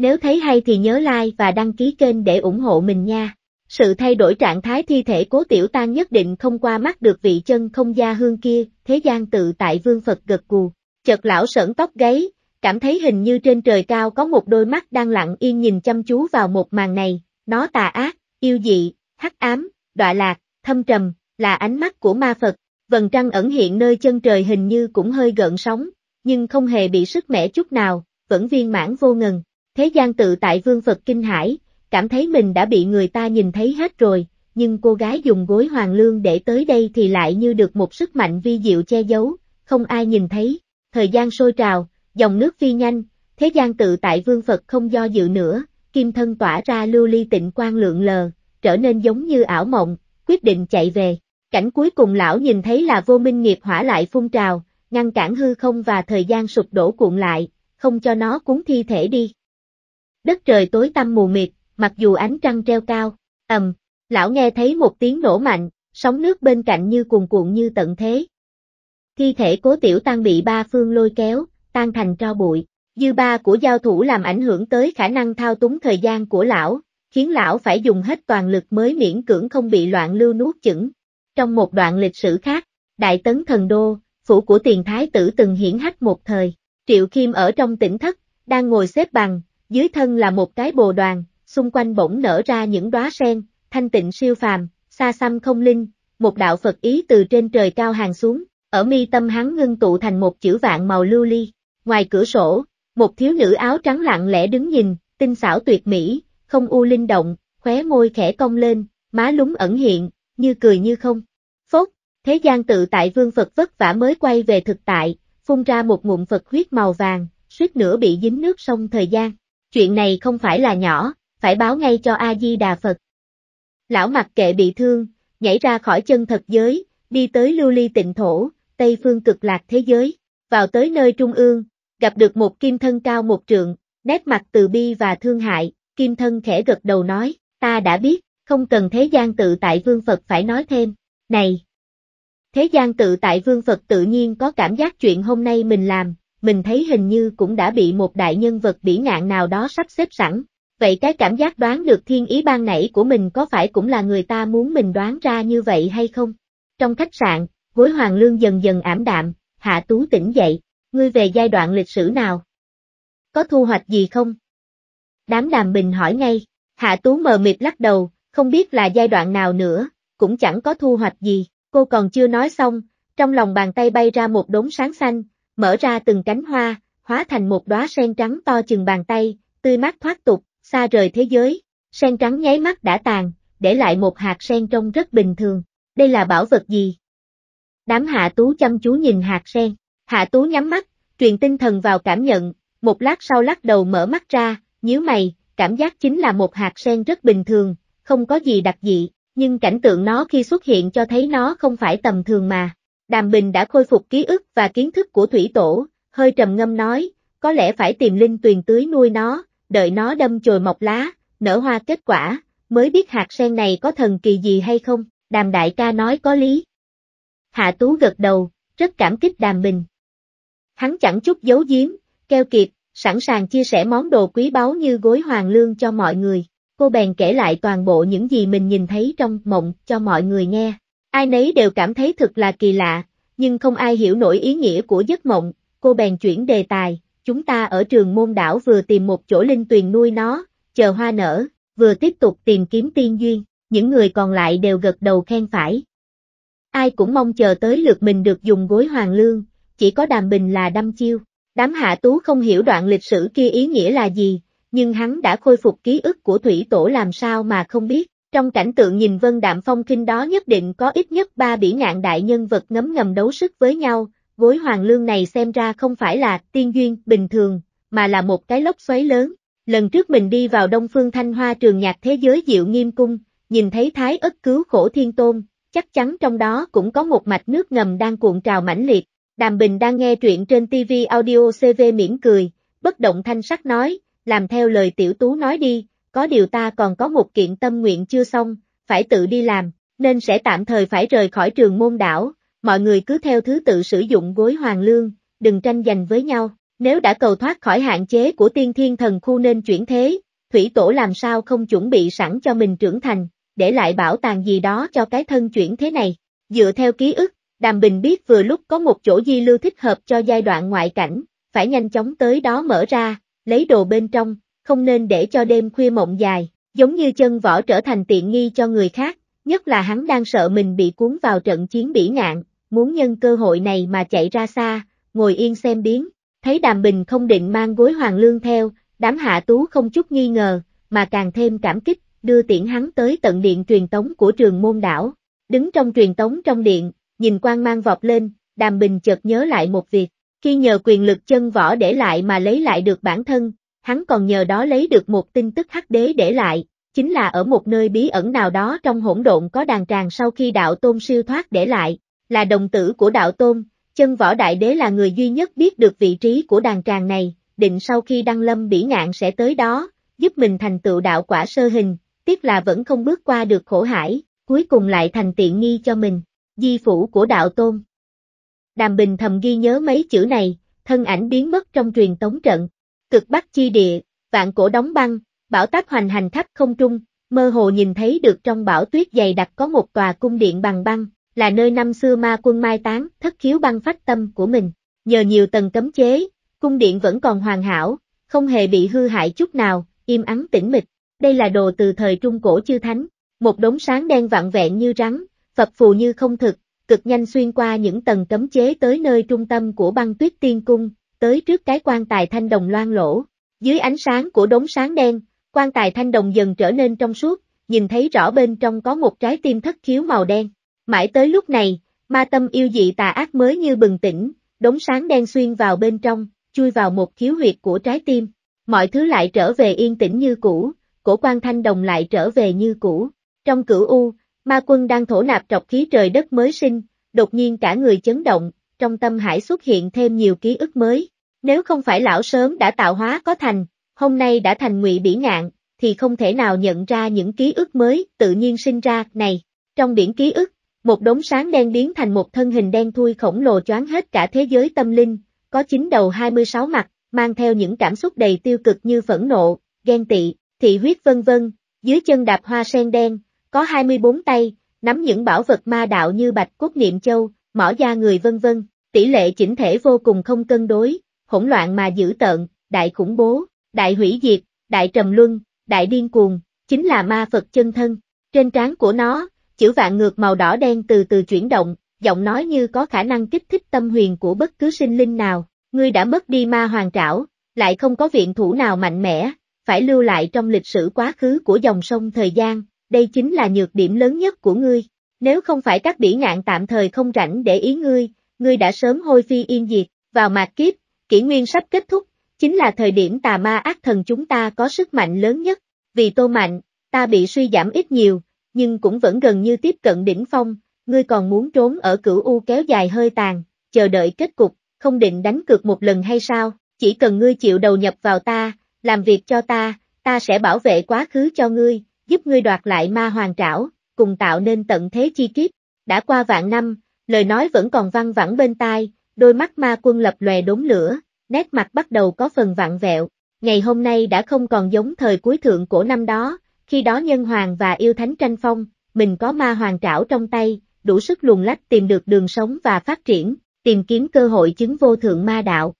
nếu thấy hay thì nhớ like và đăng ký kênh để ủng hộ mình nha. Sự thay đổi trạng thái thi thể cố tiểu tan nhất định không qua mắt được vị chân không gia hương kia, thế gian tự tại vương Phật gật cù. Chợt lão sởn tóc gáy, cảm thấy hình như trên trời cao có một đôi mắt đang lặng yên nhìn chăm chú vào một màn này, nó tà ác, yêu dị, hắc ám, đọa lạc, thâm trầm, là ánh mắt của ma Phật. Vầng trăng ẩn hiện nơi chân trời hình như cũng hơi gợn sóng, nhưng không hề bị sức mẻ chút nào, vẫn viên mãn vô ngần. Thế gian tự tại vương Phật kinh hải, cảm thấy mình đã bị người ta nhìn thấy hết rồi, nhưng cô gái dùng gối hoàng lương để tới đây thì lại như được một sức mạnh vi diệu che giấu, không ai nhìn thấy. Thời gian sôi trào, dòng nước phi nhanh, thế gian tự tại vương Phật không do dự nữa, kim thân tỏa ra lưu ly tịnh quang lượng lờ, trở nên giống như ảo mộng, quyết định chạy về. Cảnh cuối cùng lão nhìn thấy là vô minh nghiệp hỏa lại phun trào, ngăn cản hư không và thời gian sụp đổ cuộn lại, không cho nó cuốn thi thể đi. Đất trời tối tăm mù mịt, mặc dù ánh trăng treo cao, ầm, lão nghe thấy một tiếng nổ mạnh, sóng nước bên cạnh như cuồn cuộn như tận thế. Thi thể cố tiểu tăng bị ba phương lôi kéo, tan thành tro bụi, dư ba của giao thủ làm ảnh hưởng tới khả năng thao túng thời gian của lão, khiến lão phải dùng hết toàn lực mới miễn cưỡng không bị loạn lưu nuốt chửng. Trong một đoạn lịch sử khác, Đại Tấn Thần Đô, phủ của tiền thái tử từng hiển hách một thời, Triệu Kim ở trong tỉnh thất, đang ngồi xếp bằng, dưới thân là một cái bồ đoàn, xung quanh bỗng nở ra những đóa sen, thanh tịnh siêu phàm, xa xăm không linh, một đạo Phật ý từ trên trời cao hàng xuống, ở mi tâm hắn ngưng tụ thành một chữ vạn màu lưu ly. Ngoài cửa sổ, một thiếu nữ áo trắng lặng lẽ đứng nhìn, tinh xảo tuyệt mỹ, không u linh động, khóe môi khẽ cong lên, má lúng ẩn hiện, như cười như không. Phốt, thế gian tự tại vương Phật vất vả mới quay về thực tại, phun ra một ngụm Phật huyết màu vàng, suýt nữa bị dính nước sông thời gian. Chuyện này không phải là nhỏ, phải báo ngay cho A-di-đà Phật. Lão mặc kệ bị thương, nhảy ra khỏi chân thật giới, đi tới lưu ly tịnh thổ, tây phương cực lạc thế giới, vào tới nơi trung ương, gặp được một kim thân cao một trượng, nét mặt từ bi và thương hại, kim thân khẽ gật đầu nói, ta đã biết, không cần thế gian tự tại vương Phật phải nói thêm, này. Thế gian tự tại vương Phật tự nhiên có cảm giác chuyện hôm nay mình làm, mình thấy hình như cũng đã bị một đại nhân vật bỉ ngạn nào đó sắp xếp sẵn. Vậy cái cảm giác đoán được thiên ý ban nảy của mình có phải cũng là người ta muốn mình đoán ra như vậy hay không? Trong khách sạn, gối hoàng lương dần dần ảm đạm, hạ tú tỉnh dậy, ngươi về giai đoạn lịch sử nào? Có thu hoạch gì không? Đám đàm bình hỏi ngay, hạ tú mờ mịt lắc đầu, không biết là giai đoạn nào nữa, cũng chẳng có thu hoạch gì, cô còn chưa nói xong, trong lòng bàn tay bay ra một đống sáng xanh, mở ra từng cánh hoa, hóa thành một đóa sen trắng to chừng bàn tay, tươi mát thoát tục, xa rời thế giới. Sen trắng nháy mắt đã tàn, để lại một hạt sen trông rất bình thường. Đây là bảo vật gì? Đám hạ tú chăm chú nhìn hạt sen. Hạ tú nhắm mắt, truyền tinh thần vào cảm nhận, một lát sau lắc đầu mở mắt ra, nhíu mày, cảm giác chính là một hạt sen rất bình thường, không có gì đặc dị, nhưng cảnh tượng nó khi xuất hiện cho thấy nó không phải tầm thường mà. Đàm Bình đã khôi phục ký ức và kiến thức của thủy tổ, hơi trầm ngâm nói, có lẽ phải tìm linh tuyền tưới nuôi nó, đợi nó đâm chồi mọc lá, nở hoa kết quả, mới biết hạt sen này có thần kỳ gì hay không, đàm đại ca nói có lý. Hạ Tú gật đầu, rất cảm kích đàm bình. Hắn chẳng chút giấu giếm, keo kiệt, sẵn sàng chia sẻ món đồ quý báu như gối hoàng lương cho mọi người, cô bèn kể lại toàn bộ những gì mình nhìn thấy trong mộng cho mọi người nghe. Ai nấy đều cảm thấy thật là kỳ lạ, nhưng không ai hiểu nổi ý nghĩa của giấc mộng, cô bèn chuyển đề tài, chúng ta ở trường môn đảo vừa tìm một chỗ linh tuyền nuôi nó, chờ hoa nở, vừa tiếp tục tìm kiếm tiên duyên, những người còn lại đều gật đầu khen phải. Ai cũng mong chờ tới lượt mình được dùng gối hoàng lương, chỉ có đàm bình là đâm chiêu. Đám hạ tú không hiểu đoạn lịch sử kia ý nghĩa là gì, nhưng hắn đã khôi phục ký ức của thủy tổ làm sao mà không biết. Trong cảnh tượng nhìn Vân Đạm Phong Kinh đó nhất định có ít nhất ba bỉ ngạn đại nhân vật ngấm ngầm đấu sức với nhau, gối hoàng lương này xem ra không phải là tiên duyên bình thường, mà là một cái lốc xoáy lớn. Lần trước mình đi vào Đông Phương Thanh Hoa trường nhạc thế giới Diệu Nghiêm Cung, nhìn thấy Thái ất cứu khổ thiên tôn, chắc chắn trong đó cũng có một mạch nước ngầm đang cuộn trào mãnh liệt. Đàm Bình đang nghe truyện trên TV audio CV miễn cười, bất động thanh sắc nói, làm theo lời tiểu tú nói đi, có điều ta còn có một kiện tâm nguyện chưa xong, phải tự đi làm, nên sẽ tạm thời phải rời khỏi trường môn đảo, mọi người cứ theo thứ tự sử dụng gối hoàng lương, đừng tranh giành với nhau, nếu đã cầu thoát khỏi hạn chế của tiên thiên thần khu nên chuyển thế, thủy tổ làm sao không chuẩn bị sẵn cho mình trưởng thành, để lại bảo tàng gì đó cho cái thân chuyển thế này, dựa theo ký ức, Đàm Bình biết vừa lúc có một chỗ di lưu thích hợp cho giai đoạn ngoại cảnh, phải nhanh chóng tới đó mở ra, lấy đồ bên trong, không nên để cho đêm khuya mộng dài, giống như chân võ trở thành tiện nghi cho người khác, nhất là hắn đang sợ mình bị cuốn vào trận chiến bỉ ngạn, muốn nhân cơ hội này mà chạy ra xa, ngồi yên xem biến, thấy đàm bình không định mang gối hoàng lương theo, đám hạ tú không chút nghi ngờ, mà càng thêm cảm kích, đưa tiễn hắn tới tận điện truyền tống của trường môn đảo, đứng trong truyền tống trong điện, nhìn quang mang vọt lên, đàm bình chợt nhớ lại một việc, khi nhờ quyền lực chân võ để lại mà lấy lại được bản thân, hắn còn nhờ đó lấy được một tin tức hắc đế để lại, chính là ở một nơi bí ẩn nào đó trong hỗn độn có đàn tràng sau khi đạo tôn siêu thoát để lại, là đồng tử của đạo tôn, chân võ đại đế là người duy nhất biết được vị trí của đàn tràng này, định sau khi đăng lâm bỉ ngạn sẽ tới đó, giúp mình thành tựu đạo quả sơ hình, tiếc là vẫn không bước qua được khổ hải, cuối cùng lại thành tiện nghi cho mình, di phủ của đạo tôn. Đàm Bình thầm ghi nhớ mấy chữ này, thân ảnh biến mất trong truyền tống trận, cực bắc chi địa, vạn cổ đóng băng, bão táp hoành hành khắp không trung, mơ hồ nhìn thấy được trong bão tuyết dày đặc có một tòa cung điện bằng băng, là nơi năm xưa ma quân mai táng thất khiếu băng phát tâm của mình. Nhờ nhiều tầng cấm chế, cung điện vẫn còn hoàn hảo, không hề bị hư hại chút nào, im ắng tĩnh mịch. Đây là đồ từ thời Trung Cổ chư thánh, một đống sáng đen vặn vẹn như rắn, phật phù như không thực, cực nhanh xuyên qua những tầng cấm chế tới nơi trung tâm của băng tuyết tiên cung, tới trước cái quan tài thanh đồng loan lỗ. Dưới ánh sáng của đống sáng đen, quan tài thanh đồng dần trở nên trong suốt, nhìn thấy rõ bên trong có một trái tim thất khiếu màu đen. Mãi tới lúc này, ma tâm yêu dị tà ác mới như bừng tỉnh, đống sáng đen xuyên vào bên trong, chui vào một khiếu huyệt của trái tim. Mọi thứ lại trở về yên tĩnh như cũ, cổ quan thanh đồng lại trở về như cũ. Trong cửu U, ma quân đang thổ nạp trọc khí trời đất mới sinh, đột nhiên cả người chấn động, trong tâm hải xuất hiện thêm nhiều ký ức mới, nếu không phải lão sớm đã tạo hóa có thành, hôm nay đã thành ngụy bỉ ngạn, thì không thể nào nhận ra những ký ức mới tự nhiên sinh ra này. Trong biển ký ức, một đống sáng đen biến thành một thân hình đen thui khổng lồ choáng hết cả thế giới tâm linh, có chín đầu 26 mặt, mang theo những cảm xúc đầy tiêu cực như phẫn nộ, ghen tị, thị huyết vân vân, dưới chân đạp hoa sen đen, có 24 tay, nắm những bảo vật ma đạo như bạch cốt niệm châu, mỏ da người vân vân, tỷ lệ chỉnh thể vô cùng không cân đối, hỗn loạn mà dữ tợn, đại khủng bố, đại hủy diệt, đại trầm luân, đại điên cuồng, chính là ma Phật chân thân. Trên trán của nó, chữ vạn ngược màu đỏ đen từ từ chuyển động, giọng nói như có khả năng kích thích tâm huyền của bất cứ sinh linh nào. Ngươi đã mất đi ma hoàng trảo, lại không có viện thủ nào mạnh mẽ, phải lưu lại trong lịch sử quá khứ của dòng sông thời gian, đây chính là nhược điểm lớn nhất của ngươi. Nếu không phải các bỉ ngạn tạm thời không rảnh để ý ngươi, ngươi đã sớm hôi phi yên diệt, vào mạc kiếp, kỷ nguyên sắp kết thúc, chính là thời điểm tà ma ác thần chúng ta có sức mạnh lớn nhất, vì tô mạnh, ta bị suy giảm ít nhiều, nhưng cũng vẫn gần như tiếp cận đỉnh phong, ngươi còn muốn trốn ở cửu u kéo dài hơi tàn, chờ đợi kết cục, không định đánh cược một lần hay sao, chỉ cần ngươi chịu đầu nhập vào ta, làm việc cho ta, ta sẽ bảo vệ quá khứ cho ngươi, giúp ngươi đoạt lại ma hoàng trảo, cùng tạo nên tận thế chi kiếp, đã qua vạn năm, lời nói vẫn còn văng vẳng bên tai, Đôi mắt ma quân lập lòe đốm lửa, nét mặt bắt đầu có phần vặn vẹo, ngày hôm nay đã không còn giống thời cuối thượng cổ năm đó, khi đó nhân hoàng và yêu thánh tranh phong, mình có ma hoàng trảo trong tay, đủ sức luồn lách tìm được đường sống và phát triển, tìm kiếm cơ hội chứng vô thượng ma đạo.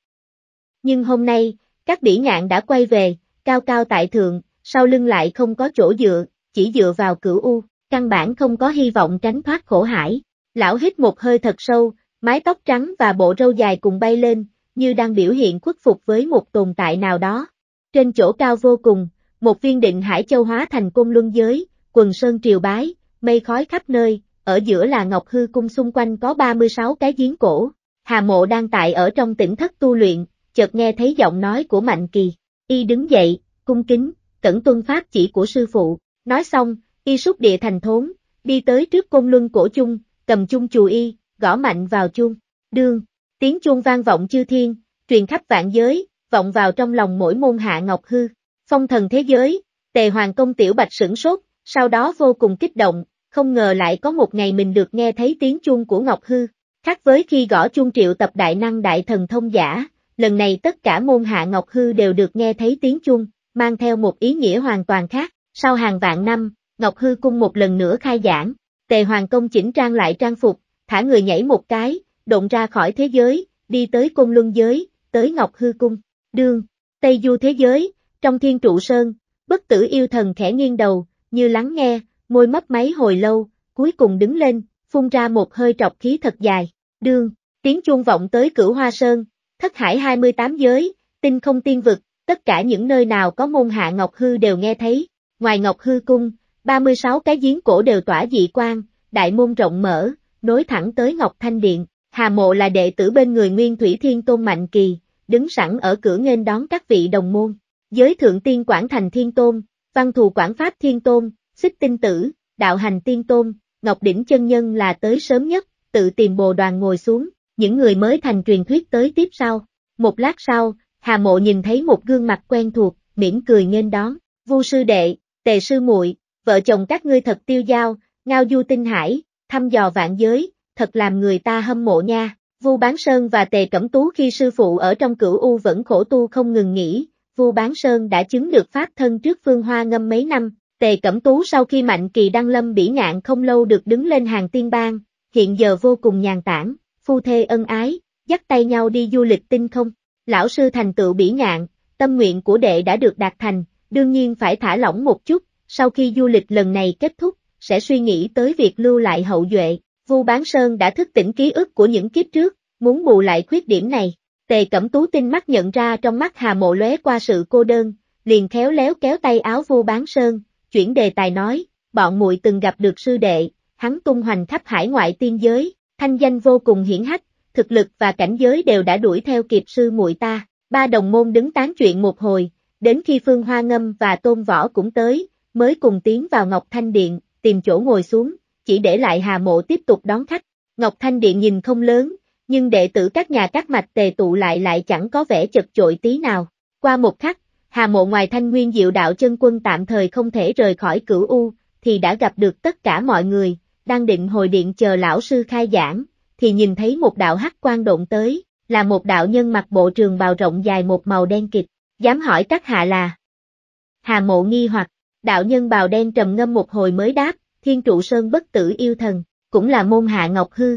Nhưng hôm nay, các bỉ nhạn đã quay về, cao cao tại thượng, sau lưng lại không có chỗ dựa, chỉ dựa vào cửu u, căn bản không có hy vọng tránh thoát khổ hải. Lão hít một hơi thật sâu, Mái tóc trắng và bộ râu dài cùng bay lên, như đang biểu hiện khuất phục với một tồn tại nào đó. Trên chỗ cao vô cùng, một viên định hải châu hóa thành cung luân giới, quần sơn triều bái, mây khói khắp nơi, ở giữa là Ngọc Hư Cung xung quanh có 36 cái giếng cổ. Hà mộ đang tại ở trong tỉnh thất tu luyện, chợt nghe thấy giọng nói của Mạnh Kỳ. Y đứng dậy, cung kính, cẩn tuân pháp chỉ của sư phụ. Nói xong, Y xúc địa thành thốn, đi tới trước cung luân cổ chung, cầm chung chùa Y, gõ mạnh vào chuông. Đương, tiếng chuông vang vọng chư thiên, truyền khắp vạn giới, vọng vào trong lòng mỗi môn hạ ngọc hư. Phong thần thế giới, tề hoàng công tiểu bạch sửng sốt, sau đó vô cùng kích động, không ngờ lại có một ngày mình được nghe thấy tiếng chuông của ngọc hư. Khác với khi gõ chuông triệu tập đại năng đại thần thông giả, lần này tất cả môn hạ ngọc hư đều được nghe thấy tiếng chuông, mang theo một ý nghĩa hoàn toàn khác. Sau hàng vạn năm, Ngọc Hư Cung một lần nữa khai giảng, Tề Hoàng Công chỉnh trang lại trang phục, thả người nhảy một cái, động ra khỏi thế giới, đi tới cung luân giới, tới Ngọc Hư Cung, Đường, Tây Du thế giới, trong thiên trụ sơn, bất tử yêu thần khẽ nghiêng đầu, như lắng nghe, môi mấp máy hồi lâu, cuối cùng đứng lên, phun ra một hơi trọc khí thật dài, Đường, tiếng chuông vọng tới cửu hoa sơn, thất hải 28 giới, tinh không tiên vực, tất cả những nơi nào có môn hạ Ngọc Hư đều nghe thấy, ngoài Ngọc Hư Cung, 36 cái giếng cổ đều tỏa dị quang, đại môn rộng mở, nối thẳng tới Ngọc Thanh Điện, Hà Mộ là đệ tử bên người Nguyên Thủy Thiên Tôn Mạnh Kỳ, đứng sẵn ở cửa nghênh đón các vị đồng môn, giới thượng tiên quản Thành Thiên Tôn, văn thù quản Pháp Thiên Tôn, xích tinh tử, đạo hành Thiên Tôn, Ngọc Đỉnh Chân Nhân là tới sớm nhất, tự tìm bồ đoàn ngồi xuống, những người mới thành truyền thuyết tới tiếp sau. Một lát sau, Hà Mộ nhìn thấy một gương mặt quen thuộc, mỉm cười nghênh đón, Vu sư đệ, Tề sư muội, vợ chồng các ngươi thật tiêu giao, Ngao Du Tinh Hải, thăm dò vạn giới, thật làm người ta hâm mộ nha. Vu Bán Sơn và Tề Cẩm Tú khi sư phụ ở trong cửu U vẫn khổ tu không ngừng nghỉ, Vu Bán Sơn đã chứng được pháp thân trước phương hoa ngâm mấy năm, Tề Cẩm Tú sau khi mạnh kỳ đăng lâm bỉ ngạn không lâu được đứng lên hàng tiên bang, hiện giờ vô cùng nhàn tản, phu thê ân ái, dắt tay nhau đi du lịch tinh không, lão sư thành tựu bỉ ngạn, tâm nguyện của đệ đã được đạt thành, đương nhiên phải thả lỏng một chút, sau khi du lịch lần này kết thúc, sẽ suy nghĩ tới việc lưu lại hậu duệ. Vu Bán Sơn đã thức tỉnh ký ức của những kiếp trước, muốn bù lại khuyết điểm này. Tề Cẩm Tú tinh mắt nhận ra trong mắt Hà Mộ lóe qua sự cô đơn, liền khéo léo kéo tay áo Vu Bán Sơn, chuyển đề tài nói, bọn muội từng gặp được sư đệ, hắn tung hoành khắp hải ngoại tiên giới, thanh danh vô cùng hiển hách, thực lực và cảnh giới đều đã đuổi theo kịp sư muội ta. Ba đồng môn đứng tán chuyện một hồi, đến khi Phương Hoa Ngâm và Tôn Võ cũng tới, mới cùng tiến vào Ngọc Thanh Điện, tìm chỗ ngồi xuống, chỉ để lại Hà Mộ tiếp tục đón khách. Ngọc Thanh Điện nhìn không lớn, nhưng đệ tử các nhà các mạch tề tụ lại lại chẳng có vẻ chật chội tí nào. Qua một khắc, Hà Mộ ngoài Thanh Nguyên Diệu Đạo chân quân tạm thời không thể rời khỏi Cửu U, thì đã gặp được tất cả mọi người, đang định hồi điện chờ lão sư khai giảng, thì nhìn thấy một đạo hắc quan động tới, là một đạo nhân mặc bộ trường bào rộng dài một màu đen kịch, dám hỏi các hạ là. Hà Mộ nghi hoặc, Đạo nhân bào đen trầm ngâm một hồi mới đáp, thiên trụ sơn bất tử yêu thần, cũng là môn hạ ngọc hư.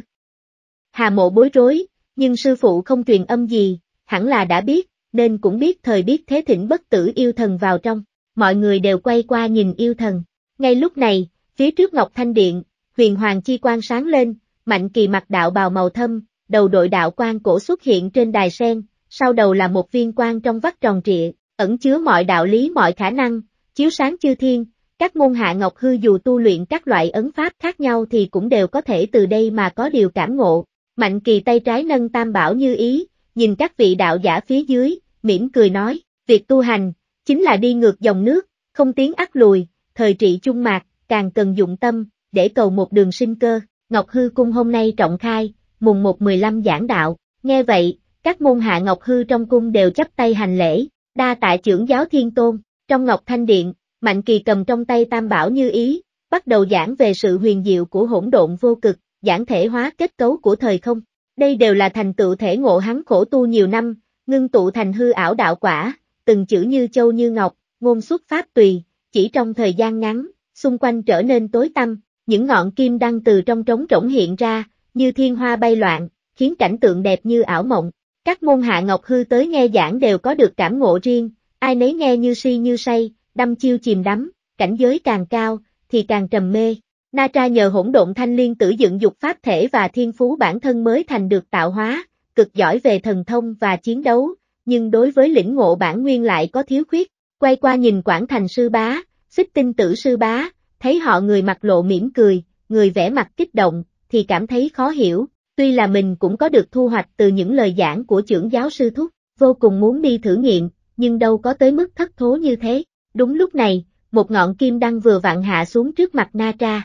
Hà mộ bối rối, nhưng sư phụ không truyền âm gì, hẳn là đã biết, nên cũng biết thời biết thế thỉnh bất tử yêu thần vào trong, mọi người đều quay qua nhìn yêu thần. Ngay lúc này, phía trước Ngọc Thanh Điện, huyền hoàng chi quan sáng lên, mạnh kỳ mặc đạo bào màu thâm, đầu đội đạo quan cổ xuất hiện trên đài sen, sau đầu là một viên quan trong vắt tròn trịa, ẩn chứa mọi đạo lý mọi khả năng, chiếu sáng chư thiên, các môn hạ Ngọc Hư dù tu luyện các loại ấn pháp khác nhau thì cũng đều có thể từ đây mà có điều cảm ngộ. Mạnh kỳ tay trái nâng tam bảo như ý, nhìn các vị đạo giả phía dưới, mỉm cười nói, việc tu hành, chính là đi ngược dòng nước, không tiến ắt lùi, thời trị chung mạc, càng cần dụng tâm, để cầu một đường sinh cơ. Ngọc Hư Cung hôm nay trọng khai, mùng 1-15 giảng đạo, nghe vậy, các môn hạ Ngọc Hư trong cung đều chấp tay hành lễ, đa tại trưởng giáo thiên tôn, trong Ngọc Thanh Điện, Mạnh Kỳ cầm trong tay Tam Bảo Như Ý, bắt đầu giảng về sự huyền diệu của hỗn độn vô cực, giảng thể hóa kết cấu của thời không. Đây đều là thành tựu thể ngộ hắn khổ tu nhiều năm, ngưng tụ thành hư ảo đạo quả, từng chữ như châu như ngọc, ngôn xuất pháp tùy, chỉ trong thời gian ngắn, xung quanh trở nên tối tăm, những ngọn kim đăng từ trong trống rỗng hiện ra, như thiên hoa bay loạn, khiến cảnh tượng đẹp như ảo mộng. Các môn hạ Ngọc Hư tới nghe giảng đều có được cảm ngộ riêng, Ai nấy nghe như si như say, đâm chiêu chìm đắm, cảnh giới càng cao, thì càng trầm mê. Na Tra nhờ hỗn độn thanh liên tử dựng dục pháp thể và thiên phú bản thân mới thành được tạo hóa, cực giỏi về thần thông và chiến đấu, nhưng đối với lĩnh ngộ bản nguyên lại có thiếu khuyết. Quay qua nhìn Quảng Thành sư bá, xích tinh tử sư bá, thấy họ người mặt lộ mỉm cười, người vẽ mặt kích động, thì cảm thấy khó hiểu. Tuy là mình cũng có được thu hoạch từ những lời giảng của trưởng giáo sư Thúc, vô cùng muốn đi thử nghiệm, nhưng đâu có tới mức thất thố như thế. Đúng lúc này, một ngọn kim đăng vừa vặn hạ xuống trước mặt Na Tra.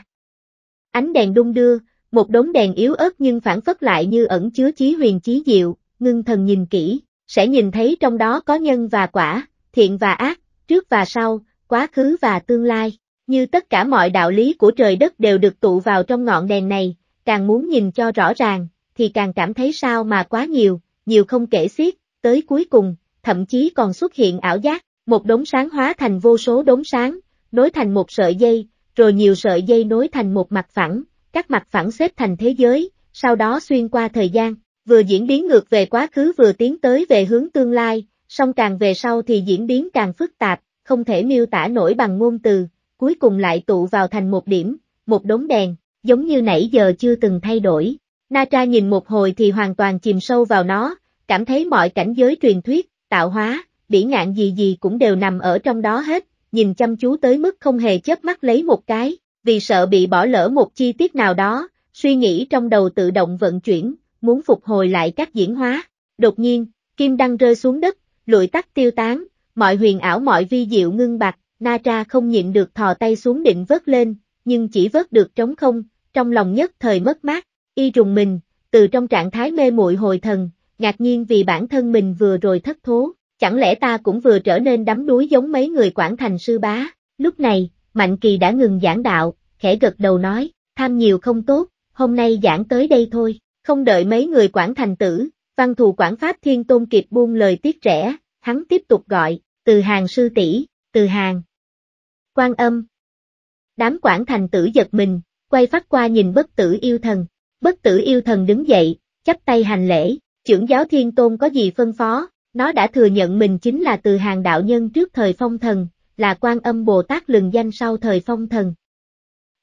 Ánh đèn đung đưa, một đống đèn yếu ớt nhưng phản phất lại như ẩn chứa chí huyền chí diệu, ngưng thần nhìn kỹ, sẽ nhìn thấy trong đó có nhân và quả, thiện và ác, trước và sau, quá khứ và tương lai, như tất cả mọi đạo lý của trời đất đều được tụ vào trong ngọn đèn này, càng muốn nhìn cho rõ ràng, thì càng cảm thấy sao mà quá nhiều, nhiều không kể xiết, tới cuối cùng, thậm chí còn xuất hiện ảo giác, một đống sáng hóa thành vô số đống sáng, nối thành một sợi dây, rồi nhiều sợi dây nối thành một mặt phẳng, các mặt phẳng xếp thành thế giới, sau đó xuyên qua thời gian, vừa diễn biến ngược về quá khứ vừa tiến tới về hướng tương lai, song càng về sau thì diễn biến càng phức tạp, không thể miêu tả nổi bằng ngôn từ, cuối cùng lại tụ vào thành một điểm, một đống đèn, giống như nãy giờ chưa từng thay đổi. Na Tra nhìn một hồi thì hoàn toàn chìm sâu vào nó, cảm thấy mọi cảnh giới truyền thuyết, tạo hóa, bỉ ngạn gì gì cũng đều nằm ở trong đó hết, nhìn chăm chú tới mức không hề chớp mắt lấy một cái, vì sợ bị bỏ lỡ một chi tiết nào đó, suy nghĩ trong đầu tự động vận chuyển, muốn phục hồi lại các diễn hóa. Đột nhiên, kim đăng rơi xuống đất, lụi tắt tiêu tán, mọi huyền ảo mọi vi diệu ngưng bạc, Na Tra không nhịn được thò tay xuống định vớt lên, nhưng chỉ vớt được trống không, trong lòng nhất thời mất mát, y trùng mình, từ trong trạng thái mê muội hồi thần, ngạc nhiên vì bản thân mình vừa rồi thất thố, chẳng lẽ ta cũng vừa trở nên đắm đuối giống mấy người quản Thành sư bá, lúc này, Mạnh Kỳ đã ngừng giảng đạo, khẽ gật đầu nói, tham nhiều không tốt, hôm nay giảng tới đây thôi, không đợi mấy người quản Thành tử, văn thù quản Pháp Thiên Tôn kịp buông lời tiếc rẻ, hắn tiếp tục gọi, từ hàng sư tỷ, từ hàng. Quan âm. Đám quản Thành tử giật mình, quay phát qua nhìn bất tử yêu thần, bất tử yêu thần đứng dậy, chắp tay hành lễ, trưởng giáo thiên tôn có gì phân phó, nó đã thừa nhận mình chính là từ hàng đạo nhân trước thời phong thần, là quan âm Bồ Tát lừng danh sau thời phong thần.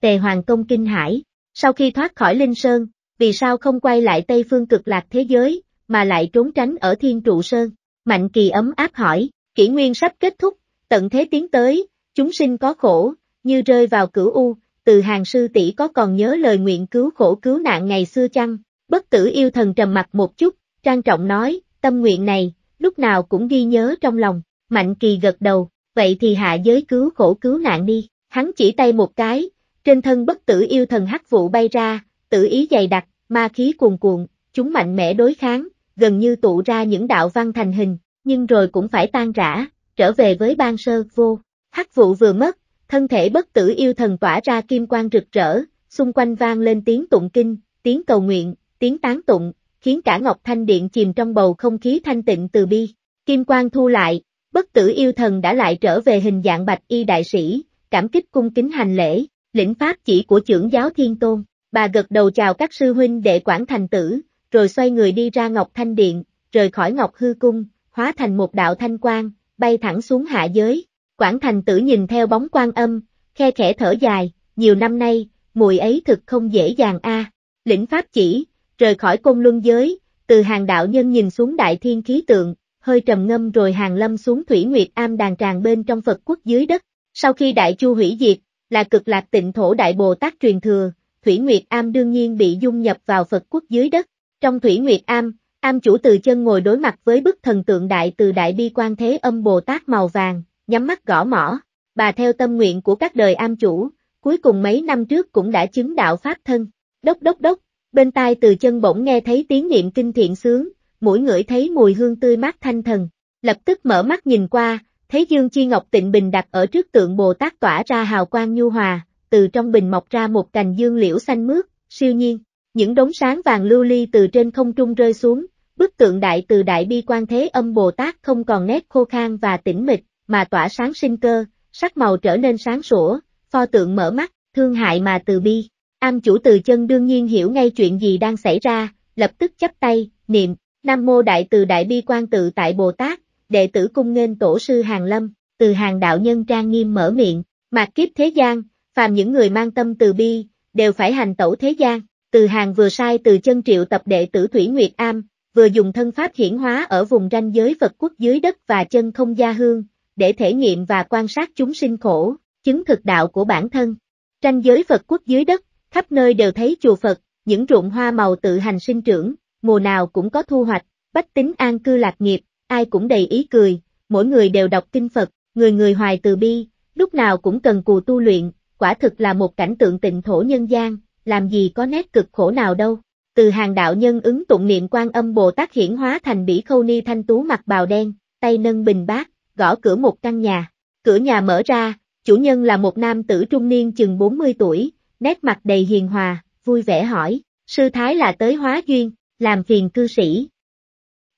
Tề Hoàng Công Kinh Hải, sau khi thoát khỏi Linh Sơn, vì sao không quay lại Tây Phương cực lạc thế giới, mà lại trốn tránh ở Thiên Trụ Sơn? Mạnh Kỳ ấm áp hỏi, kỷ nguyên sắp kết thúc, tận thế tiến tới, chúng sinh có khổ, như rơi vào cửu u, từ hàng sư tỷ có còn nhớ lời nguyện cứu khổ cứu nạn ngày xưa chăng? Bất tử yêu thần trầm mặt một chút, Trang trọng nói, tâm nguyện này, lúc nào cũng ghi nhớ trong lòng, Mạnh Kỳ gật đầu, vậy thì hạ giới cứu khổ cứu nạn đi, hắn chỉ tay một cái, trên thân bất tử yêu thần hắc vụ bay ra, tự ý dày đặc, ma khí cuồn cuộn, chúng mạnh mẽ đối kháng, gần như tụ ra những đạo văn thành hình, nhưng rồi cũng phải tan rã, trở về với ban sơ vô. Hắc vụ vừa mất, thân thể bất tử yêu thần tỏa ra kim quang rực rỡ, xung quanh vang lên tiếng tụng kinh, tiếng cầu nguyện, tiếng tán tụng, khiến cả Ngọc Thanh Điện chìm trong bầu không khí thanh tịnh từ bi. Kim Quang thu lại, bất tử yêu thần đã lại trở về hình dạng bạch y đại sĩ, cảm kích cung kính hành lễ, lĩnh pháp chỉ của trưởng giáo thiên tôn, bà gật đầu chào các sư huynh đệ Quản thành tử, rồi xoay người đi ra Ngọc Thanh Điện, rời khỏi Ngọc Hư Cung, hóa thành một đạo thanh quang, bay thẳng xuống hạ giới. Quảng thành tử nhìn theo bóng quan âm, khe khẽ thở dài, nhiều năm nay, mùi ấy thực không dễ dàng a. Lĩnh pháp chỉ, rời khỏi cung luân giới, từ hàng đạo nhân nhìn xuống đại thiên khí tượng, hơi trầm ngâm rồi hàng lâm xuống thủy nguyệt am đàn tràng bên trong Phật quốc dưới đất. Sau khi đại chu hủy diệt, là cực lạc tịnh thổ đại Bồ Tát truyền thừa, thủy nguyệt am đương nhiên bị dung nhập vào Phật quốc dưới đất. Trong thủy nguyệt am, am chủ từ chân ngồi đối mặt với bức thần tượng đại từ đại bi quan thế âm Bồ Tát màu vàng, nhắm mắt gõ mỏ. Bà theo tâm nguyện của các đời am chủ, cuối cùng mấy năm trước cũng đã chứng đạo Pháp thân. Đốc đốc đốc, bên tai từ chân bỗng nghe thấy tiếng niệm kinh thiện sướng, mũi ngửi thấy mùi hương tươi mát thanh thần, lập tức mở mắt nhìn qua, thấy Dương Chi Ngọc Tịnh Bình đặt ở trước tượng Bồ Tát tỏa ra hào quang nhu hòa, từ trong bình mọc ra một cành dương liễu xanh mướt, siêu nhiên, những đống sáng vàng lưu ly từ trên không trung rơi xuống, bức tượng đại từ đại bi quan thế âm Bồ Tát không còn nét khô khan và tĩnh mịch, mà tỏa sáng sinh cơ, sắc màu trở nên sáng sủa, pho tượng mở mắt, thương hại mà từ bi. Am chủ từ chân đương nhiên hiểu ngay chuyện gì đang xảy ra, lập tức chấp tay, niệm, Nam Mô Đại Từ Đại Bi Quan Tự tại Bồ Tát, đệ tử cung nghênh tổ sư Hàng Lâm, từ hàng đạo nhân trang nghiêm mở miệng, mạc kiếp thế gian, phàm những người mang tâm từ bi, đều phải hành tẩu thế gian, từ hàng vừa sai từ chân triệu tập đệ tử Thủy Nguyệt Am, vừa dùng thân pháp hiển hóa ở vùng ranh giới Phật quốc dưới đất và chân không gia hương, để thể nghiệm và quan sát chúng sinh khổ, chứng thực đạo của bản thân. Ranh giới Phật quốc dưới đất, Khắp nơi đều thấy chùa Phật, những ruộng hoa màu tự hành sinh trưởng, mùa nào cũng có thu hoạch, bách tính an cư lạc nghiệp, ai cũng đầy ý cười, mỗi người đều đọc kinh Phật, người người hoài từ bi, lúc nào cũng cần cù tu luyện, quả thực là một cảnh tượng tịnh thổ nhân gian, làm gì có nét cực khổ nào đâu. Từ hàng đạo nhân ứng tụng niệm quan âm Bồ Tát hiển hóa thành bỉ khâu ni thanh tú mặc bào đen, tay nâng bình bát, gõ cửa một căn nhà. Cửa nhà mở ra, chủ nhân là một nam tử trung niên chừng 40 tuổi, nét mặt đầy hiền hòa, vui vẻ hỏi, sư thái là tới hóa duyên, làm phiền cư sĩ.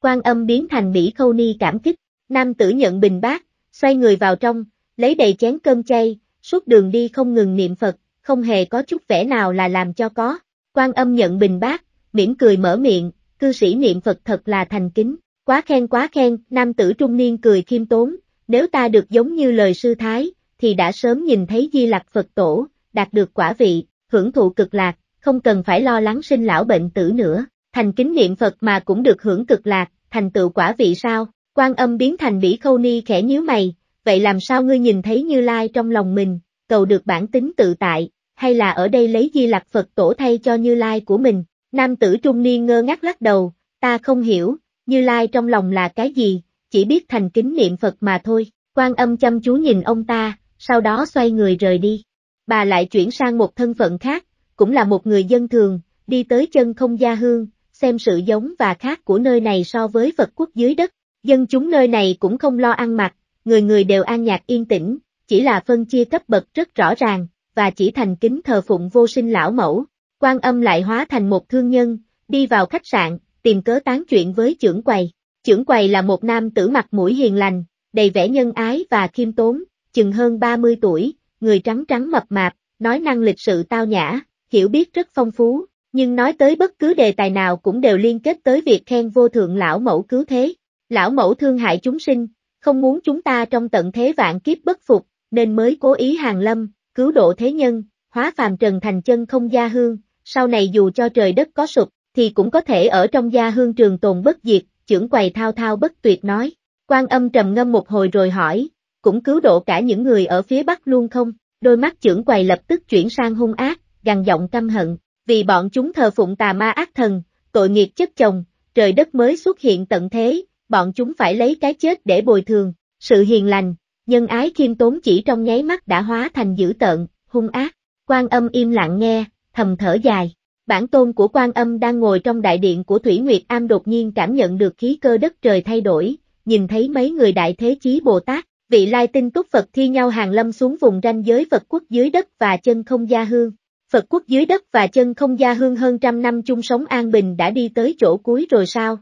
Quan âm biến thành Mỹ Khâu Ni cảm kích, nam tử nhận bình bát, xoay người vào trong, lấy đầy chén cơm chay, suốt đường đi không ngừng niệm Phật, không hề có chút vẻ nào là làm cho có. Quan âm nhận bình bát, mỉm cười mở miệng, cư sĩ niệm Phật thật là thành kính, quá khen quá khen, nam tử trung niên cười khiêm tốn, nếu ta được giống như lời sư thái, thì đã sớm nhìn thấy di lạc Phật tổ, đạt được quả vị, hưởng thụ cực lạc, không cần phải lo lắng sinh lão bệnh tử nữa, thành kính niệm Phật mà cũng được hưởng cực lạc, thành tựu quả vị sao, quan âm biến thành bỉ khâu ni khẽ nhíu mày, vậy làm sao ngươi nhìn thấy Như Lai trong lòng mình, cầu được bản tính tự tại, hay là ở đây lấy di lạc Phật tổ thay cho Như Lai của mình, nam tử trung niên ngơ ngác lắc đầu, ta không hiểu, Như Lai trong lòng là cái gì, chỉ biết thành kính niệm Phật mà thôi, quan âm chăm chú nhìn ông ta, sau đó xoay người rời đi bà lại chuyển sang một thân phận khác, cũng là một người dân thường, đi tới chân không gia hương, xem sự giống và khác của nơi này so với Phật quốc dưới đất. Dân chúng nơi này cũng không lo ăn mặc, người người đều an nhạc yên tĩnh, chỉ là phân chia cấp bậc rất rõ ràng, và chỉ thành kính thờ phụng vô sinh lão mẫu. Quan âm lại hóa thành một thương nhân, đi vào khách sạn, tìm cớ tán chuyện với trưởng quầy. Trưởng quầy là một nam tử mặt mũi hiền lành, đầy vẻ nhân ái và khiêm tốn, chừng hơn 30 tuổi, người trắng trắng mập mạp, nói năng lịch sự tao nhã, hiểu biết rất phong phú, nhưng nói tới bất cứ đề tài nào cũng đều liên kết tới việc khen vô thượng lão mẫu cứu thế. Lão mẫu thương hại chúng sinh, không muốn chúng ta trong tận thế vạn kiếp bất phục, nên mới cố ý hàng lâm, cứu độ thế nhân, hóa phàm trần thành chân không gia hương, sau này dù cho trời đất có sụp, thì cũng có thể ở trong gia hương trường tồn bất diệt, trưởng quầy thao thao bất tuyệt nói. Quan âm trầm ngâm một hồi rồi hỏi, cũng cứu độ cả những người ở phía Bắc luôn không? Đôi mắt trưởng quầy lập tức chuyển sang hung ác, gằn giọng căm hận, vì bọn chúng thờ phụng tà ma ác thần, tội nghiệp chất chồng, trời đất mới xuất hiện tận thế, bọn chúng phải lấy cái chết để bồi thường, sự hiền lành, nhân ái khiêm tốn chỉ trong nháy mắt đã hóa thành dữ tợn, hung ác. Quan âm im lặng nghe, thầm thở dài. Bản tôn của quan âm đang ngồi trong đại điện của Thủy Nguyệt Am đột nhiên cảm nhận được khí cơ đất trời thay đổi, nhìn thấy mấy người đại thế chí Bồ Tát, vị lai tinh túc Phật thi nhau hàng lâm xuống vùng ranh giới Phật quốc dưới đất và chân không gia hương. Phật quốc dưới đất và chân không gia hương hơn trăm năm chung sống an bình đã đi tới chỗ cuối rồi sao?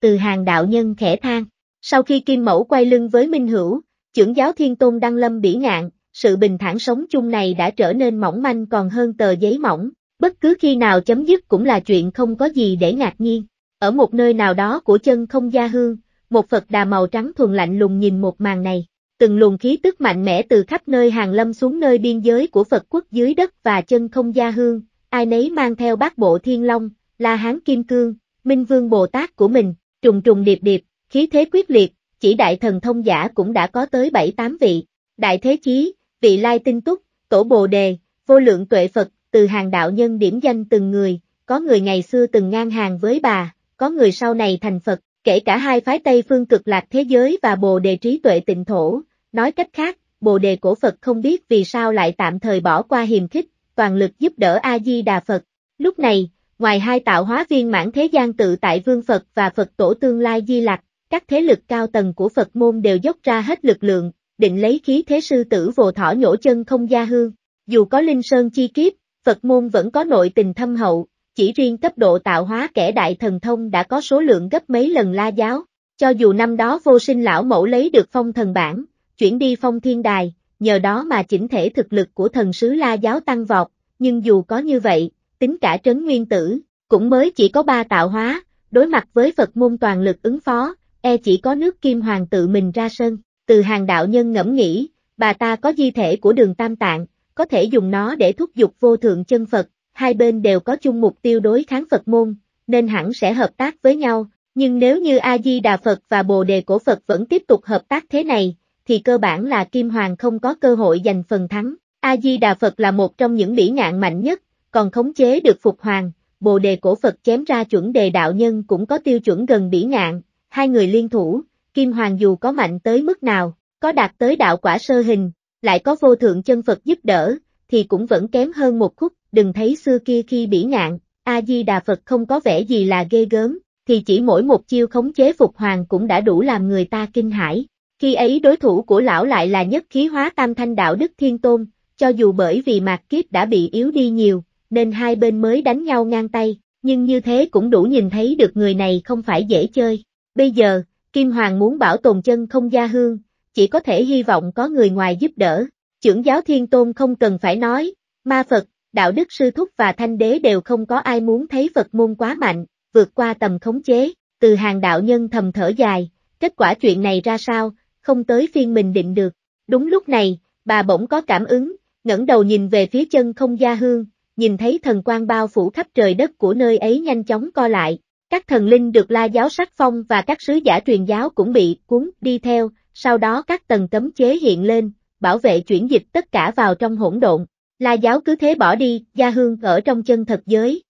Từ hàng đạo nhân khẽ than, sau khi Kim Mẫu quay lưng với Minh Hữu, trưởng giáo Thiên Tôn Đăng Lâm bỉ ngạn, sự bình thản sống chung này đã trở nên mỏng manh còn hơn tờ giấy mỏng, bất cứ khi nào chấm dứt cũng là chuyện không có gì để ngạc nhiên. Ở một nơi nào đó của chân không gia hương, một Phật đà màu trắng thuần lạnh lùng nhìn một màn này. Từng luồng khí tức mạnh mẽ từ khắp nơi hàng lâm xuống nơi biên giới của Phật quốc dưới đất và chân không gia hương, ai nấy mang theo bát bộ thiên long, là hán kim cương, minh vương Bồ Tát của mình, trùng trùng điệp điệp, khí thế quyết liệt, chỉ đại thần thông giả cũng đã có tới bảy tám vị, đại thế chí, vị lai tinh túc, tổ bồ đề, vô lượng tuệ Phật, từ hàng đạo nhân điểm danh từng người, có người ngày xưa từng ngang hàng với bà, có người sau này thành Phật, kể cả hai phái Tây phương cực lạc thế giới và bồ đề trí tuệ tịnh thổ, nói cách khác, bồ đề cổ Phật không biết vì sao lại tạm thời bỏ qua hiềm khích, toàn lực giúp đỡ A-di-đà Phật. Lúc này, ngoài hai tạo hóa viên mãn thế gian tự tại vương Phật và Phật tổ tương lai di lạc, các thế lực cao tầng của Phật môn đều dốc ra hết lực lượng, định lấy khí thế sư tử vồ thỏ nhổ chân không gia hương. Dù có linh sơn chi kiếp, Phật môn vẫn có nội tình thâm hậu, chỉ riêng cấp độ tạo hóa kẻ đại thần thông đã có số lượng gấp mấy lần la giáo, cho dù năm đó vô sinh lão mẫu lấy được phong thần bản, chuyển đi phong thiên đài, nhờ đó mà chỉnh thể thực lực của thần sứ la giáo tăng vọt, nhưng dù có như vậy, tính cả trấn nguyên tử, cũng mới chỉ có ba tạo hóa, đối mặt với Phật môn toàn lực ứng phó, e chỉ có nước kim hoàng tự mình ra sân, từ hàng đạo nhân ngẫm nghĩ, bà ta có di thể của đường tam tạng, có thể dùng nó để thúc giục vô thượng chân Phật, hai bên đều có chung mục tiêu đối kháng Phật môn, nên hẳn sẽ hợp tác với nhau, nhưng nếu như A-di-đà Phật và Bồ Đề Cổ Phật vẫn tiếp tục hợp tác thế này, thì cơ bản là Kim Hoàng không có cơ hội giành phần thắng. A-di-đà Phật là một trong những bỉ ngạn mạnh nhất, còn khống chế được Phục Hoàng, Bồ Đề Cổ Phật chém ra chuẩn đề đạo nhân cũng có tiêu chuẩn gần bỉ ngạn, hai người liên thủ, Kim Hoàng dù có mạnh tới mức nào, có đạt tới đạo quả sơ hình, lại có vô thượng chân Phật giúp đỡ, thì cũng vẫn kém hơn một khúc, đừng thấy xưa kia khi bỉ ngạn, A-di-đà Phật không có vẻ gì là ghê gớm, thì chỉ mỗi một chiêu khống chế Phục Hoàng cũng đã đủ làm người ta kinh hãi. Khi ấy đối thủ của lão lại là nhất khí hóa tam thanh đạo Đức Thiên Tôn, cho dù bởi vì mạc kiếp đã bị yếu đi nhiều, nên hai bên mới đánh nhau ngang tay, nhưng như thế cũng đủ nhìn thấy được người này không phải dễ chơi. Bây giờ, Kim Hoàng muốn bảo tồn chân không gia hương, chỉ có thể hy vọng có người ngoài giúp đỡ. Trưởng giáo Thiên Tôn không cần phải nói, ma Phật đạo đức sư thúc và thanh đế đều không có ai muốn thấy Phật môn quá mạnh, vượt qua tầm khống chế, từ hàng đạo nhân thầm thở dài, kết quả chuyện này ra sao, không tới phiên mình định được. Đúng lúc này, bà bỗng có cảm ứng, ngẩng đầu nhìn về phía chân không gia hương, nhìn thấy thần quan bao phủ khắp trời đất của nơi ấy nhanh chóng co lại. Các thần linh được la giáo sắc phong và các sứ giả truyền giáo cũng bị cuốn đi theo, sau đó các tầng cấm chế hiện lên, bảo vệ chuyển dịch tất cả vào trong hỗn độn. La giáo cứ thế bỏ đi, gia hương ở trong chân thật giới.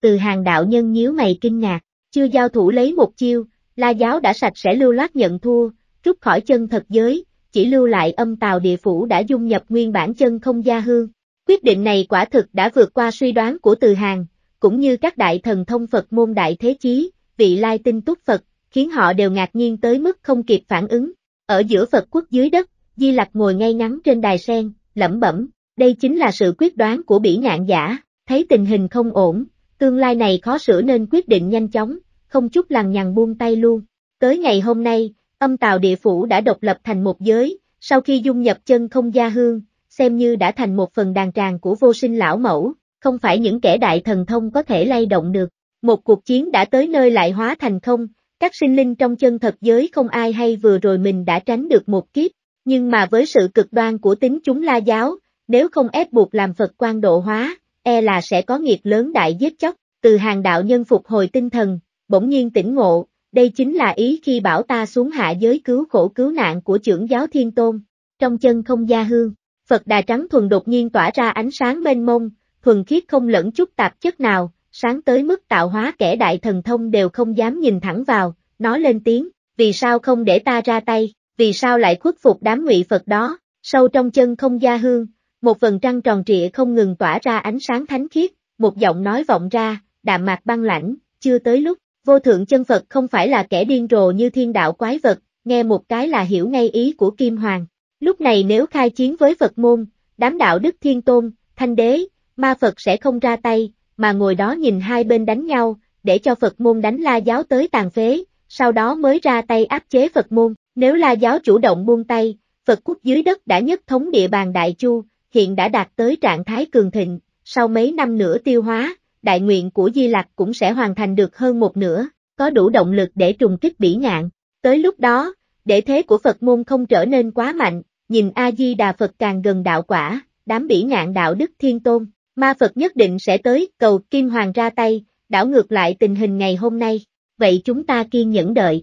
Từ hàng đạo nhân nhíu mày kinh ngạc, chưa giao thủ lấy một chiêu, la giáo đã sạch sẽ lưu loát nhận thua, rút khỏi chân thật giới, chỉ lưu lại âm tào địa phủ đã dung nhập nguyên bản chân không gia hương. Quyết định này quả thực đã vượt qua suy đoán của từ hàng, cũng như các đại thần thông Phật môn đại thế chí, vị lai tinh túc Phật, khiến họ đều ngạc nhiên tới mức không kịp phản ứng. Ở giữa Phật quốc dưới đất, Di Lặc ngồi ngay ngắn trên đài sen, lẩm bẩm, đây chính là sự quyết đoán của bỉ ngạn giả, thấy tình hình không ổn, tương lai này khó sửa nên quyết định nhanh chóng, không chút lằng nhằng buông tay luôn. Tới ngày hôm nay, âm tào địa phủ đã độc lập thành một giới, sau khi dung nhập chân không gia hương, xem như đã thành một phần đàn tràng của vô sinh lão mẫu, không phải những kẻ đại thần thông có thể lay động được. Một cuộc chiến đã tới nơi lại hóa thành không, các sinh linh trong chân thật giới không ai hay vừa rồi mình đã tránh được một kiếp, nhưng mà với sự cực đoan của tính chúng la giáo, nếu không ép buộc làm Phật quan độ hóa, e là sẽ có nghiệp lớn đại giết chóc, từ hàng đạo nhân phục hồi tinh thần, bỗng nhiên tỉnh ngộ, đây chính là ý khi bảo ta xuống hạ giới cứu khổ cứu nạn của trưởng giáo thiên tôn. Trong chân không gia hương, Phật đà trắng thuần đột nhiên tỏa ra ánh sáng mênh mông, thuần khiết không lẫn chút tạp chất nào, sáng tới mức tạo hóa kẻ đại thần thông đều không dám nhìn thẳng vào, nó lên tiếng, vì sao không để ta ra tay, vì sao lại khuất phục đám ngụy Phật đó, sâu trong chân không gia hương, một phần trăng tròn trịa không ngừng tỏa ra ánh sáng thánh khiết, một giọng nói vọng ra, đạm mạc băng lãnh, chưa tới lúc, vô thượng chân Phật không phải là kẻ điên rồ như thiên đạo quái vật, nghe một cái là hiểu ngay ý của Kim Hoàng. Lúc này nếu khai chiến với Phật môn, đám đạo đức thiên tôn, thanh đế, ma Phật sẽ không ra tay, mà ngồi đó nhìn hai bên đánh nhau, để cho Phật môn đánh la giáo tới tàn phế, sau đó mới ra tay áp chế Phật môn, nếu la giáo chủ động buông tay, Phật quốc dưới đất đã nhất thống địa bàn Đại Chu, hiện đã đạt tới trạng thái cường thịnh, sau mấy năm nữa tiêu hóa, đại nguyện của Di Lặc cũng sẽ hoàn thành được hơn một nửa, có đủ động lực để trùng kích bỉ ngạn. Tới lúc đó, để thế của Phật môn không trở nên quá mạnh, nhìn A-di-đà Phật càng gần đạo quả, đám bỉ ngạn đạo đức thiên tôn, ma Phật nhất định sẽ tới, cầu Kim Hoàng ra tay, đảo ngược lại tình hình ngày hôm nay, vậy chúng ta kiên nhẫn đợi.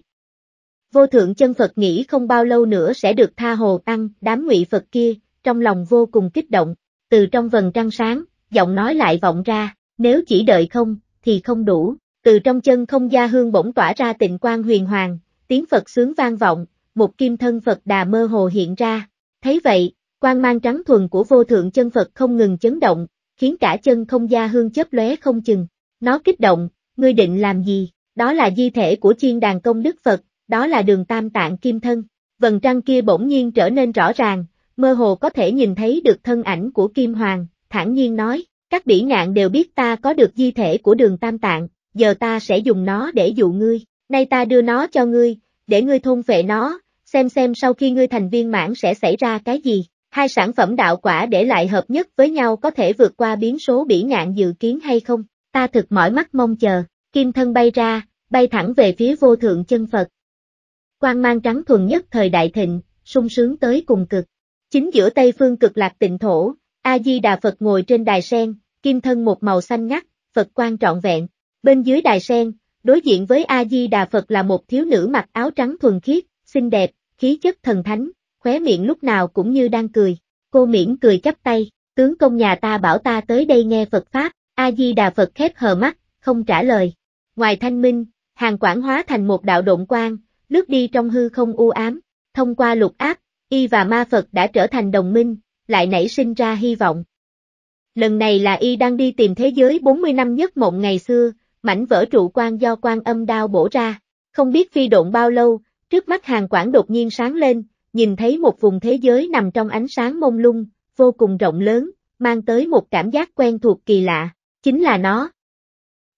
Vô thượng chân Phật nghĩ không bao lâu nữa sẽ được tha hồ tăng, đám ngụy Phật kia, trong lòng vô cùng kích động, từ trong vần trăng sáng, giọng nói lại vọng ra, nếu chỉ đợi không, thì không đủ, từ trong chân không gia hương bỗng tỏa ra tịnh quan huyền hoàng, tiếng Phật sướng vang vọng, một kim thân Phật đà mơ hồ hiện ra, thấy vậy, quan mang trắng thuần của vô thượng chân Phật không ngừng chấn động, khiến cả chân không gia hương chớp lóe không chừng, nó kích động, ngươi định làm gì, đó là di thể của chiên đàn công đức Phật, đó là đường tam tạng kim thân, vần trăng kia bỗng nhiên trở nên rõ ràng, mơ hồ có thể nhìn thấy được thân ảnh của Kim Hoàng, thản nhiên nói, các bỉ ngạn đều biết ta có được di thể của đường Tam Tạng, giờ ta sẽ dùng nó để dụ ngươi, nay ta đưa nó cho ngươi, để ngươi thôn vệ nó, xem xem sau khi ngươi thành viên mãn sẽ xảy ra cái gì. Hai sản phẩm đạo quả để lại hợp nhất với nhau có thể vượt qua biến số bỉ ngạn dự kiến hay không, ta thực mỏi mắt mong chờ, kim thân bay ra, bay thẳng về phía vô thượng chân Phật. Quang mang trắng thuần nhất thời đại thịnh, sung sướng tới cùng cực, Chính giữa Tây Phương cực lạc tịnh thổ, A-di-đà Phật ngồi trên đài sen, kim thân một màu xanh ngắt, Phật quan trọn vẹn. Bên dưới đài sen, đối diện với A-di-đà Phật là một thiếu nữ mặc áo trắng thuần khiết, xinh đẹp, khí chất thần thánh, khóe miệng lúc nào cũng như đang cười. Cô miễn cười chắp tay, tướng công nhà ta bảo ta tới đây nghe Phật Pháp, A-di-đà Phật khép hờ mắt, không trả lời. Ngoài thanh minh, hàng quảng hóa thành một đạo độn quang, lướt đi trong hư không u ám, thông qua lục áp, Y và ma Phật đã trở thành đồng minh, lại nảy sinh ra hy vọng. Lần này là Y đang đi tìm thế giới 40 năm nhất mộng ngày xưa, mảnh vỡ trụ quan do quan âm đao bổ ra. Không biết phi độn bao lâu, trước mắt hàng quảng đột nhiên sáng lên, nhìn thấy một vùng thế giới nằm trong ánh sáng mông lung, vô cùng rộng lớn, mang tới một cảm giác quen thuộc kỳ lạ, chính là nó.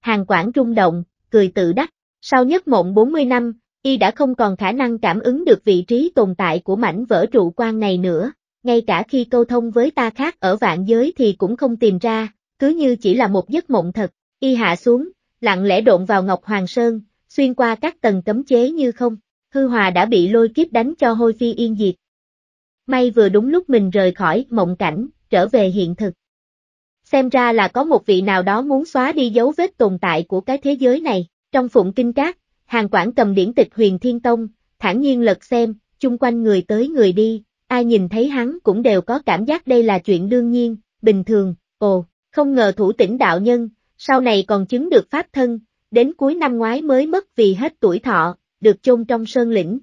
Hàng quảng rung động, cười tự đắc, sau nhất mộng 40 năm, y đã không còn khả năng cảm ứng được vị trí tồn tại của mảnh vỡ trụ quan này nữa, ngay cả khi câu thông với ta khác ở vạn giới thì cũng không tìm ra, cứ như chỉ là một giấc mộng thật, y hạ xuống, lặng lẽ độn vào Ngọc Hoàng Sơn, xuyên qua các tầng cấm chế như không, hư hòa đã bị lôi kiếp đánh cho hôi phi yên diệt. May vừa đúng lúc mình rời khỏi mộng cảnh, trở về hiện thực. Xem ra là có một vị nào đó muốn xóa đi dấu vết tồn tại của cái thế giới này, trong phụng kinh các, Hàng quản cầm điển tịch huyền thiên tông, thản nhiên lật xem, chung quanh người tới người đi, ai nhìn thấy hắn cũng đều có cảm giác đây là chuyện đương nhiên, bình thường, ồ, không ngờ thủ tỉnh đạo nhân, sau này còn chứng được pháp thân, đến cuối năm ngoái mới mất vì hết tuổi thọ, được chôn trong sơn lĩnh.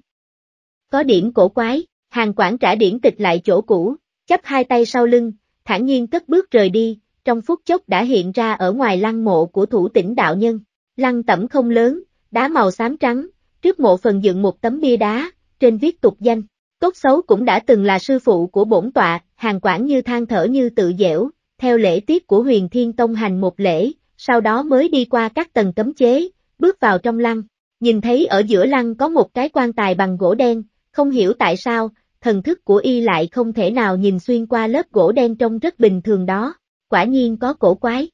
Có điểm cổ quái, hàng quản trả điển tịch lại chỗ cũ, chấp hai tay sau lưng, thản nhiên cất bước rời đi, trong phút chốc đã hiện ra ở ngoài lăng mộ của thủ tỉnh đạo nhân. Lăng tẩm không lớn, đá màu xám trắng, trước mộ phần dựng một tấm bia đá, trên viết tục danh. Tốt xấu cũng đã từng là sư phụ của bổn tọa, hàng quản như than thở như tự dẻo theo lễ tiết của huyền thiên tông hành một lễ, sau đó mới đi qua các tầng cấm chế, bước vào trong lăng, nhìn thấy ở giữa lăng có một cái quan tài bằng gỗ đen, không hiểu tại sao, thần thức của y lại không thể nào nhìn xuyên qua lớp gỗ đen trông rất bình thường đó, quả nhiên có cổ quái.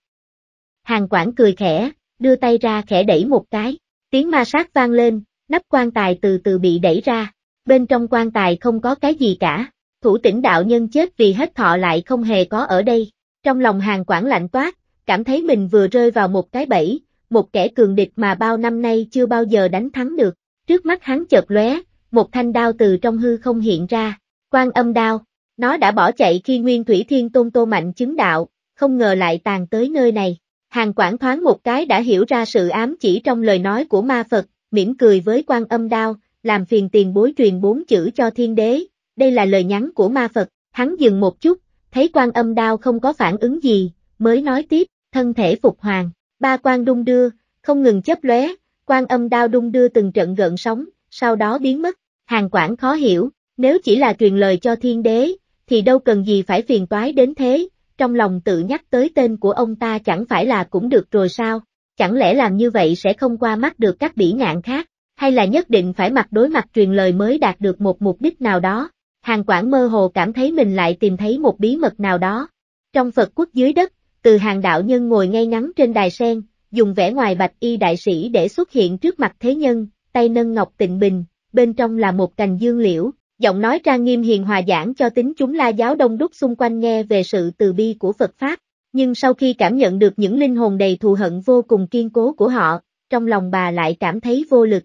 Hàng quản cười khẽ, đưa tay ra khẽ đẩy một cái. Tiếng ma sát vang lên, nắp quan tài từ từ bị đẩy ra, bên trong quan tài không có cái gì cả, thủ tỉnh đạo nhân chết vì hết thọ lại không hề có ở đây. Trong lòng hàng quản lạnh toát, cảm thấy mình vừa rơi vào một cái bẫy, một kẻ cường địch mà bao năm nay chưa bao giờ đánh thắng được. Trước mắt hắn chợt lóe, một thanh đao từ trong hư không hiện ra, quan âm đao, nó đã bỏ chạy khi Nguyên Thủy Thiên Tôn Tô Mạnh chứng đạo, không ngờ lại tàn tới nơi này. Hàng Quảng thoáng một cái đã hiểu ra sự ám chỉ trong lời nói của ma Phật, mỉm cười với quan âm đao, làm phiền tiền bối truyền bốn chữ cho thiên đế, đây là lời nhắn của ma Phật, hắn dừng một chút, thấy quan âm đao không có phản ứng gì, mới nói tiếp, thân thể phục hoàng, ba quan đung đưa, không ngừng chấp lóe, quan âm đao đung đưa từng trận gợn sóng, sau đó biến mất, hàng quảng khó hiểu, nếu chỉ là truyền lời cho thiên đế, thì đâu cần gì phải phiền toái đến thế, trong lòng tự nhắc tới tên của ông ta chẳng phải là cũng được rồi sao, chẳng lẽ làm như vậy sẽ không qua mắt được các bỉ ngạn khác, hay là nhất định phải mặt đối mặt truyền lời mới đạt được một mục đích nào đó. Hàng Quảng mơ hồ cảm thấy mình lại tìm thấy một bí mật nào đó. Trong Phật quốc dưới đất, từ hàng đạo nhân ngồi ngay ngắn trên đài sen, dùng vẻ ngoài bạch y đại sĩ để xuất hiện trước mặt thế nhân, tay nâng ngọc tịnh bình, bên trong là một cành dương liễu, giọng nói trang nghiêm hiền hòa giảng cho tính chúng la giáo đông đúc xung quanh nghe về sự từ bi của Phật Pháp, nhưng sau khi cảm nhận được những linh hồn đầy thù hận vô cùng kiên cố của họ, trong lòng bà lại cảm thấy vô lực.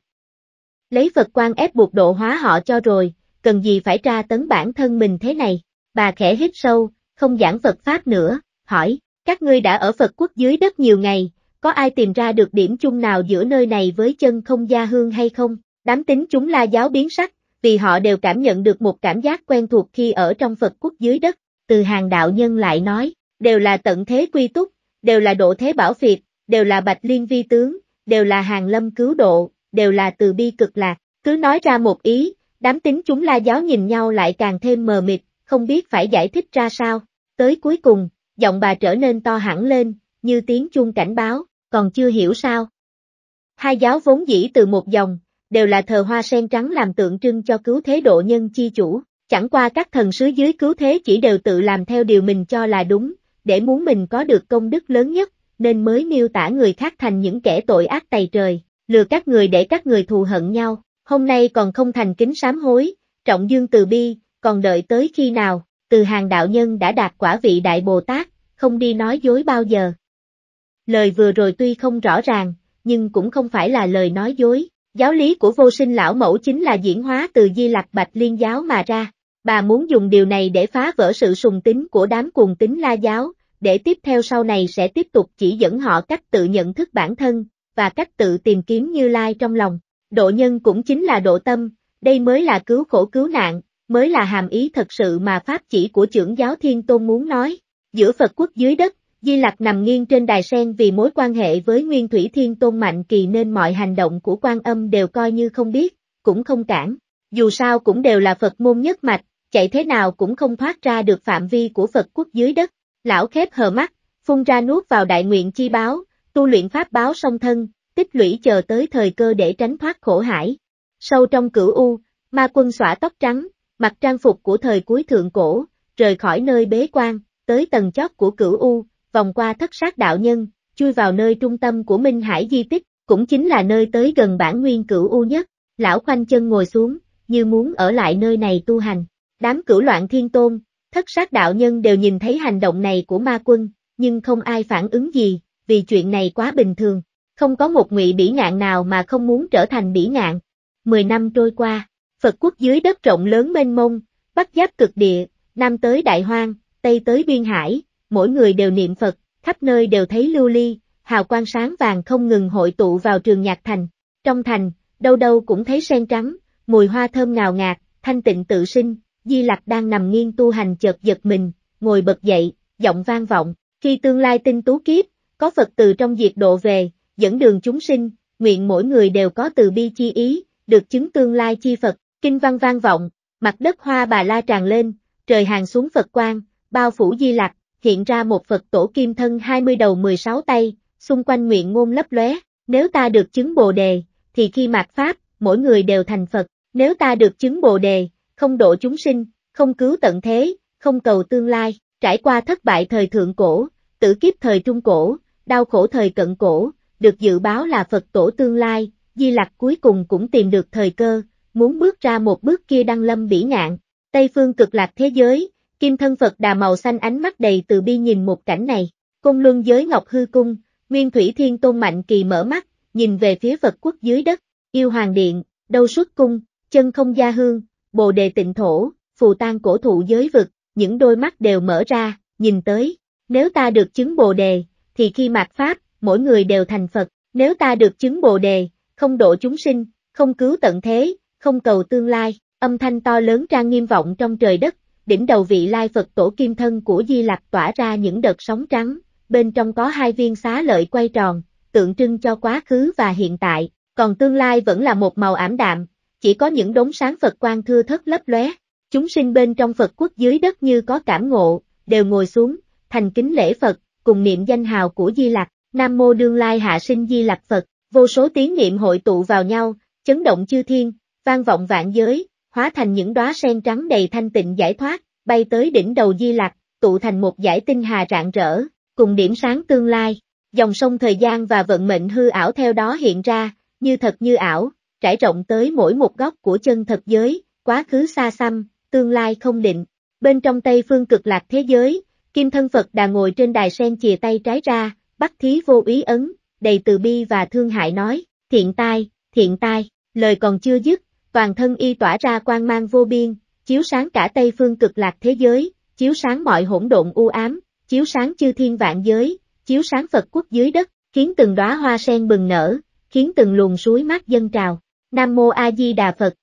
Lấy Phật quan ép buộc độ hóa họ cho rồi, cần gì phải tra tấn bản thân mình thế này, bà khẽ hít sâu, không giảng Phật Pháp nữa, hỏi, các ngươi đã ở Phật quốc dưới đất nhiều ngày, có ai tìm ra được điểm chung nào giữa nơi này với chân không gia hương hay không? Đám tính chúng la giáo biến sắc, vì họ đều cảm nhận được một cảm giác quen thuộc khi ở trong Phật quốc dưới đất, từ hàng đạo nhân lại nói, đều là tận thế quy túc, đều là độ thế bảo phiệt, đều là bạch liên vi tướng, đều là hàng lâm cứu độ, đều là từ bi cực lạc, cứ nói ra một ý, đám tính chúng la giáo nhìn nhau lại càng thêm mờ mịt, không biết phải giải thích ra sao, tới cuối cùng, giọng bà trở nên to hẳn lên, như tiếng chuông cảnh báo, còn chưa hiểu sao. Hai giáo vốn dĩ từ một dòng, đều là thờ hoa sen trắng làm tượng trưng cho cứu thế độ nhân chi chủ, chẳng qua các thần sứ dưới cứu thế chỉ đều tự làm theo điều mình cho là đúng, để muốn mình có được công đức lớn nhất, nên mới miêu tả người khác thành những kẻ tội ác tày trời, lừa các người để các người thù hận nhau, hôm nay còn không thành kính sám hối, trọng dương từ bi, còn đợi tới khi nào, từ hàng đạo nhân đã đạt quả vị Đại Bồ Tát, không đi nói dối bao giờ. Lời vừa rồi tuy không rõ ràng, nhưng cũng không phải là lời nói dối, Giáo lý của vô sinh lão mẫu chính là diễn hóa từ di lạc bạch liên giáo mà ra. Bà muốn dùng điều này để phá vỡ sự sùng tín của đám cuồng tín la giáo, để tiếp theo sau này sẽ tiếp tục chỉ dẫn họ cách tự nhận thức bản thân, và cách tự tìm kiếm như lai trong lòng. Độ nhân cũng chính là độ tâm, đây mới là cứu khổ cứu nạn, mới là hàm ý thật sự mà pháp chỉ của trưởng giáo thiên tôn muốn nói. Giữa Phật quốc dưới đất, Di Lặc nằm nghiêng trên đài sen vì mối quan hệ với Nguyên Thủy Thiên Tôn Mạnh Kỳ nên mọi hành động của quan âm đều coi như không biết, cũng không cản. Dù sao cũng đều là Phật môn nhất mạch, chạy thế nào cũng không thoát ra được phạm vi của Phật quốc dưới đất. Lão khép hờ mắt, phun ra nuốt vào đại nguyện chi báo, tu luyện pháp báo song thân, tích lũy chờ tới thời cơ để tránh thoát khổ hải. Sâu trong cửu u, ma quân xõa tóc trắng, mặc trang phục của thời cuối thượng cổ, rời khỏi nơi bế quan, tới tầng chót của cửu u, vòng qua thất sát đạo nhân, chui vào nơi trung tâm của Minh Hải di tích, cũng chính là nơi tới gần bản nguyên cửu u nhất, lão khoanh chân ngồi xuống, như muốn ở lại nơi này tu hành. Đám cửu loạn thiên tôn, thất sát đạo nhân đều nhìn thấy hành động này của ma quân, nhưng không ai phản ứng gì, vì chuyện này quá bình thường, không có một ngụy bỉ ngạn nào mà không muốn trở thành bỉ ngạn. Mười năm trôi qua, Phật quốc dưới đất rộng lớn mênh mông, bắc giáp cực địa, nam tới Đại Hoang, tây tới Biên Hải, mỗi người đều niệm Phật, khắp nơi đều thấy lưu ly, hào quang sáng vàng không ngừng hội tụ vào trường nhạc thành. Trong thành, đâu đâu cũng thấy sen trắng, mùi hoa thơm ngào ngạt, thanh tịnh tự sinh, Di Lặc đang nằm nghiêng tu hành chợt giật mình, ngồi bật dậy, giọng vang vọng, khi tương lai tinh tú kiếp, có Phật từ trong diệt độ về, dẫn đường chúng sinh, nguyện mỗi người đều có từ bi chi ý, được chứng tương lai chi Phật, kinh văn vang vọng, mặt đất hoa bà la tràn lên, trời hàng xuống Phật quang, bao phủ Di Lặc, hiện ra một Phật tổ kim thân 20 đầu 16 tay, xung quanh nguyện ngôn lấp lóe. nếu ta được chứng Bồ Đề, thì khi mạt Pháp, mỗi người đều thành Phật, nếu ta được chứng Bồ Đề, không độ chúng sinh, không cứu tận thế, không cầu tương lai, trải qua thất bại thời thượng cổ, tử kiếp thời trung cổ, đau khổ thời cận cổ, được dự báo là Phật tổ tương lai, Di Lặc cuối cùng cũng tìm được thời cơ, muốn bước ra một bước kia đăng lâm bỉ ngạn, Tây phương cực lạc thế giới, Kim thân Phật đà màu xanh ánh mắt đầy từ bi nhìn một cảnh này, cung luân giới ngọc hư cung, nguyên thủy thiên tôn mạnh kỳ mở mắt, nhìn về phía Phật quốc dưới đất, yêu hoàng điện, đâu xuất cung, chân không gia hương, bồ đề tịnh thổ, phù tan cổ thụ giới vực, những đôi mắt đều mở ra, nhìn tới, nếu ta được chứng bồ đề, thì khi mạt pháp, mỗi người đều thành Phật, nếu ta được chứng bồ đề, không độ chúng sinh, không cứu tận thế, không cầu tương lai, âm thanh to lớn trang nghiêm vọng trong trời đất, đỉnh đầu vị lai Phật tổ kim thân của Di Lặc tỏa ra những đợt sóng trắng, bên trong có hai viên xá lợi quay tròn, tượng trưng cho quá khứ và hiện tại, còn tương lai vẫn là một màu ảm đạm, chỉ có những đống sáng Phật quang thưa thất lấp lóe. Chúng sinh bên trong Phật quốc dưới đất như có cảm ngộ, đều ngồi xuống, thành kính lễ Phật, cùng niệm danh hào của Di Lặc, Nam mô đương lai hạ sinh Di Lặc Phật, vô số tiếng niệm hội tụ vào nhau, chấn động chư thiên, vang vọng vạn giới, hóa thành những đóa sen trắng đầy thanh tịnh giải thoát, bay tới đỉnh đầu Di Lặc, tụ thành một giải tinh hà rạng rỡ, cùng điểm sáng tương lai. Dòng sông thời gian và vận mệnh hư ảo theo đó hiện ra, như thật như ảo, trải rộng tới mỗi một góc của chân thật giới, quá khứ xa xăm, tương lai không định. Bên trong Tây phương cực lạc thế giới, Kim thân Phật đà ngồi trên đài sen chìa tay trái ra, bắt thí vô ý ấn, đầy từ bi và thương hại nói, thiện tai, thiện tai, lời còn chưa dứt, toàn thân y tỏa ra quang mang vô biên, chiếu sáng cả Tây phương cực lạc thế giới, chiếu sáng mọi hỗn độn u ám, chiếu sáng chư thiên vạn giới, chiếu sáng Phật quốc dưới đất, khiến từng đóa hoa sen bừng nở, khiến từng luồng suối mát dân trào. Nam Mô A Di Đà Phật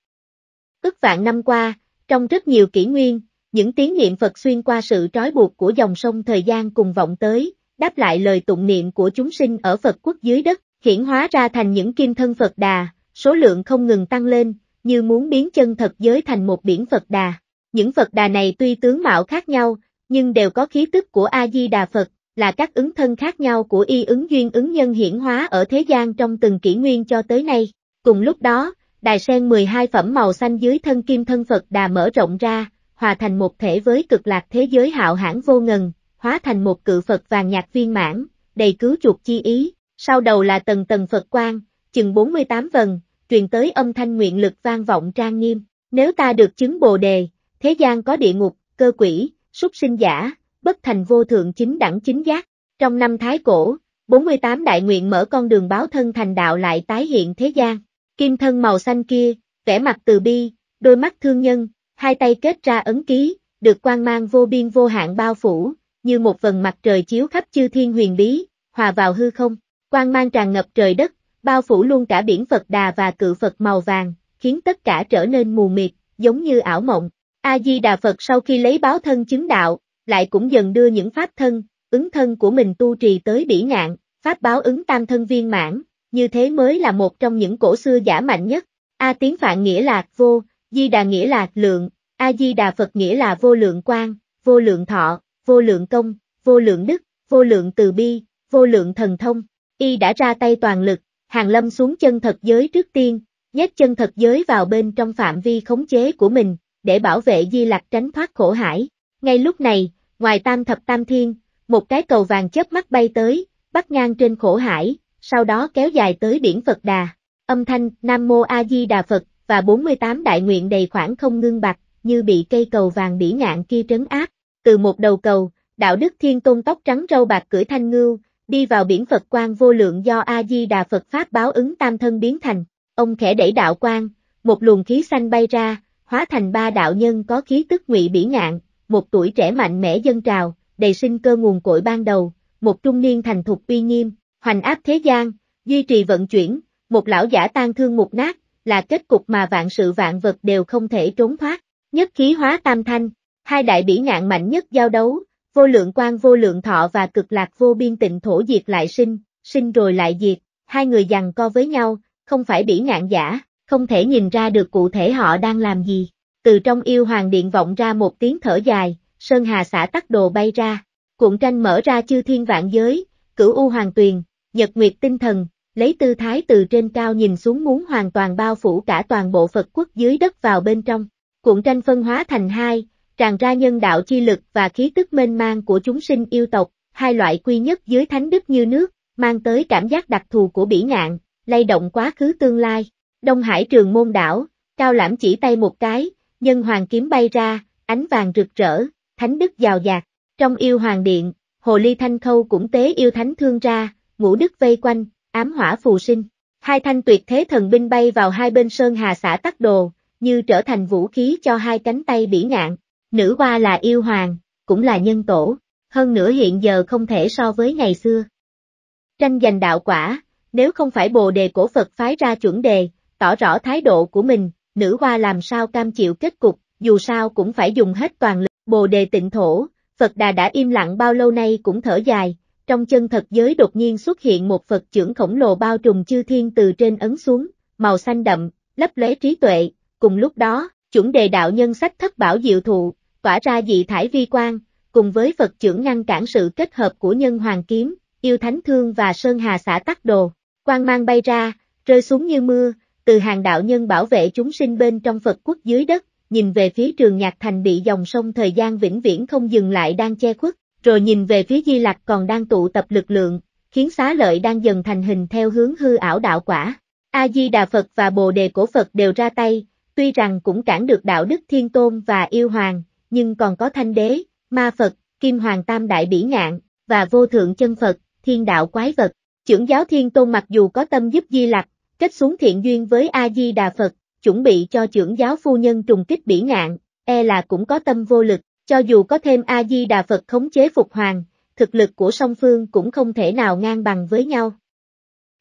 Ước vạn năm qua, trong rất nhiều kỷ nguyên, những tiếng niệm Phật xuyên qua sự trói buộc của dòng sông thời gian cùng vọng tới, đáp lại lời tụng niệm của chúng sinh ở Phật quốc dưới đất, hiển hóa ra thành những kim thân Phật đà, số lượng không ngừng tăng lên, như muốn biến chân thật giới thành một biển Phật Đà. Những Phật Đà này tuy tướng mạo khác nhau, nhưng đều có khí tức của A-di-đà Phật, là các ứng thân khác nhau của y ứng duyên ứng nhân hiển hóa ở thế gian trong từng kỷ nguyên cho tới nay. Cùng lúc đó, đài sen 12 phẩm màu xanh dưới thân kim thân Phật Đà mở rộng ra, hòa thành một thể với cực lạc thế giới hạo hãn vô ngần, hóa thành một cự Phật vàng nhạc viên mãn, đầy cứu chuột chi ý, sau đầu là tầng tầng Phật quang, chừng 48 vần, truyền tới âm thanh nguyện lực vang vọng trang nghiêm, nếu ta được chứng bồ đề, thế gian có địa ngục, cơ quỷ, súc sinh giả, bất thành vô thượng chính đẳng chính giác. Trong năm Thái Cổ, 48 đại nguyện mở con đường báo thân thành đạo lại tái hiện thế gian. Kim thân màu xanh kia, vẻ mặt từ bi, đôi mắt thương nhân, hai tay kết ra ấn ký, được quang mang vô biên vô hạn bao phủ, như một vần mặt trời chiếu khắp chư thiên huyền bí, hòa vào hư không, quang mang tràn ngập trời đất, bao phủ luôn cả biển Phật Đà và cự Phật màu vàng, khiến tất cả trở nên mù mịt, giống như ảo mộng. A-di-đà Phật sau khi lấy báo thân chứng đạo, lại cũng dần đưa những pháp thân, ứng thân của mình tu trì tới bỉ ngạn, pháp báo ứng tam thân viên mãn, như thế mới là một trong những cổ xưa giả mạnh nhất. A tiếng phạn nghĩa là vô, di đà nghĩa là lượng, A-di-đà Phật nghĩa là vô lượng quang, vô lượng thọ, vô lượng công, vô lượng đức, vô lượng từ bi, vô lượng thần thông. Y đã ra tay toàn lực, Hàng Lâm xuống chân thật giới trước tiên, nhét chân thật giới vào bên trong phạm vi khống chế của mình, để bảo vệ Di Lạc tránh thoát khổ hải. Ngay lúc này, ngoài tam thập tam thiên, một cái cầu vàng chớp mắt bay tới, bắt ngang trên khổ hải, sau đó kéo dài tới biển Phật Đà. Âm thanh Nam Mô A Di Đà Phật và 48 đại nguyện đầy khoảng không ngưng bạc, như bị cây cầu vàng bỉ ngạn kia trấn áp. Từ một đầu cầu, đạo đức thiên tôn tóc trắng râu bạc cưỡi thanh ngưu, đi vào biển Phật Quang vô lượng do A-di-đà Phật Pháp báo ứng tam thân biến thành, ông khẽ đẩy đạo quang, một luồng khí xanh bay ra, hóa thành ba đạo nhân có khí tức ngụy bỉ ngạn, một tuổi trẻ mạnh mẽ dân trào, đầy sinh cơ nguồn cội ban đầu, một trung niên thành thục uy nghiêm, hoành áp thế gian, duy trì vận chuyển, một lão giả tan thương một nát, là kết cục mà vạn sự vạn vật đều không thể trốn thoát, nhất khí hóa tam thanh, hai đại bỉ ngạn mạnh nhất giao đấu, vô lượng quan vô lượng thọ và cực lạc vô biên tịnh thổ diệt lại sinh, sinh rồi lại diệt, hai người giằng co với nhau, không phải bỉ ngạn giả, không thể nhìn ra được cụ thể họ đang làm gì. Từ trong yêu hoàng điện vọng ra một tiếng thở dài, Sơn Hà xả tắc đồ bay ra, cuộn tranh mở ra chư thiên vạn giới, cửu u hoàng tuyền, nhật nguyệt tinh thần, lấy tư thái từ trên cao nhìn xuống muốn hoàn toàn bao phủ cả toàn bộ Phật quốc dưới đất vào bên trong. Cuộn tranh phân hóa thành hai, tràn ra nhân đạo chi lực và khí tức mênh mang của chúng sinh yêu tộc, hai loại quy nhất dưới thánh đức như nước, mang tới cảm giác đặc thù của bỉ ngạn, lay động quá khứ tương lai. Đông Hải trường môn đảo, cao lãm chỉ tay một cái, nhân hoàng kiếm bay ra, ánh vàng rực rỡ, thánh đức giàu dạt. Trong yêu hoàng điện, hồ ly thanh khâu cũng tế yêu thánh thương ra, ngũ đức vây quanh, ám hỏa phù sinh. Hai thanh tuyệt thế thần binh bay vào hai bên sơn hà xã tắc đồ, như trở thành vũ khí cho hai cánh tay bỉ ngạn. Nữ hoa là yêu hoàng, cũng là nhân tổ, hơn nữa hiện giờ không thể so với ngày xưa. Tranh giành đạo quả, nếu không phải bồ đề cổ Phật phái ra chuẩn đề, tỏ rõ thái độ của mình, nữ hoa làm sao cam chịu kết cục, dù sao cũng phải dùng hết toàn lực. Bồ đề tịnh thổ, Phật đà đã im lặng bao lâu nay cũng thở dài, trong chân thật giới đột nhiên xuất hiện một Phật trưởng khổng lồ bao trùm chư thiên từ trên ấn xuống, màu xanh đậm, lấp lóe trí tuệ, cùng lúc đó, chuẩn đề đạo nhân sách thất bảo diệu thụ, tỏa ra dị thải vi quang, cùng với Phật trưởng ngăn cản sự kết hợp của nhân hoàng kiếm, yêu thánh thương và sơn hà xã tắc đồ. Quang mang bay ra, rơi xuống như mưa, từ hàng đạo nhân bảo vệ chúng sinh bên trong Phật quốc dưới đất, nhìn về phía trường nhạc thành bị dòng sông thời gian vĩnh viễn không dừng lại đang che khuất, rồi nhìn về phía Di Lạc còn đang tụ tập lực lượng, khiến xá lợi đang dần thành hình theo hướng hư ảo đạo quả. A-di-đà Phật và Bồ Đề Cổ Phật đều ra tay, tuy rằng cũng cản được đạo đức thiên tôn và yêu hoàng, nhưng còn có thanh đế, ma Phật, kim hoàng tam đại bỉ ngạn, và vô thượng chân Phật, thiên đạo quái vật. Trưởng giáo thiên tôn mặc dù có tâm giúp Di lạc kết xuống thiện duyên với A-di-đà Phật, chuẩn bị cho trưởng giáo phu nhân trùng kích bỉ ngạn, e là cũng có tâm vô lực, cho dù có thêm A-di-đà Phật khống chế phục hoàng, thực lực của song phương cũng không thể nào ngang bằng với nhau.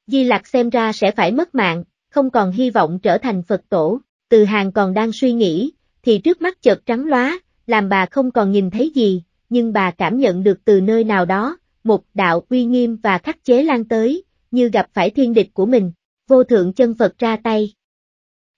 Di Lặc xem ra sẽ phải mất mạng, không còn hy vọng trở thành Phật tổ, từ hàng còn đang suy nghĩ, thì trước mắt chợt trắng lóa, làm bà không còn nhìn thấy gì, nhưng bà cảm nhận được từ nơi nào đó, một đạo uy nghiêm và khắc chế lan tới, như gặp phải thiên địch của mình, vô thượng chân Phật ra tay.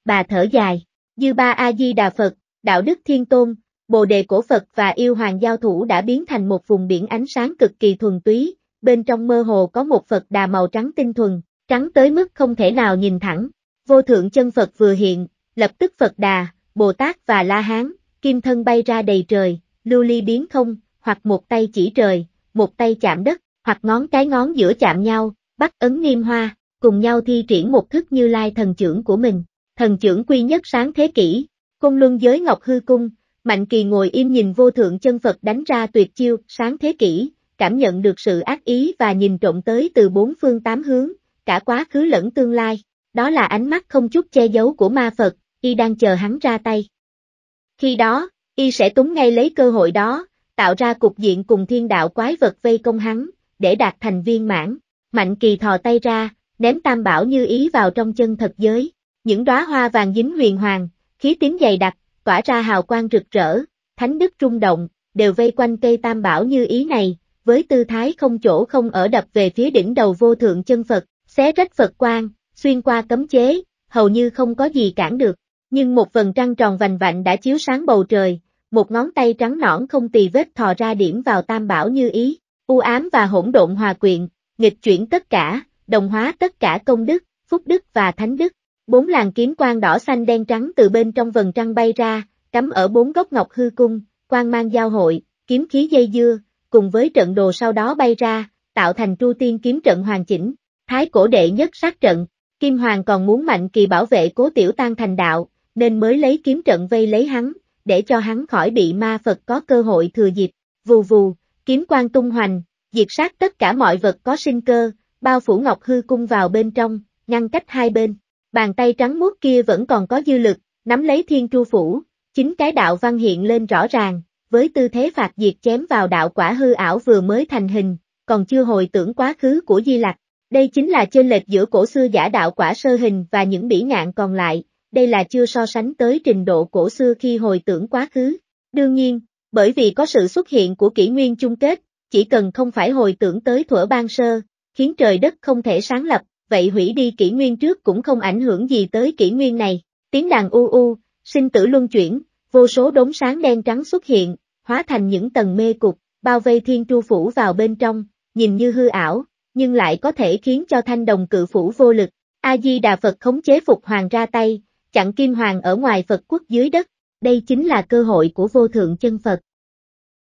Bà thở dài, Như ba A-di-đà Phật, đạo đức thiên tôn, bồ đề cổ Phật và yêu hoàng giao thủ đã biến thành một vùng biển ánh sáng cực kỳ thuần túy, bên trong mơ hồ có một Phật đà màu trắng tinh thuần, trắng tới mức không thể nào nhìn thẳng, vô thượng chân Phật vừa hiện, lập tức Phật đà, Bồ Tát và La Hán, kim thân bay ra đầy trời, lưu ly biến không, hoặc một tay chỉ trời, một tay chạm đất, hoặc ngón cái ngón giữa chạm nhau, bắt ấn niêm hoa, cùng nhau thi triển một thức như lai thần trưởng của mình, thần trưởng quy nhất sáng thế kỷ, cung luân giới ngọc hư cung, Mạnh Kỳ ngồi im nhìn vô thượng chân Phật đánh ra tuyệt chiêu, sáng thế kỷ, cảm nhận được sự ác ý và nhìn trộm tới từ bốn phương tám hướng, cả quá khứ lẫn tương lai, đó là ánh mắt không chút che giấu của ma Phật, y đang chờ hắn ra tay. Khi đó, y sẽ túng ngay lấy cơ hội đó, tạo ra cục diện cùng thiên đạo quái vật vây công hắn, để đạt thành viên mãn. Mạnh kỳ thò tay ra, ném tam bảo như ý vào trong chân thật giới. Những đóa hoa vàng dính huyền hoàng, khí tím dày đặc, tỏa ra hào quang rực rỡ, thánh đức trung động, đều vây quanh cây tam bảo như ý này, với tư thái không chỗ không ở đập về phía đỉnh đầu vô thượng chân Phật, xé rách Phật quang, xuyên qua cấm chế, hầu như không có gì cản được nhưng một phần trăng tròn vành vạnh đã chiếu sáng bầu trời, một ngón tay trắng nõn không tì vết thò ra điểm vào tam bảo như ý, u ám và hỗn độn hòa quyện, nghịch chuyển tất cả, đồng hóa tất cả công đức, phúc đức và thánh đức. Bốn làn kiếm quang đỏ xanh đen trắng từ bên trong vần trăng bay ra, cắm ở bốn góc ngọc hư cung, quang mang giao hội, kiếm khí dây dưa, cùng với trận đồ sau đó bay ra, tạo thành tru tiên kiếm trận hoàn chỉnh, thái cổ đệ nhất sát trận, Kim Hoàng còn muốn mạnh kỳ bảo vệ cố tiểu tan thành đạo, nên mới lấy kiếm trận vây lấy hắn, để cho hắn khỏi bị ma Phật có cơ hội thừa dịp. Vù vù, kiếm quang tung hoành, diệt sát tất cả mọi vật có sinh cơ, bao phủ Ngọc Hư Cung vào bên trong, ngăn cách hai bên. Bàn tay trắng muốt kia vẫn còn có dư lực, nắm lấy thiên tru phủ, chính cái đạo văn hiện lên rõ ràng, với tư thế phạt diệt chém vào đạo quả hư ảo vừa mới thành hình, còn chưa hồi tưởng quá khứ của Di Lặc. Đây chính là chênh lệch giữa cổ xưa giả đạo quả sơ hình và những bỉ ngạn còn lại, đây là chưa so sánh tới trình độ cổ xưa khi hồi tưởng quá khứ. Đương nhiên, bởi vì có sự xuất hiện của kỷ nguyên chung kết, chỉ cần không phải hồi tưởng tới thuở ban sơ, khiến trời đất không thể sáng lập, vậy hủy đi kỷ nguyên trước cũng không ảnh hưởng gì tới kỷ nguyên này. Tiếng đàn u u, sinh tử luân chuyển, vô số đốm sáng đen trắng xuất hiện, hóa thành những tầng mê cục, bao vây thiên tru phủ vào bên trong, nhìn như hư ảo, nhưng lại có thể khiến cho thanh đồng cự phủ vô lực. A-di-đà Phật khống chế phục hoàng ra tay, chặn Kim Hoàng ở ngoài Phật quốc dưới đất, đây chính là cơ hội của vô thượng chân Phật.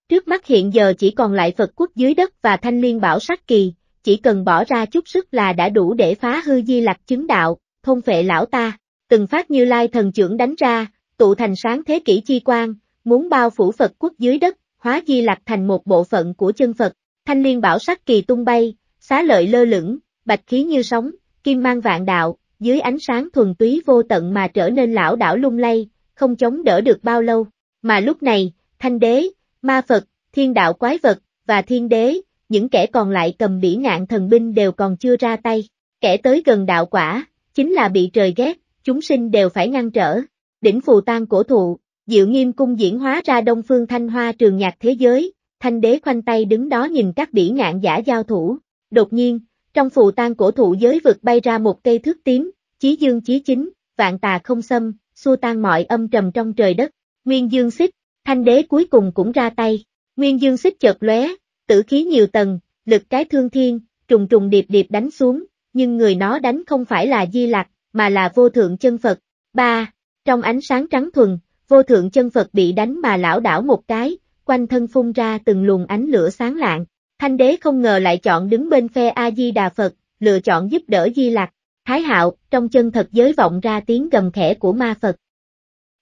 Trước mắt hiện giờ chỉ còn lại Phật quốc dưới đất và thanh liên bảo sắc kỳ, chỉ cần bỏ ra chút sức là đã đủ để phá hư di lạc chứng đạo, thôn phệ lão ta, từng phát như lai thần trưởng đánh ra, tụ thành sáng thế kỷ chi quan, muốn bao phủ Phật quốc dưới đất, hóa di lạc thành một bộ phận của chân Phật, thanh liên bảo sắc kỳ tung bay, xá lợi lơ lửng, bạch khí như sóng, kim mang vạn đạo, dưới ánh sáng thuần túy vô tận mà trở nên lão đảo lung lay, không chống đỡ được bao lâu. Mà lúc này, thanh đế, ma Phật, thiên đạo quái vật, và thiên đế, những kẻ còn lại cầm bỉ ngạn thần binh đều còn chưa ra tay. Kẻ tới gần đạo quả, chính là bị trời ghét, chúng sinh đều phải ngăn trở. Đỉnh phù tan cổ thụ, diệu nghiêm cung diễn hóa ra đông phương thanh hoa trường nhạc thế giới, thanh đế khoanh tay đứng đó nhìn các bỉ ngạn giả giao thủ. Đột nhiên, trong phù tan cổ thụ giới vực bay ra một cây thước tím, chí dương chí chính, vạn tà không xâm, xua tan mọi âm trầm trong trời đất. Nguyên dương xích, thanh đế cuối cùng cũng ra tay. Nguyên dương xích chợt lóe, tử khí nhiều tầng, lực cái thương thiên, trùng trùng điệp điệp đánh xuống, nhưng người nó đánh không phải là di lạc, mà là vô thượng chân Phật. ba Trong ánh sáng trắng thuần, vô thượng chân Phật bị đánh mà lão đảo một cái, quanh thân phun ra từng luồng ánh lửa sáng lạng, Thanh đế không ngờ lại chọn đứng bên phe A-di-đà Phật, lựa chọn giúp đỡ Di Lặc. Thái hạo, trong chân thật giới vọng ra tiếng gầm khẽ của ma Phật.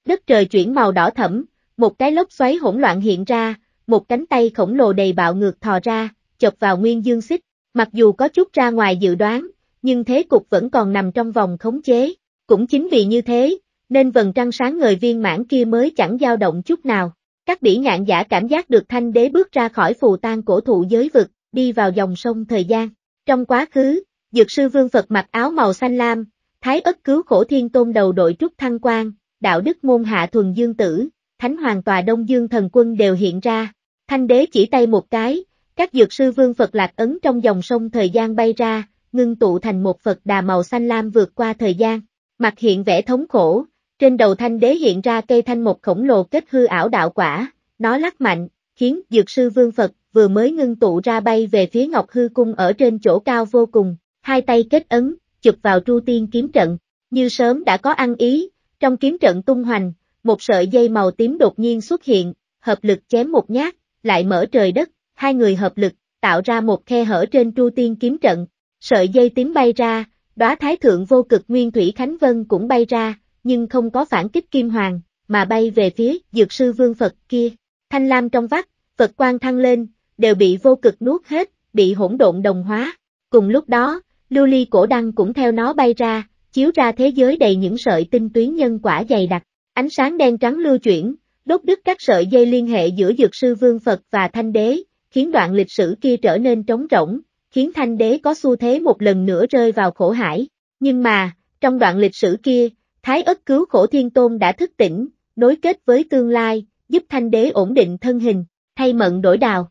Đất trời chuyển màu đỏ thẫm, một cái lốc xoáy hỗn loạn hiện ra, một cánh tay khổng lồ đầy bạo ngược thò ra, chộp vào nguyên dương xích, mặc dù có chút ra ngoài dự đoán, nhưng thế cục vẫn còn nằm trong vòng khống chế. Cũng chính vì như thế, nên vần trăng sáng người viên mãn kia mới chẳng dao động chút nào. Các bỉ ngạn giả cảm giác được thanh đế bước ra khỏi phù tang cổ thụ giới vực, đi vào dòng sông thời gian. Trong quá khứ, dược sư vương Phật mặc áo màu xanh lam, thái ất cứu khổ thiên tôn đầu đội trúc thăng quan, đạo đức môn hạ thuần dương tử, thánh hoàng tòa đông dương thần quân đều hiện ra. Thanh đế chỉ tay một cái, các dược sư vương Phật lạc ấn trong dòng sông thời gian bay ra, ngưng tụ thành một Phật đà màu xanh lam vượt qua thời gian. Mặt hiện vẻ thống khổ, trên đầu thanh đế hiện ra cây thanh một khổng lồ kết hư ảo đạo quả, nó lắc mạnh, khiến dược sư vương Phật vừa mới ngưng tụ ra bay về phía Ngọc Hư Cung ở trên chỗ cao vô cùng, hai tay kết ấn, chụp vào tru tiên kiếm trận, như sớm đã có ăn ý, trong kiếm trận tung hoành, một sợi dây màu tím đột nhiên xuất hiện, hợp lực chém một nhát, lại mở trời đất, hai người hợp lực, tạo ra một khe hở trên tru tiên kiếm trận, sợi dây tím bay ra, đóa thái thượng vô cực nguyên thủy Khánh Vân cũng bay ra, nhưng không có phản kích kim hoàng, mà bay về phía dược sư vương Phật kia. Thanh lam trong vắt, Phật quang thăng lên, đều bị vô cực nuốt hết, bị hỗn độn đồng hóa. Cùng lúc đó, lưu ly cổ đăng cũng theo nó bay ra, chiếu ra thế giới đầy những sợi tinh tuyến nhân quả dày đặc. Ánh sáng đen trắng lưu chuyển, đốt đứt các sợi dây liên hệ giữa dược sư vương Phật và thanh đế, khiến đoạn lịch sử kia trở nên trống rỗng, khiến thanh đế có xu thế một lần nữa rơi vào khổ hải. Nhưng mà, trong đoạn lịch sử kia, Thái ất cứu khổ thiên tôn đã thức tỉnh, nối kết với tương lai, giúp thanh đế ổn định thân hình, thay mận đổi đào.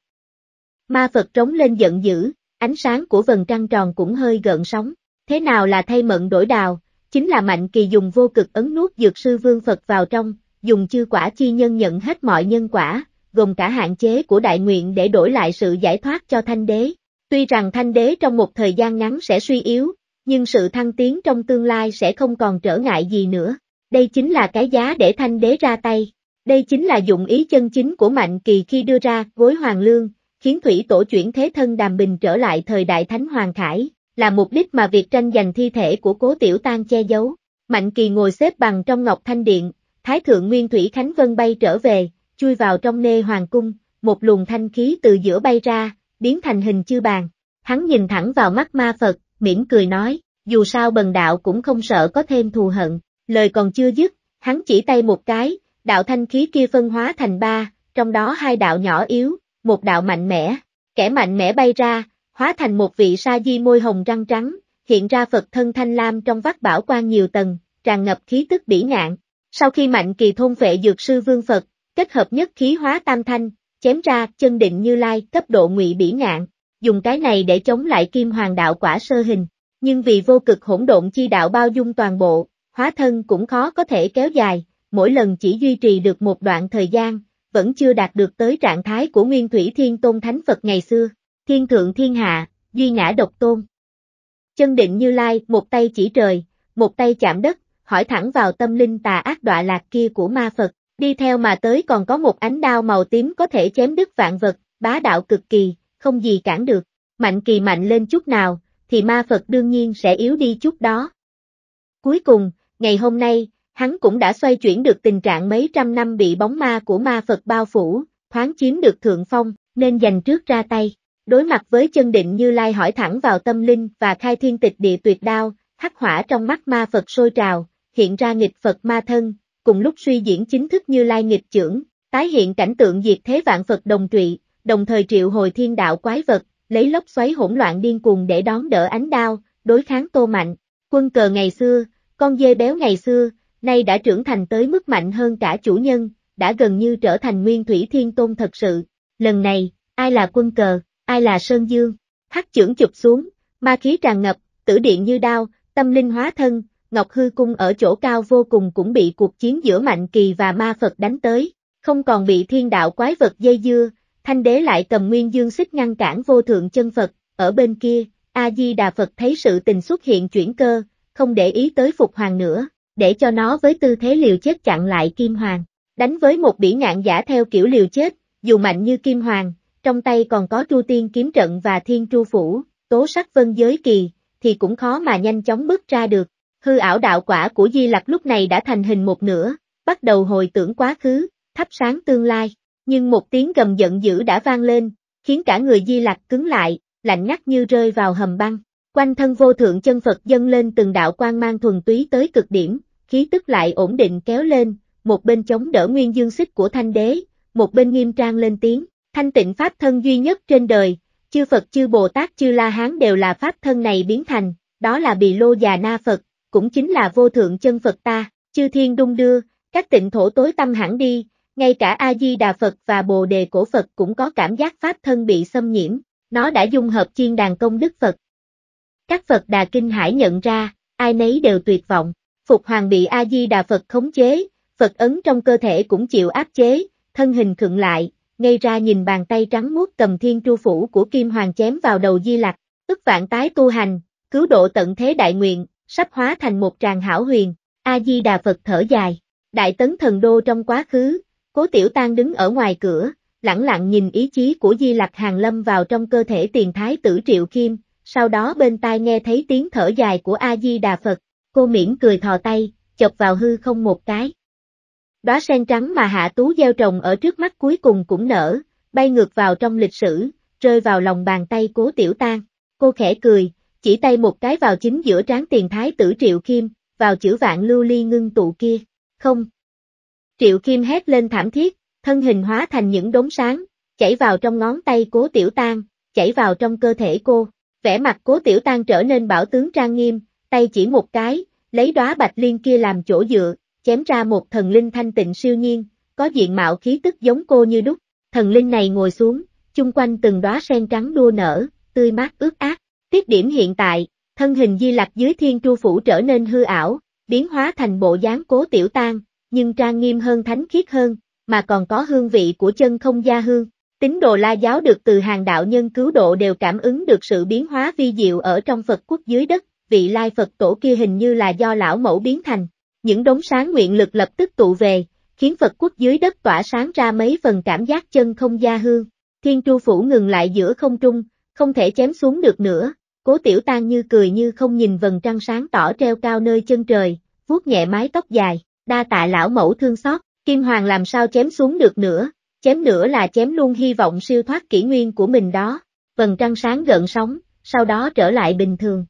Ma Phật trống lên giận dữ, ánh sáng của vần trăng tròn cũng hơi gợn sóng. Thế nào là thay mận đổi đào? Chính là mạnh kỳ dùng vô cực ấn nuốt dược sư vương Phật vào trong, dùng chư quả chi nhân nhận hết mọi nhân quả, gồm cả hạn chế của đại nguyện để đổi lại sự giải thoát cho thanh đế. Tuy rằng thanh đế trong một thời gian ngắn sẽ suy yếu, nhưng sự thăng tiến trong tương lai sẽ không còn trở ngại gì nữa. Đây chính là cái giá để thanh đế ra tay. Đây chính là dụng ý chân chính của Mạnh Kỳ khi đưa ra gối hoàng lương, khiến thủy tổ chuyển thế thân đàm bình trở lại thời đại thánh hoàng khải, là mục đích mà việc tranh giành thi thể của cố tiểu tan che giấu. Mạnh Kỳ ngồi xếp bằng trong ngọc thanh điện, Thái thượng Nguyên Thủy Khánh Vân bay trở về, chui vào trong nê hoàng cung, một luồng thanh khí từ giữa bay ra, biến thành hình chư bàn. Hắn nhìn thẳng vào mắt ma Phật, mỉm cười nói, dù sao bần đạo cũng không sợ có thêm thù hận, lời còn chưa dứt, hắn chỉ tay một cái, đạo thanh khí kia phân hóa thành ba, trong đó hai đạo nhỏ yếu, một đạo mạnh mẽ, kẻ mạnh mẽ bay ra, hóa thành một vị sa di môi hồng răng trắng, hiện ra Phật thân thanh lam trong vắt bảo quan nhiều tầng, tràn ngập khí tức bỉ ngạn. Sau khi mạnh kỳ thôn vệ dược sư vương Phật, kết hợp nhất khí hóa tam thanh, chém ra chân định như lai cấp độ ngụy bỉ ngạn dùng cái này để chống lại kim hoàng đạo quả sơ hình, nhưng vì vô cực hỗn độn chi đạo bao dung toàn bộ, hóa thân cũng khó có thể kéo dài, mỗi lần chỉ duy trì được một đoạn thời gian, vẫn chưa đạt được tới trạng thái của Nguyên Thủy Thiên Tôn Thánh Phật ngày xưa, Thiên Thượng Thiên Hạ, Duy Ngã Độc Tôn. Chân định như lai, một tay chỉ trời, một tay chạm đất, hỏi thẳng vào tâm linh tà ác đọa lạc kia của ma Phật, đi theo mà tới còn có một ánh đao màu tím có thể chém đứt vạn vật, bá đạo cực kỳ, không gì cản được, mạnh kỳ mạnh lên chút nào, thì ma Phật đương nhiên sẽ yếu đi chút đó. Cuối cùng, ngày hôm nay, hắn cũng đã xoay chuyển được tình trạng mấy trăm năm bị bóng ma của ma Phật bao phủ, thoáng chiếm được thượng phong, nên giành trước ra tay. Đối mặt với chân định Như Lai hỏi thẳng vào tâm linh và khai thiên tịch địa tuyệt đao, hắc hỏa trong mắt ma Phật sôi trào, hiện ra nghịch Phật ma thân, cùng lúc suy diễn chính thức Như Lai nghịch trưởng, tái hiện cảnh tượng diệt thế vạn Phật đồng trụy, đồng thời triệu hồi thiên đạo quái vật, lấy lốc xoáy hỗn loạn điên cuồng để đón đỡ ánh đao, đối kháng Tô Mạnh. Quân cờ ngày xưa, con dê béo ngày xưa, nay đã trưởng thành tới mức mạnh hơn cả chủ nhân, đã gần như trở thành nguyên thủy thiên tôn thật sự. Lần này, ai là quân cờ, ai là Sơn Dương? Hắc trưởng chụp xuống, ma khí tràn ngập, tử điện như đao, tâm linh hóa thân, Ngọc Hư Cung ở chỗ cao vô cùng cũng bị cuộc chiến giữa Mạnh Kỳ và Ma Phật đánh tới, không còn bị thiên đạo quái vật dây dưa, Thanh đế lại cầm nguyên dương xích ngăn cản vô thượng chân Phật, ở bên kia, A-di-đà Phật thấy sự tình xuất hiện chuyển cơ, không để ý tới Phục Hoàng nữa, để cho nó với tư thế liều chết chặn lại Kim Hoàng. Đánh với một bỉ ngạn giả theo kiểu liều chết, dù mạnh như Kim Hoàng, trong tay còn có Chu Tiên Kiếm Trận và Thiên tru Phủ, tố sắc vân giới kỳ, thì cũng khó mà nhanh chóng bước ra được. Hư ảo đạo quả của Di Lặc lúc này đã thành hình một nửa, bắt đầu hồi tưởng quá khứ, thắp sáng tương lai. Nhưng một tiếng gầm giận dữ đã vang lên, khiến cả người Di Lạc cứng lại, lạnh ngắt như rơi vào hầm băng. Quanh thân vô thượng chân Phật dâng lên từng đạo quang mang thuần túy tới cực điểm, khí tức lại ổn định kéo lên, một bên chống đỡ nguyên dương xích của thanh đế, một bên nghiêm trang lên tiếng, thanh tịnh pháp thân duy nhất trên đời, chư Phật chư Bồ Tát chư La Hán đều là pháp thân này biến thành, đó là bì lô già na Phật, cũng chính là vô thượng chân Phật ta, chư thiên đung đưa, các tịnh thổ tối tâm hẳn đi, ngay cả A-di-đà Phật và Bồ Đề Cổ Phật cũng có cảm giác pháp thân bị xâm nhiễm, nó đã dung hợp chiên đàn công đức Phật. Các Phật đà kinh hải nhận ra, ai nấy đều tuyệt vọng, Phục Hoàng bị A-di-đà Phật khống chế, Phật ấn trong cơ thể cũng chịu áp chế, thân hình khựng lại, ngay ra nhìn bàn tay trắng muốt cầm thiên tru phủ của Kim Hoàng chém vào đầu Di Lặc, ức vạn tái tu hành, cứu độ tận thế đại nguyện, sắp hóa thành một tràng hảo huyền, A-di-đà Phật thở dài, đại tấn thần đô trong quá khứ, Cố Tiểu Tan đứng ở ngoài cửa, lẳng lặng nhìn ý chí của Di Lặc Hàng Lâm vào trong cơ thể tiền thái tử Triệu Kim, sau đó bên tai nghe thấy tiếng thở dài của A-di-đà Phật, cô miễn cười thò tay, chọc vào hư không một cái. Đóa sen trắng mà Hạ Tú gieo trồng ở trước mắt cuối cùng cũng nở, bay ngược vào trong lịch sử, rơi vào lòng bàn tay cố tiểu tan. Cô khẽ cười, chỉ tay một cái vào chính giữa trán tiền thái tử Triệu Kim, vào chữ vạn lưu ly ngưng tụ kia. Không, Triệu Kim hét lên thảm thiết, thân hình hóa thành những đống sáng, chảy vào trong ngón tay cố tiểu tan, chảy vào trong cơ thể cô. Vẻ mặt cố tiểu tan trở nên bảo tướng trang nghiêm, tay chỉ một cái, lấy đóa bạch liên kia làm chỗ dựa, chém ra một thần linh thanh tịnh siêu nhiên, có diện mạo khí tức giống cô như đúc. Thần linh này ngồi xuống, chung quanh từng đóa sen trắng đua nở, tươi mát ướt át. Tiết điểm hiện tại, thân hình di lạc dưới thiên tru phủ trở nên hư ảo, biến hóa thành bộ dáng cố tiểu tan, nhưng trang nghiêm hơn thánh khiết hơn, mà còn có hương vị của chân không gia hương. Tín đồ la giáo được từ hàng đạo nhân cứu độ đều cảm ứng được sự biến hóa vi diệu ở trong Phật quốc dưới đất, vị lai Phật tổ kia hình như là do lão mẫu biến thành. Những đống sáng nguyện lực lập tức tụ về, khiến Phật quốc dưới đất tỏa sáng ra mấy phần cảm giác chân không gia hương. Thiên Chu Phủ ngừng lại giữa không trung, không thể chém xuống được nữa, cố tiểu tan như cười như không nhìn vầng trăng sáng tỏ treo cao nơi chân trời, vuốt nhẹ mái tóc dài đa tạ lão mẫu thương xót, Kim Hoàng làm sao chém xuống được nữa, chém nữa là chém luôn hy vọng siêu thoát kỷ nguyên của mình đó, vần trăng sáng gợn sóng, sau đó trở lại bình thường.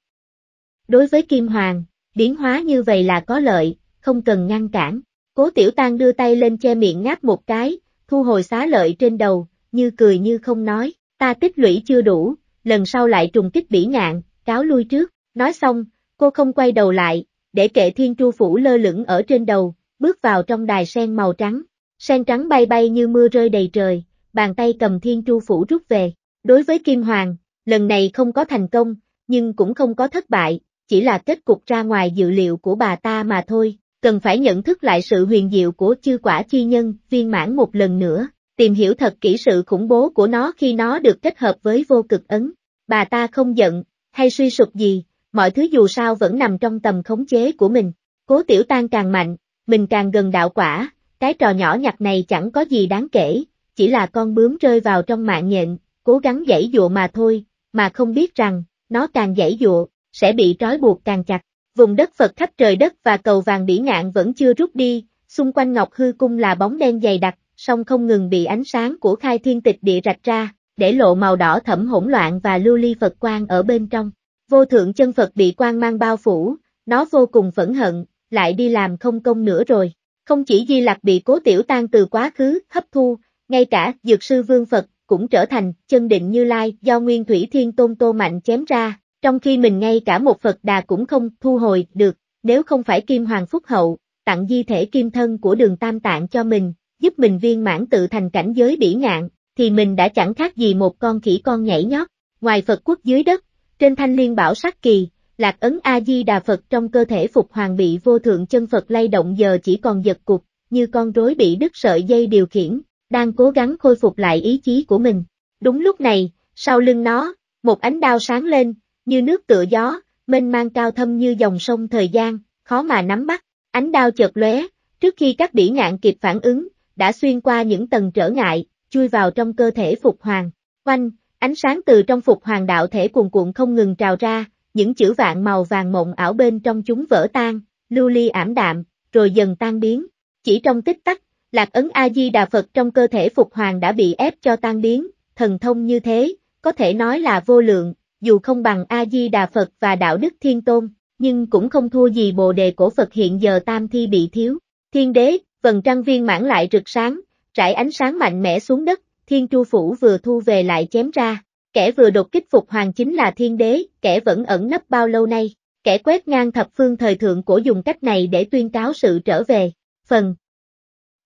Đối với Kim Hoàng, biến hóa như vậy là có lợi, không cần ngăn cản, cố tiểu tan đưa tay lên che miệng ngáp một cái, thu hồi xá lợi trên đầu, như cười như không nói, ta tích lũy chưa đủ, lần sau lại trùng kích bỉ ngạn, cáo lui trước, nói xong, cô không quay đầu lại, để kệ thiên chu phủ lơ lửng ở trên đầu, bước vào trong đài sen màu trắng. Sen trắng bay bay như mưa rơi đầy trời, bàn tay cầm thiên chu phủ rút về. Đối với Kim Hoàng, lần này không có thành công, nhưng cũng không có thất bại, chỉ là kết cục ra ngoài dự liệu của bà ta mà thôi. Cần phải nhận thức lại sự huyền diệu của chư quả chi nhân viên mãn một lần nữa, tìm hiểu thật kỹ sự khủng bố của nó khi nó được kết hợp với vô cực ấn. Bà ta không giận, hay suy sụp gì, mọi thứ dù sao vẫn nằm trong tầm khống chế của mình. Cố tiểu tan càng mạnh, mình càng gần đạo quả, cái trò nhỏ nhặt này chẳng có gì đáng kể, chỉ là con bướm rơi vào trong mạng nhện, cố gắng giãy dụa mà thôi, mà không biết rằng, nó càng giãy dụa, sẽ bị trói buộc càng chặt. Vùng đất Phật khắp trời đất và cầu vàng bỉ ngạn vẫn chưa rút đi, xung quanh Ngọc Hư Cung là bóng đen dày đặc, song không ngừng bị ánh sáng của khai thiên tịch địa rạch ra, để lộ màu đỏ thẫm hỗn loạn và lưu ly Phật quang ở bên trong. Vô thượng chân Phật bị quan mang bao phủ, nó vô cùng phẫn hận, lại đi làm không công nữa rồi. Không chỉ Di Lạc bị cố tiểu tan từ quá khứ, hấp thu, ngay cả dược sư vương Phật cũng trở thành chân định như lai do nguyên thủy thiên tôn tô mạnh chém ra, trong khi mình ngay cả một Phật đà cũng không thu hồi được, nếu không phải Kim Hoàng Phúc Hậu, tặng di thể kim thân của đường tam tạng cho mình, giúp mình viên mãn tự thành cảnh giới bỉ ngạn, thì mình đã chẳng khác gì một con khỉ con nhảy nhót. Ngoài Phật quốc dưới đất, trên thanh liên bảo sắc kỳ, lạc ấn A-di-đà Phật trong cơ thể phục hoàng bị vô thượng chân Phật lay động giờ chỉ còn giật cục, như con rối bị đứt sợi dây điều khiển, đang cố gắng khôi phục lại ý chí của mình. Đúng lúc này, sau lưng nó, một ánh đao sáng lên, như nước tựa gió, mênh mang cao thâm như dòng sông thời gian, khó mà nắm bắt, ánh đao chợt lóe, trước khi các bỉ ngạn kịp phản ứng, đã xuyên qua những tầng trở ngại, chui vào trong cơ thể phục hoàng. Oanh, Ánh sáng từ trong phục hoàng đạo thể cuồn cuộn không ngừng trào ra, những chữ vạn màu vàng mộng ảo bên trong chúng vỡ tan, lưu ly ảm đạm, rồi dần tan biến. Chỉ trong tích tắc, lạc ấn A-di-đà Phật trong cơ thể phục hoàng đã bị ép cho tan biến, thần thông như thế, có thể nói là vô lượng, dù không bằng A-di-đà Phật và đạo đức thiên tôn, nhưng cũng không thua gì bồ đề của Phật hiện giờ tam thi bị thiếu. Thiên đế, vần trăng viên mãn lại rực sáng, trải ánh sáng mạnh mẽ xuống đất, thiên chu phủ vừa thu về lại chém ra, kẻ vừa đột kích phục hoàng chính là thiên đế, kẻ vẫn ẩn nấp bao lâu nay, kẻ quét ngang thập phương thời thượng của dùng cách này để tuyên cáo sự trở về, phần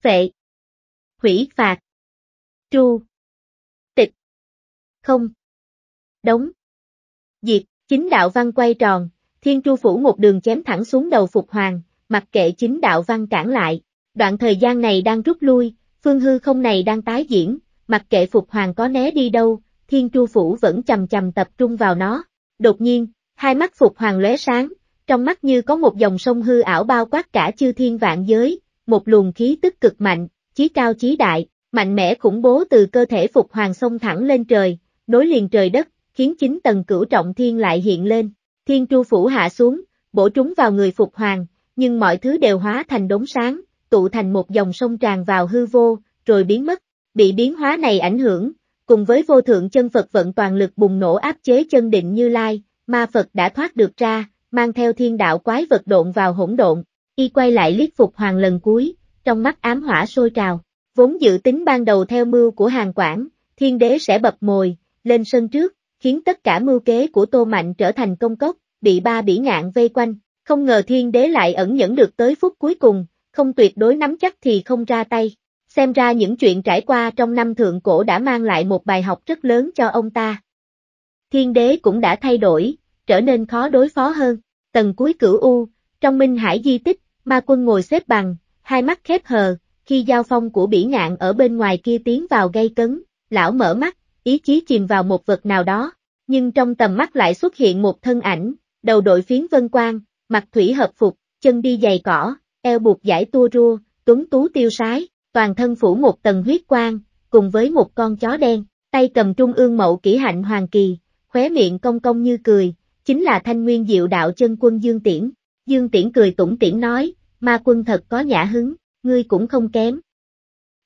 vệ, hủy phạt, tru, tịch, không, đóng, diệt, chính đạo văn quay tròn, thiên chu phủ một đường chém thẳng xuống đầu phục hoàng, mặc kệ chính đạo văn cản lại, đoạn thời gian này đang rút lui, phương hư không này đang tái diễn, mặc kệ Phục Hoàng có né đi đâu, Thiên Chu Phủ vẫn chầm chầm tập trung vào nó. Đột nhiên, hai mắt Phục Hoàng lóe sáng, trong mắt như có một dòng sông hư ảo bao quát cả chư thiên vạn giới, một luồng khí tức cực mạnh, chí cao chí đại, mạnh mẽ khủng bố từ cơ thể Phục Hoàng xông thẳng lên trời, nối liền trời đất, khiến chính tầng cửu trọng thiên lại hiện lên. Thiên Chu Phủ hạ xuống, bổ trúng vào người Phục Hoàng, nhưng mọi thứ đều hóa thành đống sáng, tụ thành một dòng sông tràn vào hư vô, rồi biến mất. Bị biến hóa này ảnh hưởng, cùng với vô thượng chân Phật vận toàn lực bùng nổ áp chế chân định như lai, ma Phật đã thoát được ra, mang theo thiên đạo quái vật độn vào hỗn độn, y quay lại liếc phục hoàng lần cuối, trong mắt ám hỏa sôi trào, vốn dự tính ban đầu theo mưu của hàng quản, thiên đế sẽ bập mồi, lên sân trước, khiến tất cả mưu kế của Tô Mạnh trở thành công cốc, bị ba bỉ ngạn vây quanh, không ngờ thiên đế lại ẩn nhẫn được tới phút cuối cùng, không tuyệt đối nắm chắc thì không ra tay. Xem ra những chuyện trải qua trong năm thượng cổ đã mang lại một bài học rất lớn cho ông ta. Thiên đế cũng đã thay đổi, trở nên khó đối phó hơn. Tầng cuối cửu U, trong Minh Hải di tích, ma quân ngồi xếp bằng, hai mắt khép hờ, khi giao phong của bỉ ngạn ở bên ngoài kia tiến vào gây cấn, lão mở mắt, ý chí chìm vào một vật nào đó, nhưng trong tầm mắt lại xuất hiện một thân ảnh, đầu đội phiến vân quang, mặt thủy hợp phục, chân đi giày cỏ, eo buộc giải tua rua, tuấn tú tiêu sái, toàn thân phủ một tầng huyết quang, cùng với một con chó đen, tay cầm trung ương mẫu kỹ hạnh hoàng kỳ, khóe miệng cong cong như cười, chính là thanh nguyên diệu đạo chân quân Dương Tiễn. Dương Tiễn cười tủm tiễn nói, ma quân thật có nhã hứng, ngươi cũng không kém.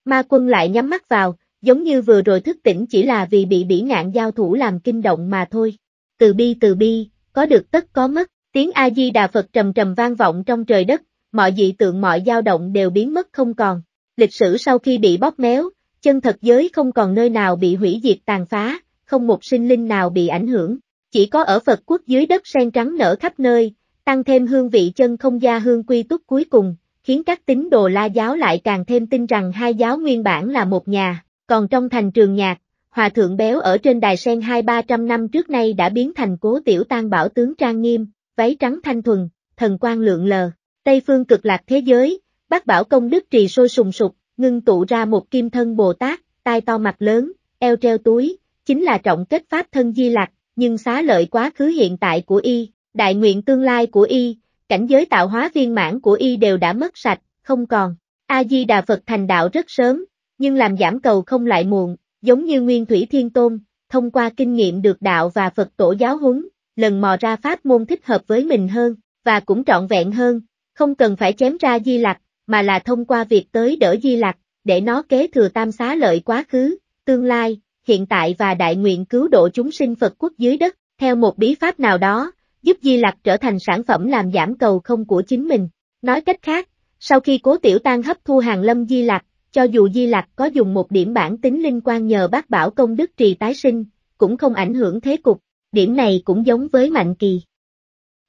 Ma quân lại nhắm mắt vào, giống như vừa rồi thức tỉnh chỉ là vì bị bỉ ngạn giao thủ làm kinh động mà thôi. Từ bi từ bi, có được tất có mất, tiếng A-di-đà Phật trầm trầm vang vọng trong trời đất, mọi dị tượng mọi dao động đều biến mất không còn. Lịch sử sau khi bị bóp méo, chân thật giới không còn nơi nào bị hủy diệt tàn phá, không một sinh linh nào bị ảnh hưởng. Chỉ có ở Phật quốc dưới đất sen trắng nở khắp nơi, tăng thêm hương vị chân không gia hương quy túc cuối cùng, khiến các tín đồ la giáo lại càng thêm tin rằng hai giáo nguyên bản là một nhà. Còn trong thành trường nhạc, Hòa thượng béo ở trên đài sen hai ba trăm năm trước nay đã biến thành cố tiểu tan bảo tướng trang nghiêm, váy trắng thanh thuần, thần quan lượng lờ. Tây phương cực lạc thế giới, Bác bảo công đức trì sôi sùng sục, ngưng tụ ra một kim thân Bồ Tát, tai to mặt lớn, eo treo túi, chính là trọng kết pháp thân Di Lạc, nhưng xá lợi quá khứ hiện tại của y, đại nguyện tương lai của y, cảnh giới tạo hóa viên mãn của y đều đã mất sạch, không còn. A-di-đà Phật thành đạo rất sớm, nhưng làm giảm cầu không lại muộn, giống như Nguyên Thủy Thiên Tôn, thông qua kinh nghiệm được đạo và Phật tổ giáo huấn, lần mò ra pháp môn thích hợp với mình hơn, và cũng trọn vẹn hơn, không cần phải chém ra di lạc mà là thông qua việc tới đỡ Di lạc để nó kế thừa tam xá lợi quá khứ, tương lai, hiện tại và đại nguyện cứu độ chúng sinh Phật quốc dưới đất, theo một bí pháp nào đó, giúp Di lạc trở thành sản phẩm làm giảm cầu không của chính mình. Nói cách khác, sau khi cố tiểu tan hấp thu hàng lâm Di lạc, cho dù Di lạc có dùng một điểm bản tính linh quan nhờ bác bảo công đức trì tái sinh, cũng không ảnh hưởng thế cục, điểm này cũng giống với Mạnh Kỳ.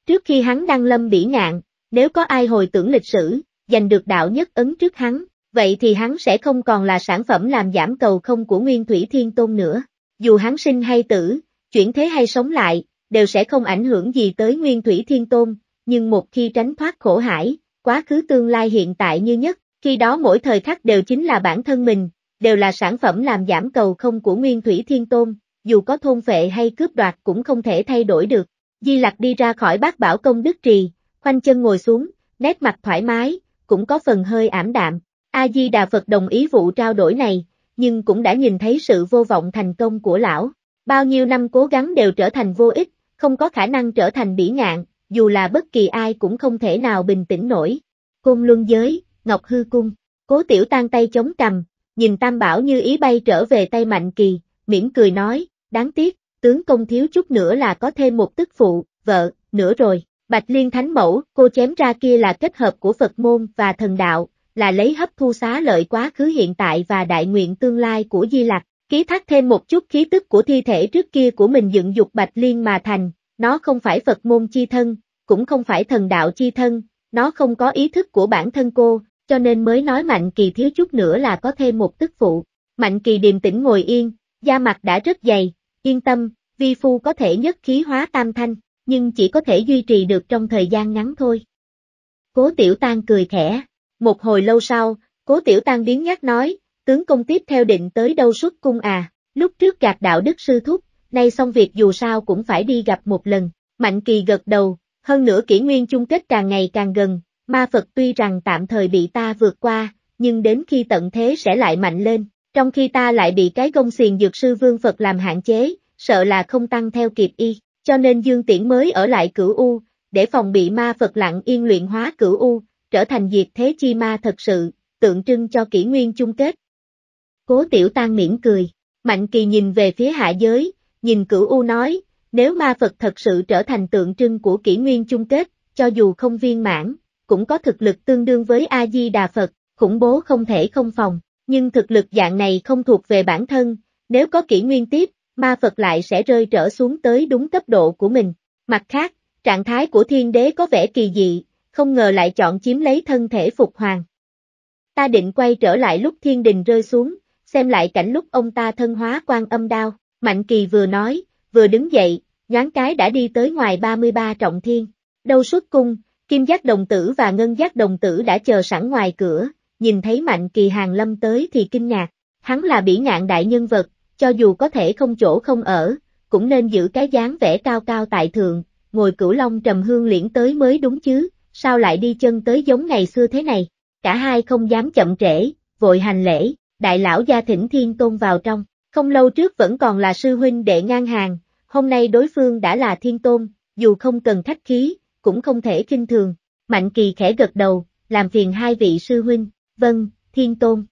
Trước khi hắn đăng lâm bỉ ngạn, nếu có ai hồi tưởng lịch sử, giành được đạo nhất ấn trước hắn, vậy thì hắn sẽ không còn là sản phẩm làm giảm cầu không của Nguyên Thủy Thiên Tôn nữa. Dù hắn sinh hay tử, chuyển thế hay sống lại, đều sẽ không ảnh hưởng gì tới Nguyên Thủy Thiên Tôn, nhưng một khi tránh thoát khổ hải, quá khứ tương lai hiện tại như nhất, khi đó mỗi thời khắc đều chính là bản thân mình, đều là sản phẩm làm giảm cầu không của Nguyên Thủy Thiên Tôn, dù có thôn vệ hay cướp đoạt cũng không thể thay đổi được. Di Lặc đi ra khỏi bát bảo công đức trì, khoanh chân ngồi xuống, nét mặt thoải mái, cũng có phần hơi ảm đạm. A-di-đà Phật đồng ý vụ trao đổi này, nhưng cũng đã nhìn thấy sự vô vọng thành công của lão. Bao nhiêu năm cố gắng đều trở thành vô ích, không có khả năng trở thành bỉ ngạn, dù là bất kỳ ai cũng không thể nào bình tĩnh nổi. Cung luân giới, Ngọc Hư Cung, cố tiểu tan tay chống cầm, nhìn Tam Bảo như ý bay trở về tay Mạnh Kỳ, mỉm cười nói, đáng tiếc, tướng công thiếu chút nữa là có thêm một tức phụ, vợ, nữa rồi. Bạch Liên Thánh Mẫu, cô chém ra kia là kết hợp của Phật môn và thần đạo, là lấy hấp thu xá lợi quá khứ hiện tại và đại nguyện tương lai của Di Lặc, ký thác thêm một chút khí tức của thi thể trước kia của mình dựng dục Bạch Liên mà thành, nó không phải Phật môn chi thân, cũng không phải thần đạo chi thân, nó không có ý thức của bản thân cô, cho nên mới nói Mạnh Kỳ thiếu chút nữa là có thêm một tức phụ. Mạnh Kỳ điềm tĩnh ngồi yên, da mặt đã rất dày, yên tâm, vi phu có thể nhất khí hóa tam thanh nhưng chỉ có thể duy trì được trong thời gian ngắn thôi. Cố Tiểu Tan cười khẽ, một hồi lâu sau, Cố Tiểu Tan biến nhắc nói, tướng công tiếp theo định tới đâu xuất cung à, lúc trước gạt đạo đức sư thúc, nay xong việc dù sao cũng phải đi gặp một lần, Mạnh Kỳ gật đầu, hơn nữa kỷ nguyên chung kết càng ngày càng gần, ma Phật tuy rằng tạm thời bị ta vượt qua, nhưng đến khi tận thế sẽ lại mạnh lên, trong khi ta lại bị cái gông xiền dược sư vương Phật làm hạn chế, sợ là không tăng theo kịp y. Cho nên Dương Tiễn mới ở lại cửu U, để phòng bị ma Phật lặng yên luyện hóa cửu U, trở thành diệt thế chi ma thật sự, tượng trưng cho kỷ nguyên chung kết. Cố tiểu Tăng mỉm cười, Mạnh Kỳ nhìn về phía hạ giới, nhìn cửu U nói, nếu ma Phật thật sự trở thành tượng trưng của kỷ nguyên chung kết, cho dù không viên mãn, cũng có thực lực tương đương với A-di-đà Phật, khủng bố không thể không phòng, nhưng thực lực dạng này không thuộc về bản thân, nếu có kỷ nguyên tiếp, ma Phật lại sẽ rơi trở xuống tới đúng cấp độ của mình. Mặt khác, trạng thái của thiên đế có vẻ kỳ dị, không ngờ lại chọn chiếm lấy thân thể Phục Hoàng. Ta định quay trở lại lúc thiên đình rơi xuống, xem lại cảnh lúc ông ta thân hóa quan âm đao, Mạnh Kỳ vừa nói, vừa đứng dậy, nhoáng cái đã đi tới ngoài 33 trọng thiên. Đâu xuất cung, kim giác đồng tử và ngân giác đồng tử đã chờ sẵn ngoài cửa, nhìn thấy Mạnh Kỳ hàng lâm tới thì kinh ngạc, hắn là bỉ ngạn đại nhân vật, cho dù có thể không chỗ không ở, cũng nên giữ cái dáng vẻ cao cao tại thượng, ngồi cửu long trầm hương liễn tới mới đúng chứ, sao lại đi chân tới giống ngày xưa thế này, cả hai không dám chậm trễ, vội hành lễ, đại lão gia thỉnh thiên tôn vào trong, không lâu trước vẫn còn là sư huynh đệ ngang hàng, hôm nay đối phương đã là thiên tôn, dù không cần thách khí, cũng không thể kinh thường, mạnh kỳ khẽ gật đầu, làm phiền hai vị sư huynh, vâng, thiên tôn.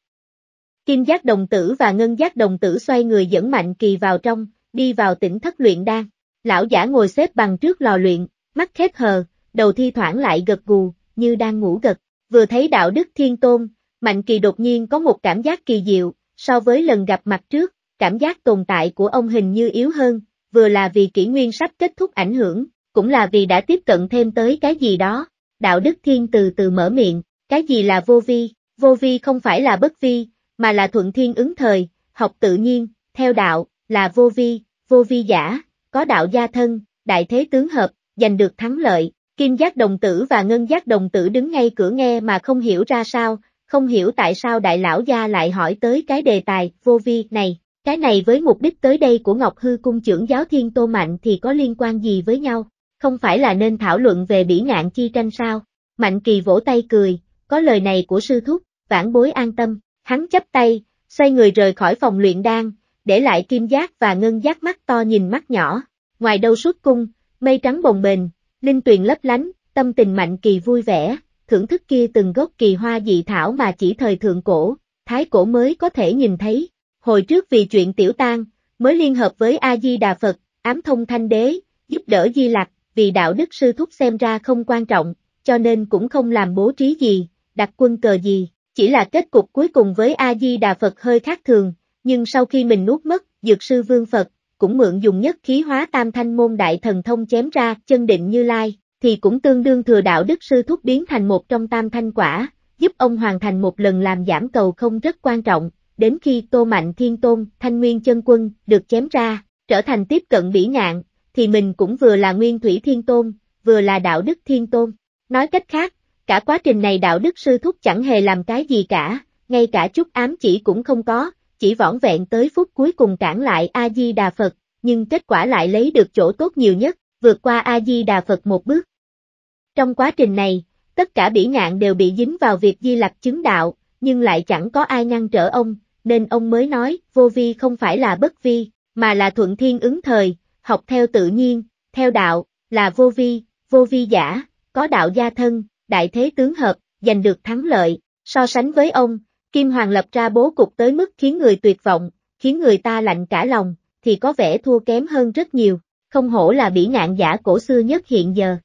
Kim giác đồng tử và ngân giác đồng tử xoay người dẫn mạnh kỳ vào trong, đi vào tỉnh thất luyện đan. Lão giả ngồi xếp bằng trước lò luyện, mắt khép hờ, đầu thi thoảng lại gật gù, như đang ngủ gật. Vừa thấy đạo đức thiên tôn, mạnh kỳ đột nhiên có một cảm giác kỳ diệu, so với lần gặp mặt trước, cảm giác tồn tại của ông hình như yếu hơn, vừa là vì kỷ nguyên sắp kết thúc ảnh hưởng, cũng là vì đã tiếp cận thêm tới cái gì đó. Đạo đức thiên từ từ mở miệng, cái gì là vô vi, vô vi không phải là bất vi, mà là thuận thiên ứng thời, học tự nhiên, theo đạo, là vô vi, vô vi giả, có đạo gia thân, đại thế tướng hợp, giành được thắng lợi, kim giác đồng tử và ngân giác đồng tử đứng ngay cửa nghe mà không hiểu ra sao, không hiểu tại sao đại lão gia lại hỏi tới cái đề tài vô vi này, cái này với mục đích tới đây của Ngọc Hư Cung trưởng giáo thiên tô mạnh thì có liên quan gì với nhau, không phải là nên thảo luận về bỉ ngạn chi tranh sao, mạnh kỳ vỗ tay cười, có lời này của sư thúc, vãn bối an tâm. Hắn chấp tay, xoay người rời khỏi phòng luyện đan, để lại kim giác và ngân giác mắt to nhìn mắt nhỏ. Ngoài đâu suốt cung, mây trắng bồng bềnh, linh tuyền lấp lánh, tâm tình mạnh kỳ vui vẻ, thưởng thức kia từng gốc kỳ hoa dị thảo mà chỉ thời thượng cổ, thái cổ mới có thể nhìn thấy. Hồi trước vì chuyện tiểu tang, mới liên hợp với A-di-đà Phật, ám thông thanh đế, giúp đỡ Di Lạc, vì đạo đức sư thúc xem ra không quan trọng, cho nên cũng không làm bố trí gì, đặt quân cờ gì, chỉ là kết cục cuối cùng với A-di-đà Phật hơi khác thường, nhưng sau khi mình nuốt mất, dược sư vương Phật, cũng mượn dùng nhất khí hóa tam thanh môn đại thần thông chém ra chân định như lai, thì cũng tương đương thừa đạo đức sư thúc biến thành một trong tam thanh quả, giúp ông hoàn thành một lần làm giảm cầu không rất quan trọng, đến khi Tô Mạnh Thiên Tôn, Thanh Nguyên Chân Quân, được chém ra, trở thành tiếp cận bỉ ngạn, thì mình cũng vừa là Nguyên Thủy Thiên Tôn, vừa là Đạo Đức Thiên Tôn. Nói cách khác, Cả quá trình này đạo đức sư thúc chẳng hề làm cái gì cả, ngay cả chút ám chỉ cũng không có, chỉ võn vẹn tới phút cuối cùng cản lại A-di-đà Phật, nhưng kết quả lại lấy được chỗ tốt nhiều nhất, vượt qua A-di-đà Phật một bước. Trong quá trình này, tất cả bỉ ngạn đều bị dính vào việc di lặc chứng đạo, nhưng lại chẳng có ai ngăn trở ông, nên ông mới nói, vô vi không phải là bất vi, mà là thuận thiên ứng thời, học theo tự nhiên, theo đạo, là vô vi, vô vi giả, có đạo gia thân, đại thế tướng hợp, giành được thắng lợi, so sánh với ông, Kim Hoàng lập ra bố cục tới mức khiến người tuyệt vọng, khiến người ta lạnh cả lòng, thì có vẻ thua kém hơn rất nhiều, không hổ là bỉ ngạn giả cổ xưa nhất hiện giờ.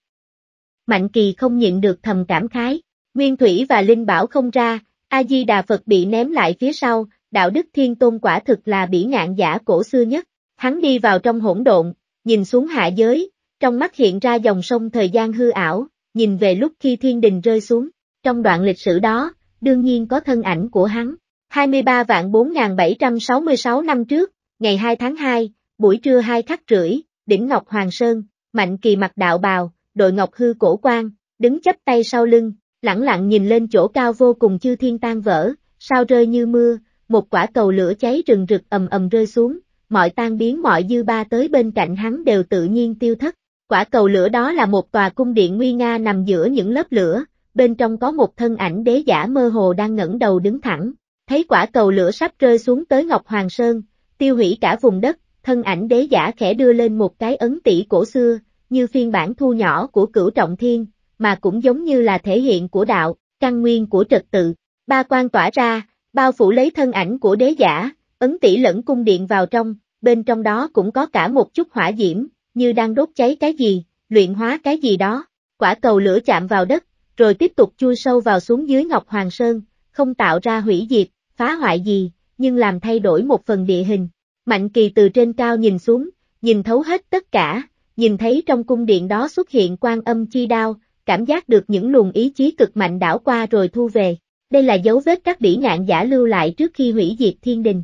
Mạnh Kỳ không nhịn được thầm cảm khái, Nguyên Thủy và Linh Bảo không ra, A-di-đà Phật bị ném lại phía sau, đạo đức thiên tôn quả thực là bỉ ngạn giả cổ xưa nhất, hắn đi vào trong hỗn độn, nhìn xuống hạ giới, trong mắt hiện ra dòng sông thời gian hư ảo, nhìn về lúc khi thiên đình rơi xuống, trong đoạn lịch sử đó, đương nhiên có thân ảnh của hắn. 23 vạn 4766 năm trước, ngày 2 tháng 2, buổi trưa 2 khắc rưỡi, đỉnh Ngọc Hoàng Sơn, Mạnh Kỳ mặc đạo bào, đội Ngọc Hư cổ quan, đứng chấp tay sau lưng, lẳng lặng nhìn lên chỗ cao vô cùng chư thiên tan vỡ, sao rơi như mưa, một quả cầu lửa cháy rừng rực ầm ầm rơi xuống, mọi tan biến mọi dư ba tới bên cạnh hắn đều tự nhiên tiêu thất, Quả cầu lửa đó là một tòa cung điện nguy nga nằm giữa những lớp lửa, bên trong có một thân ảnh đế giả mơ hồ đang ngẩng đầu đứng thẳng. Thấy quả cầu lửa sắp rơi xuống tới Ngọc Hoàng Sơn, tiêu hủy cả vùng đất, thân ảnh đế giả khẽ đưa lên một cái ấn tỷ cổ xưa, như phiên bản thu nhỏ của cửu trọng thiên, mà cũng giống như là thể hiện của đạo, căn nguyên của trật tự. Ba quan tỏa ra, bao phủ lấy thân ảnh của đế giả, ấn tỷ lẫn cung điện vào trong, bên trong đó cũng có cả một chút hỏa diễm, như đang đốt cháy cái gì, luyện hóa cái gì đó. Quả cầu lửa chạm vào đất, rồi tiếp tục chui sâu vào xuống dưới Ngọc Hoàng Sơn, không tạo ra hủy diệt, phá hoại gì, nhưng làm thay đổi một phần địa hình. Mạnh kỳ từ trên cao nhìn xuống, nhìn thấu hết tất cả, nhìn thấy trong cung điện đó xuất hiện quan âm chi đao, cảm giác được những luồng ý chí cực mạnh đảo qua rồi thu về. Đây là dấu vết các bỉ ngạn giả lưu lại trước khi hủy diệt thiên đình.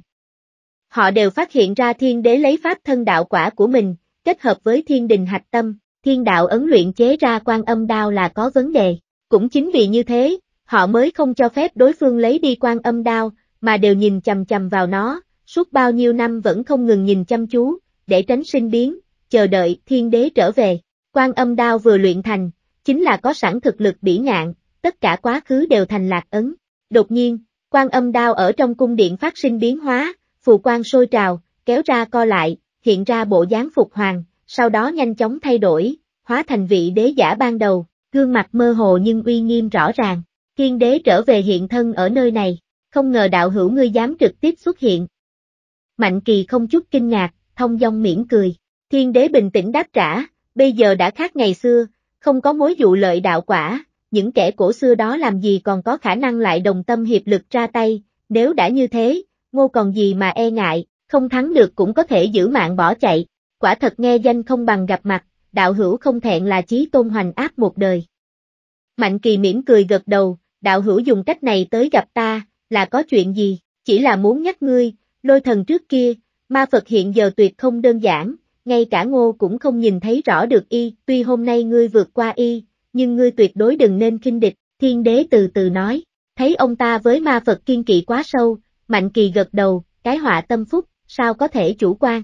Họ đều phát hiện ra thiên đế lấy pháp thân đạo quả của mình, kết hợp với thiên đình hạch tâm, thiên đạo ấn luyện chế ra quan âm đao là có vấn đề. Cũng chính vì như thế, họ mới không cho phép đối phương lấy đi quan âm đao, mà đều nhìn chầm chầm vào nó, suốt bao nhiêu năm vẫn không ngừng nhìn chăm chú, để tránh sinh biến, chờ đợi thiên đế trở về. Quan âm đao vừa luyện thành, chính là có sẵn thực lực bỉ ngạn, tất cả quá khứ đều thành lạc ấn. Đột nhiên, quan âm đao ở trong cung điện phát sinh biến hóa, phù quan sôi trào, kéo ra co lại, hiện ra bộ dáng phục hoàng, sau đó nhanh chóng thay đổi, hóa thành vị đế giả ban đầu, gương mặt mơ hồ nhưng uy nghiêm rõ ràng. Kiên đế trở về hiện thân ở nơi này, không ngờ đạo hữu ngươi dám trực tiếp xuất hiện. Mạnh kỳ không chút kinh ngạc, thông dong mỉm cười. Thiên đế bình tĩnh đáp trả, bây giờ đã khác ngày xưa, không có mối dụ lợi đạo quả, những kẻ cổ xưa đó làm gì còn có khả năng lại đồng tâm hiệp lực ra tay, nếu đã như thế, ngô còn gì mà e ngại, không thắng được cũng có thể giữ mạng bỏ chạy, quả thật nghe danh không bằng gặp mặt, đạo hữu không thẹn là chí tôn hoành áp một đời. Mạnh kỳ mỉm cười gật đầu, đạo hữu dùng cách này tới gặp ta, là có chuyện gì, chỉ là muốn nhắc ngươi, lôi thần trước kia, ma Phật hiện giờ tuyệt không đơn giản, ngay cả ngô cũng không nhìn thấy rõ được y, tuy hôm nay ngươi vượt qua y, nhưng ngươi tuyệt đối đừng nên kinh địch, thiên đế từ từ nói, thấy ông ta với ma Phật kiên kỵ quá sâu, mạnh kỳ gật đầu, cái họa tâm phúc, sao có thể chủ quan.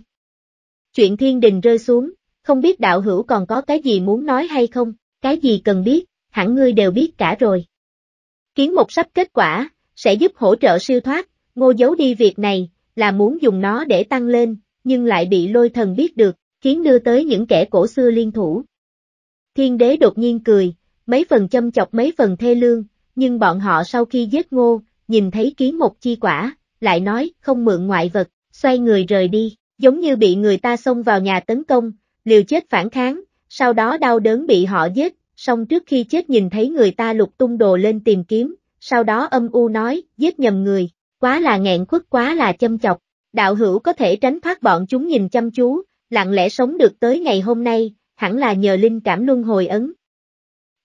Chuyện thiên đình rơi xuống, không biết đạo hữu còn có cái gì muốn nói hay không, cái gì cần biết, hẳn ngươi đều biết cả rồi. Kiến một sắp kết quả, sẽ giúp hỗ trợ siêu thoát, ngô giấu đi việc này, là muốn dùng nó để tăng lên, nhưng lại bị lôi thần biết được, khiến đưa tới những kẻ cổ xưa liên thủ. Thiên đế đột nhiên cười, mấy phần châm chọc mấy phần thê lương, nhưng bọn họ sau khi giết ngô, nhìn thấy kiến một chi quả, lại nói không mượn ngoại vật, xoay người rời đi, giống như bị người ta xông vào nhà tấn công, liều chết phản kháng, sau đó đau đớn bị họ giết, xong trước khi chết nhìn thấy người ta lục tung đồ lên tìm kiếm, sau đó âm u nói, giết nhầm người, quá là nghẹn khuất quá là châm chọc, đạo hữu có thể tránh thoát bọn chúng nhìn chăm chú, lặng lẽ sống được tới ngày hôm nay, hẳn là nhờ linh cảm luân hồi ấn.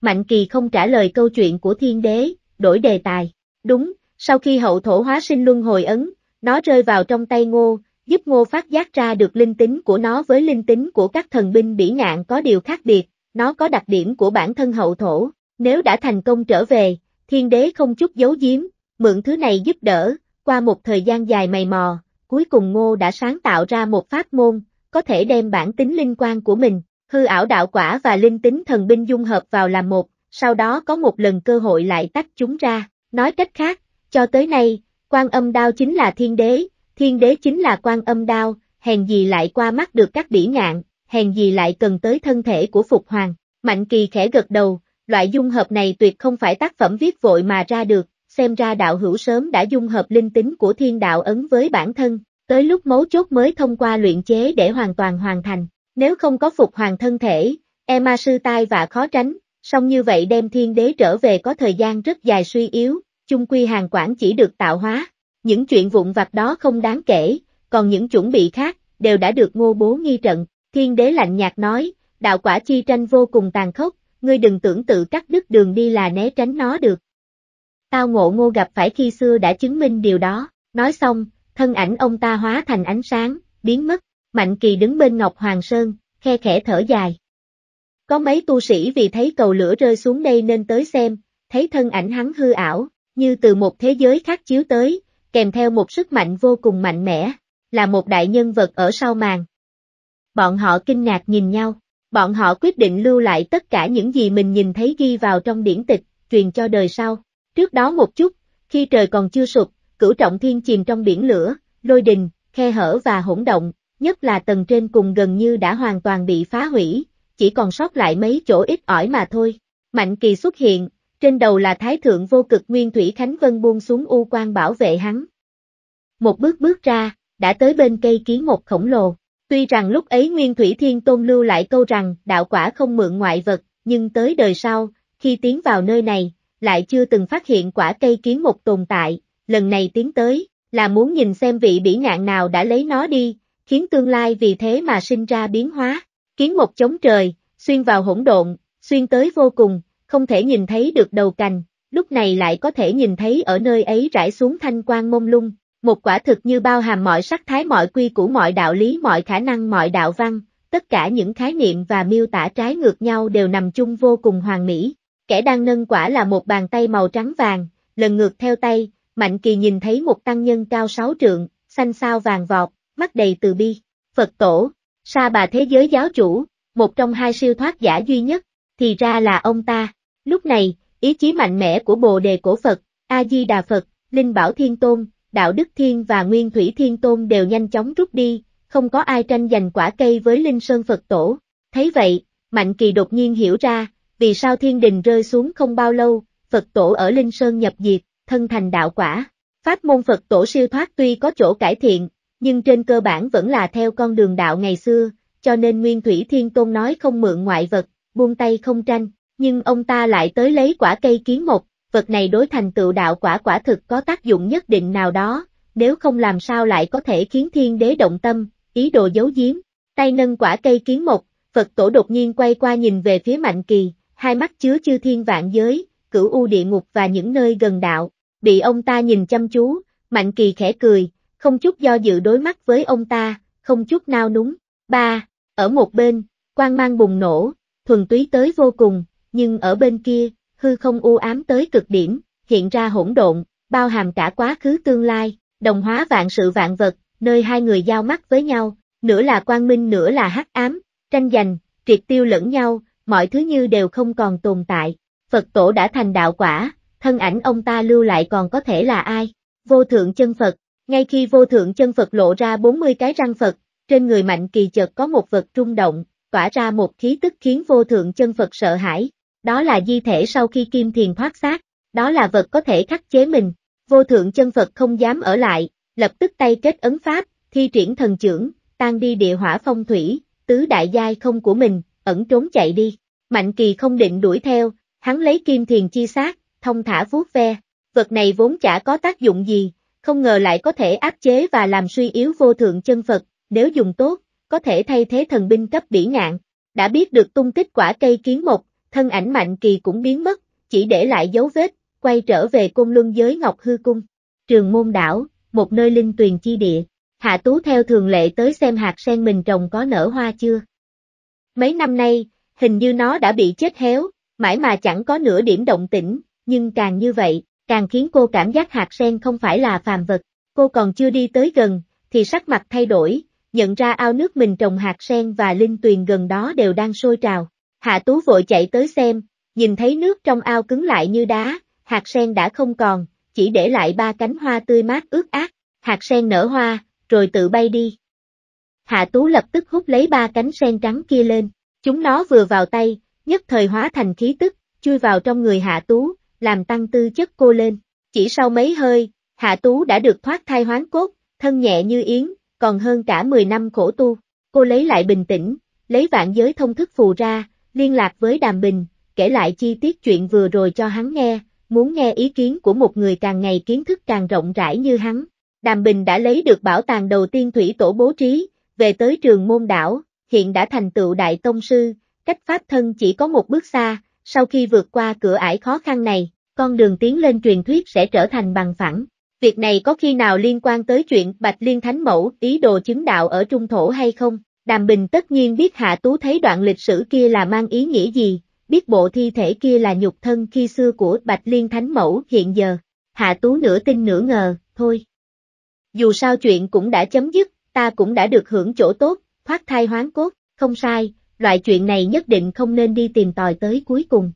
Mạnh kỳ không trả lời câu chuyện của thiên đế, đổi đề tài, đúng, sau khi hậu thổ hóa sinh luân hồi ấn, nó rơi vào trong tay ngô, giúp ngô phát giác ra được linh tính của nó với linh tính của các thần binh bỉ ngạn có điều khác biệt, nó có đặc điểm của bản thân hậu thổ, nếu đã thành công trở về, thiên đế không chút giấu giếm, mượn thứ này giúp đỡ, qua một thời gian dài mày mò, cuối cùng ngô đã sáng tạo ra một pháp môn, có thể đem bản tính linh quan của mình, hư ảo đạo quả và linh tính thần binh dung hợp vào làm một, sau đó có một lần cơ hội lại tách chúng ra, nói cách khác, cho tới nay, Quan âm đao chính là thiên đế, thiên đế chính là quan âm đao, hèn gì lại qua mắt được các bỉ ngạn, hèn gì lại cần tới thân thể của Phục Hoàng. Mạnh kỳ khẽ gật đầu, loại dung hợp này tuyệt không phải tác phẩm viết vội mà ra được, xem ra đạo hữu sớm đã dung hợp linh tính của thiên đạo ấn với bản thân, tới lúc mấu chốt mới thông qua luyện chế để hoàn toàn hoàn thành, nếu không có Phục Hoàng thân thể, e ma sư tai và khó tránh, song như vậy đem thiên đế trở về có thời gian rất dài suy yếu, chung quy hàng quản chỉ được tạo hóa, những chuyện vụn vặt đó không đáng kể, còn những chuẩn bị khác, đều đã được ngô bố nghi trận, thiên đế lạnh nhạt nói, đạo quả chi tranh vô cùng tàn khốc, ngươi đừng tưởng tự cắt đứt đường đi là né tránh nó được. Tao ngộ ngô gặp phải khi xưa đã chứng minh điều đó, nói xong, thân ảnh ông ta hóa thành ánh sáng, biến mất, Mạnh Kỳ đứng bên Ngọc Hoàng Sơn, khe khẽ thở dài. Có mấy tu sĩ vì thấy cầu lửa rơi xuống đây nên tới xem, thấy thân ảnh hắn hư ảo, như từ một thế giới khác chiếu tới, kèm theo một sức mạnh vô cùng mạnh mẽ, là một đại nhân vật ở sau màn. Bọn họ kinh ngạc nhìn nhau, bọn họ quyết định lưu lại tất cả những gì mình nhìn thấy ghi vào trong điển tịch, truyền cho đời sau. Trước đó một chút, khi trời còn chưa sụp, cửu trọng thiên chìm trong biển lửa, lôi đình, khe hở và hỗn động, nhất là tầng trên cùng gần như đã hoàn toàn bị phá hủy, chỉ còn sót lại mấy chỗ ít ỏi mà thôi. Mạnh kỳ xuất hiện, trên đầu là Thái Thượng Vô Cực Nguyên Thủy Khánh Vân buông xuống u quan bảo vệ hắn. Một bước bước ra, đã tới bên cây kiến một khổng lồ. Tuy rằng lúc ấy Nguyên Thủy Thiên Tôn lưu lại câu rằng đạo quả không mượn ngoại vật, nhưng tới đời sau, khi tiến vào nơi này, lại chưa từng phát hiện quả cây kiến một tồn tại, lần này tiến tới, là muốn nhìn xem vị bỉ ngạn nào đã lấy nó đi, khiến tương lai vì thế mà sinh ra biến hóa. Kiến một chống trời, xuyên vào hỗn độn, xuyên tới vô cùng, không thể nhìn thấy được đầu cành, lúc này lại có thể nhìn thấy ở nơi ấy rải xuống thanh quang mông lung, một quả thực như bao hàm mọi sắc thái mọi quy củ mọi đạo lý mọi khả năng mọi đạo văn, tất cả những khái niệm và miêu tả trái ngược nhau đều nằm chung vô cùng hoàn mỹ. Kẻ đang nâng quả là một bàn tay màu trắng vàng, lần ngược theo tay, Mạnh Kỳ nhìn thấy một tăng nhân cao sáu trượng, xanh sao vàng vọt, mắt đầy từ bi, Phật tổ, sa bà thế giới giáo chủ, một trong hai siêu thoát giả duy nhất, thì ra là ông ta. Lúc này, ý chí mạnh mẽ của Bồ Đề Cổ Phật, A-di-đà Phật, Linh Bảo Thiên Tôn, Đạo Đức Thiên và Nguyên Thủy Thiên Tôn đều nhanh chóng rút đi, không có ai tranh giành quả cây với Linh Sơn Phật Tổ. Thấy vậy, Mạnh Kỳ đột nhiên hiểu ra, vì sao thiên đình rơi xuống không bao lâu, Phật Tổ ở Linh Sơn nhập diệt, thân thành đạo quả. Pháp môn Phật Tổ siêu thoát tuy có chỗ cải thiện, nhưng trên cơ bản vẫn là theo con đường đạo ngày xưa, cho nên Nguyên Thủy Thiên Tôn nói không mượn ngoại vật, buông tay không tranh nhưng ông ta lại tới lấy quả cây kiến một, vật này đối thành tựu đạo quả quả thực có tác dụng nhất định nào đó, nếu không làm sao lại có thể khiến thiên đế động tâm, ý đồ giấu giếm. Tay nâng quả cây kiến một, Phật tổ đột nhiên quay qua nhìn về phía Mạnh Kỳ, hai mắt chứa chư thiên vạn giới, cửu u địa ngục và những nơi gần đạo, bị ông ta nhìn chăm chú, Mạnh Kỳ khẽ cười, không chút do dự đối mắt với ông ta, không chút nao núng. Ba, ở một bên, quang mang bùng nổ, thuần túy tới vô cùng, nhưng ở bên kia, hư không u ám tới cực điểm, hiện ra hỗn độn, bao hàm cả quá khứ tương lai, đồng hóa vạn sự vạn vật, nơi hai người giao mắt với nhau, nửa là quang minh nửa là hắc ám, tranh giành, triệt tiêu lẫn nhau, mọi thứ như đều không còn tồn tại. Phật tổ đã thành đạo quả, thân ảnh ông ta lưu lại còn có thể là ai? Vô thượng chân Phật, ngay khi vô thượng chân Phật lộ ra 40 cái răng Phật, trên người mạnh kỳ chợt có một vật rung động, tỏa ra một khí tức khiến vô thượng chân Phật sợ hãi, đó là di thể sau khi kim thiền thoát xác, đó là vật có thể khắc chế mình, vô thượng chân Phật không dám ở lại, lập tức tay kết ấn pháp, thi triển thần trưởng, tan đi địa hỏa phong thủy, tứ đại giai không của mình, ẩn trốn chạy đi. Mạnh kỳ không định đuổi theo, hắn lấy kim thiền chi sát, thông thả vuốt ve, vật này vốn chả có tác dụng gì, không ngờ lại có thể áp chế và làm suy yếu vô thượng chân Phật, nếu dùng tốt, có thể thay thế thần binh cấp bỉ ngạn. Đã biết được tung tích quả cây kiến một, thân ảnh Mạnh Kỳ cũng biến mất, chỉ để lại dấu vết, quay trở về cung luân giới Ngọc Hư Cung. Trường môn đảo, một nơi linh tuyền chi địa, Hạ Tú theo thường lệ tới xem hạt sen mình trồng có nở hoa chưa. Mấy năm nay, hình như nó đã bị chết héo, mãi mà chẳng có nửa điểm động tĩnh, nhưng càng như vậy, càng khiến cô cảm giác hạt sen không phải là phàm vật. Cô còn chưa đi tới gần, thì sắc mặt thay đổi, nhận ra ao nước mình trồng hạt sen và linh tuyền gần đó đều đang sôi trào. Hạ Tú vội chạy tới xem, nhìn thấy nước trong ao cứng lại như đá, hạt sen đã không còn, chỉ để lại ba cánh hoa tươi mát ướt át, hạt sen nở hoa, rồi tự bay đi. Hạ Tú lập tức hút lấy ba cánh sen trắng kia lên, chúng nó vừa vào tay, nhất thời hóa thành khí tức, chui vào trong người Hạ Tú, làm tăng tư chất cô lên. Chỉ sau mấy hơi, Hạ Tú đã được thoát thai hoán cốt, thân nhẹ như yến, còn hơn cả 10 năm khổ tu. Cô lấy lại bình tĩnh, lấy vạn giới thông thức phù ra, liên lạc với Đàm Bình, kể lại chi tiết chuyện vừa rồi cho hắn nghe, muốn nghe ý kiến của một người càng ngày kiến thức càng rộng rãi như hắn. Đàm Bình đã lấy được bảo tàng đầu tiên thủy tổ bố trí, về tới trường môn đảo, hiện đã thành tựu đại tông sư, cách pháp thân chỉ có một bước xa, sau khi vượt qua cửa ải khó khăn này, con đường tiến lên truyền thuyết sẽ trở thành bằng phẳng. Việc này có khi nào liên quan tới chuyện Bạch Liên Thánh Mẫu ý đồ chứng đạo ở Trung Thổ hay không? Đàm Bình tất nhiên biết Hạ Tú thấy đoạn lịch sử kia là mang ý nghĩa gì, biết bộ thi thể kia là nhục thân khi xưa của Bạch Liên Thánh Mẫu hiện giờ. Hạ Tú nửa tin nửa ngờ, thôi. Dù sao chuyện cũng đã chấm dứt, ta cũng đã được hưởng chỗ tốt, thoát thai hoán cốt, không sai, loại chuyện này nhất định không nên đi tìm tòi tới cuối cùng.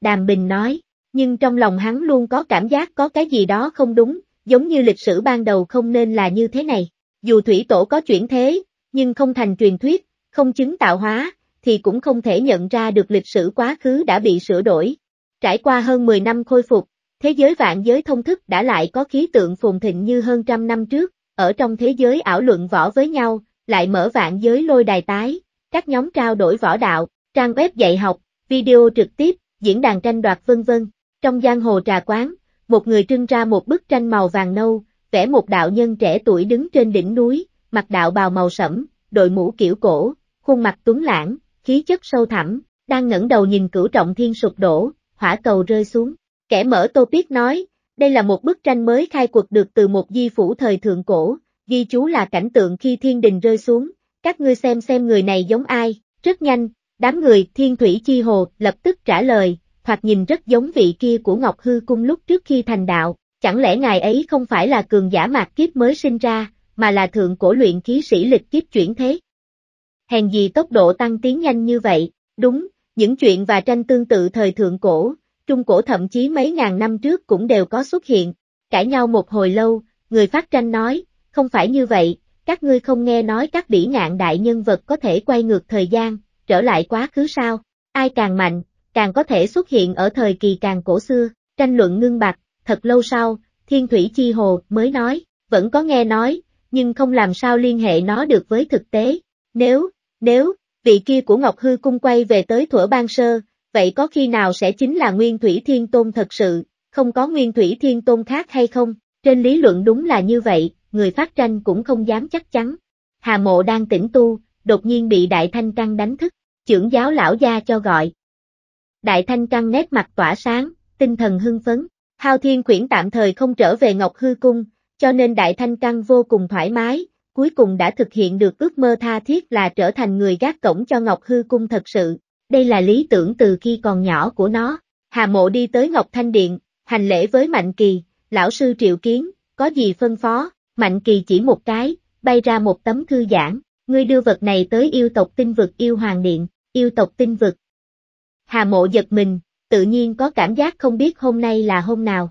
Đàm Bình nói, nhưng trong lòng hắn luôn có cảm giác có cái gì đó không đúng, giống như lịch sử ban đầu không nên là như thế này. Dù thủy tổ có chuyển thế, nhưng không thành truyền thuyết, không chứng tạo hóa, thì cũng không thể nhận ra được lịch sử quá khứ đã bị sửa đổi. Trải qua hơn 10 năm khôi phục, thế giới vạn giới thông thức đã lại có khí tượng phồn thịnh như hơn trăm năm trước, ở trong thế giới ảo luận võ với nhau, lại mở vạn giới lôi đài tái, các nhóm trao đổi võ đạo, trang web dạy học, video trực tiếp, diễn đàn tranh đoạt vân vân. Trong giang hồ trà quán, một người trưng ra một bức tranh màu vàng nâu, vẽ một đạo nhân trẻ tuổi đứng trên đỉnh núi, mặc đạo bào màu sẫm, đội mũ kiểu cổ, khuôn mặt tuấn lãng, khí chất sâu thẳm, đang ngẩng đầu nhìn cửu trọng thiên sụp đổ, hỏa cầu rơi xuống. Kẻ mở tô biết nói, đây là một bức tranh mới khai quật được từ một di phủ thời thượng cổ, ghi chú là cảnh tượng khi thiên đình rơi xuống, các ngươi xem xem người này giống ai, rất nhanh, đám người thiên thủy chi hồ lập tức trả lời, thoạt nhìn rất giống vị kia của Ngọc Hư Cung lúc trước khi thành đạo, chẳng lẽ ngài ấy không phải là cường giả mạc kiếp mới sinh ra, mà là thượng cổ luyện khí sĩ lịch kiếp chuyển thế. Hèn gì tốc độ tăng tiến nhanh như vậy, đúng, những chuyện và tranh tương tự thời thượng cổ, trung cổ thậm chí mấy ngàn năm trước cũng đều có xuất hiện, cãi nhau một hồi lâu, người phát tranh nói, không phải như vậy, các ngươi không nghe nói các bỉ ngạn đại nhân vật có thể quay ngược thời gian, trở lại quá khứ sao, ai càng mạnh, càng có thể xuất hiện ở thời kỳ càng cổ xưa, tranh luận ngưng bạc, thật lâu sau, thiên thủy chi hồ mới nói, vẫn có nghe nói, nhưng không làm sao liên hệ nó được với thực tế. Nếu, nếu, vị kia của Ngọc Hư Cung quay về tới Thuở Ban Sơ, vậy có khi nào sẽ chính là Nguyên Thủy Thiên Tôn thật sự, không có Nguyên Thủy Thiên Tôn khác hay không? Trên lý luận đúng là như vậy, người phát tranh cũng không dám chắc chắn. Hà Mộ đang tĩnh tu, đột nhiên bị Đại Thanh Trăng đánh thức, trưởng giáo lão gia cho gọi. Đại Thanh Trăng nét mặt tỏa sáng, tinh thần hưng phấn, Hao Thiên Quyển tạm thời không trở về Ngọc Hư Cung, cho nên Đại Thanh Căng vô cùng thoải mái, cuối cùng đã thực hiện được ước mơ tha thiết là trở thành người gác cổng cho Ngọc Hư Cung thật sự. Đây là lý tưởng từ khi còn nhỏ của nó. Hà Mộ đi tới Ngọc Thanh Điện, hành lễ với Mạnh Kỳ, lão sư triệu kiến, có gì phân phó, Mạnh Kỳ chỉ một cái, bay ra một tấm thư giãn, ngươi đưa vật này tới yêu tộc tinh vực yêu hoàng điện, yêu tộc tinh vực. Hà Mộ giật mình, tự nhiên có cảm giác không biết hôm nay là hôm nào,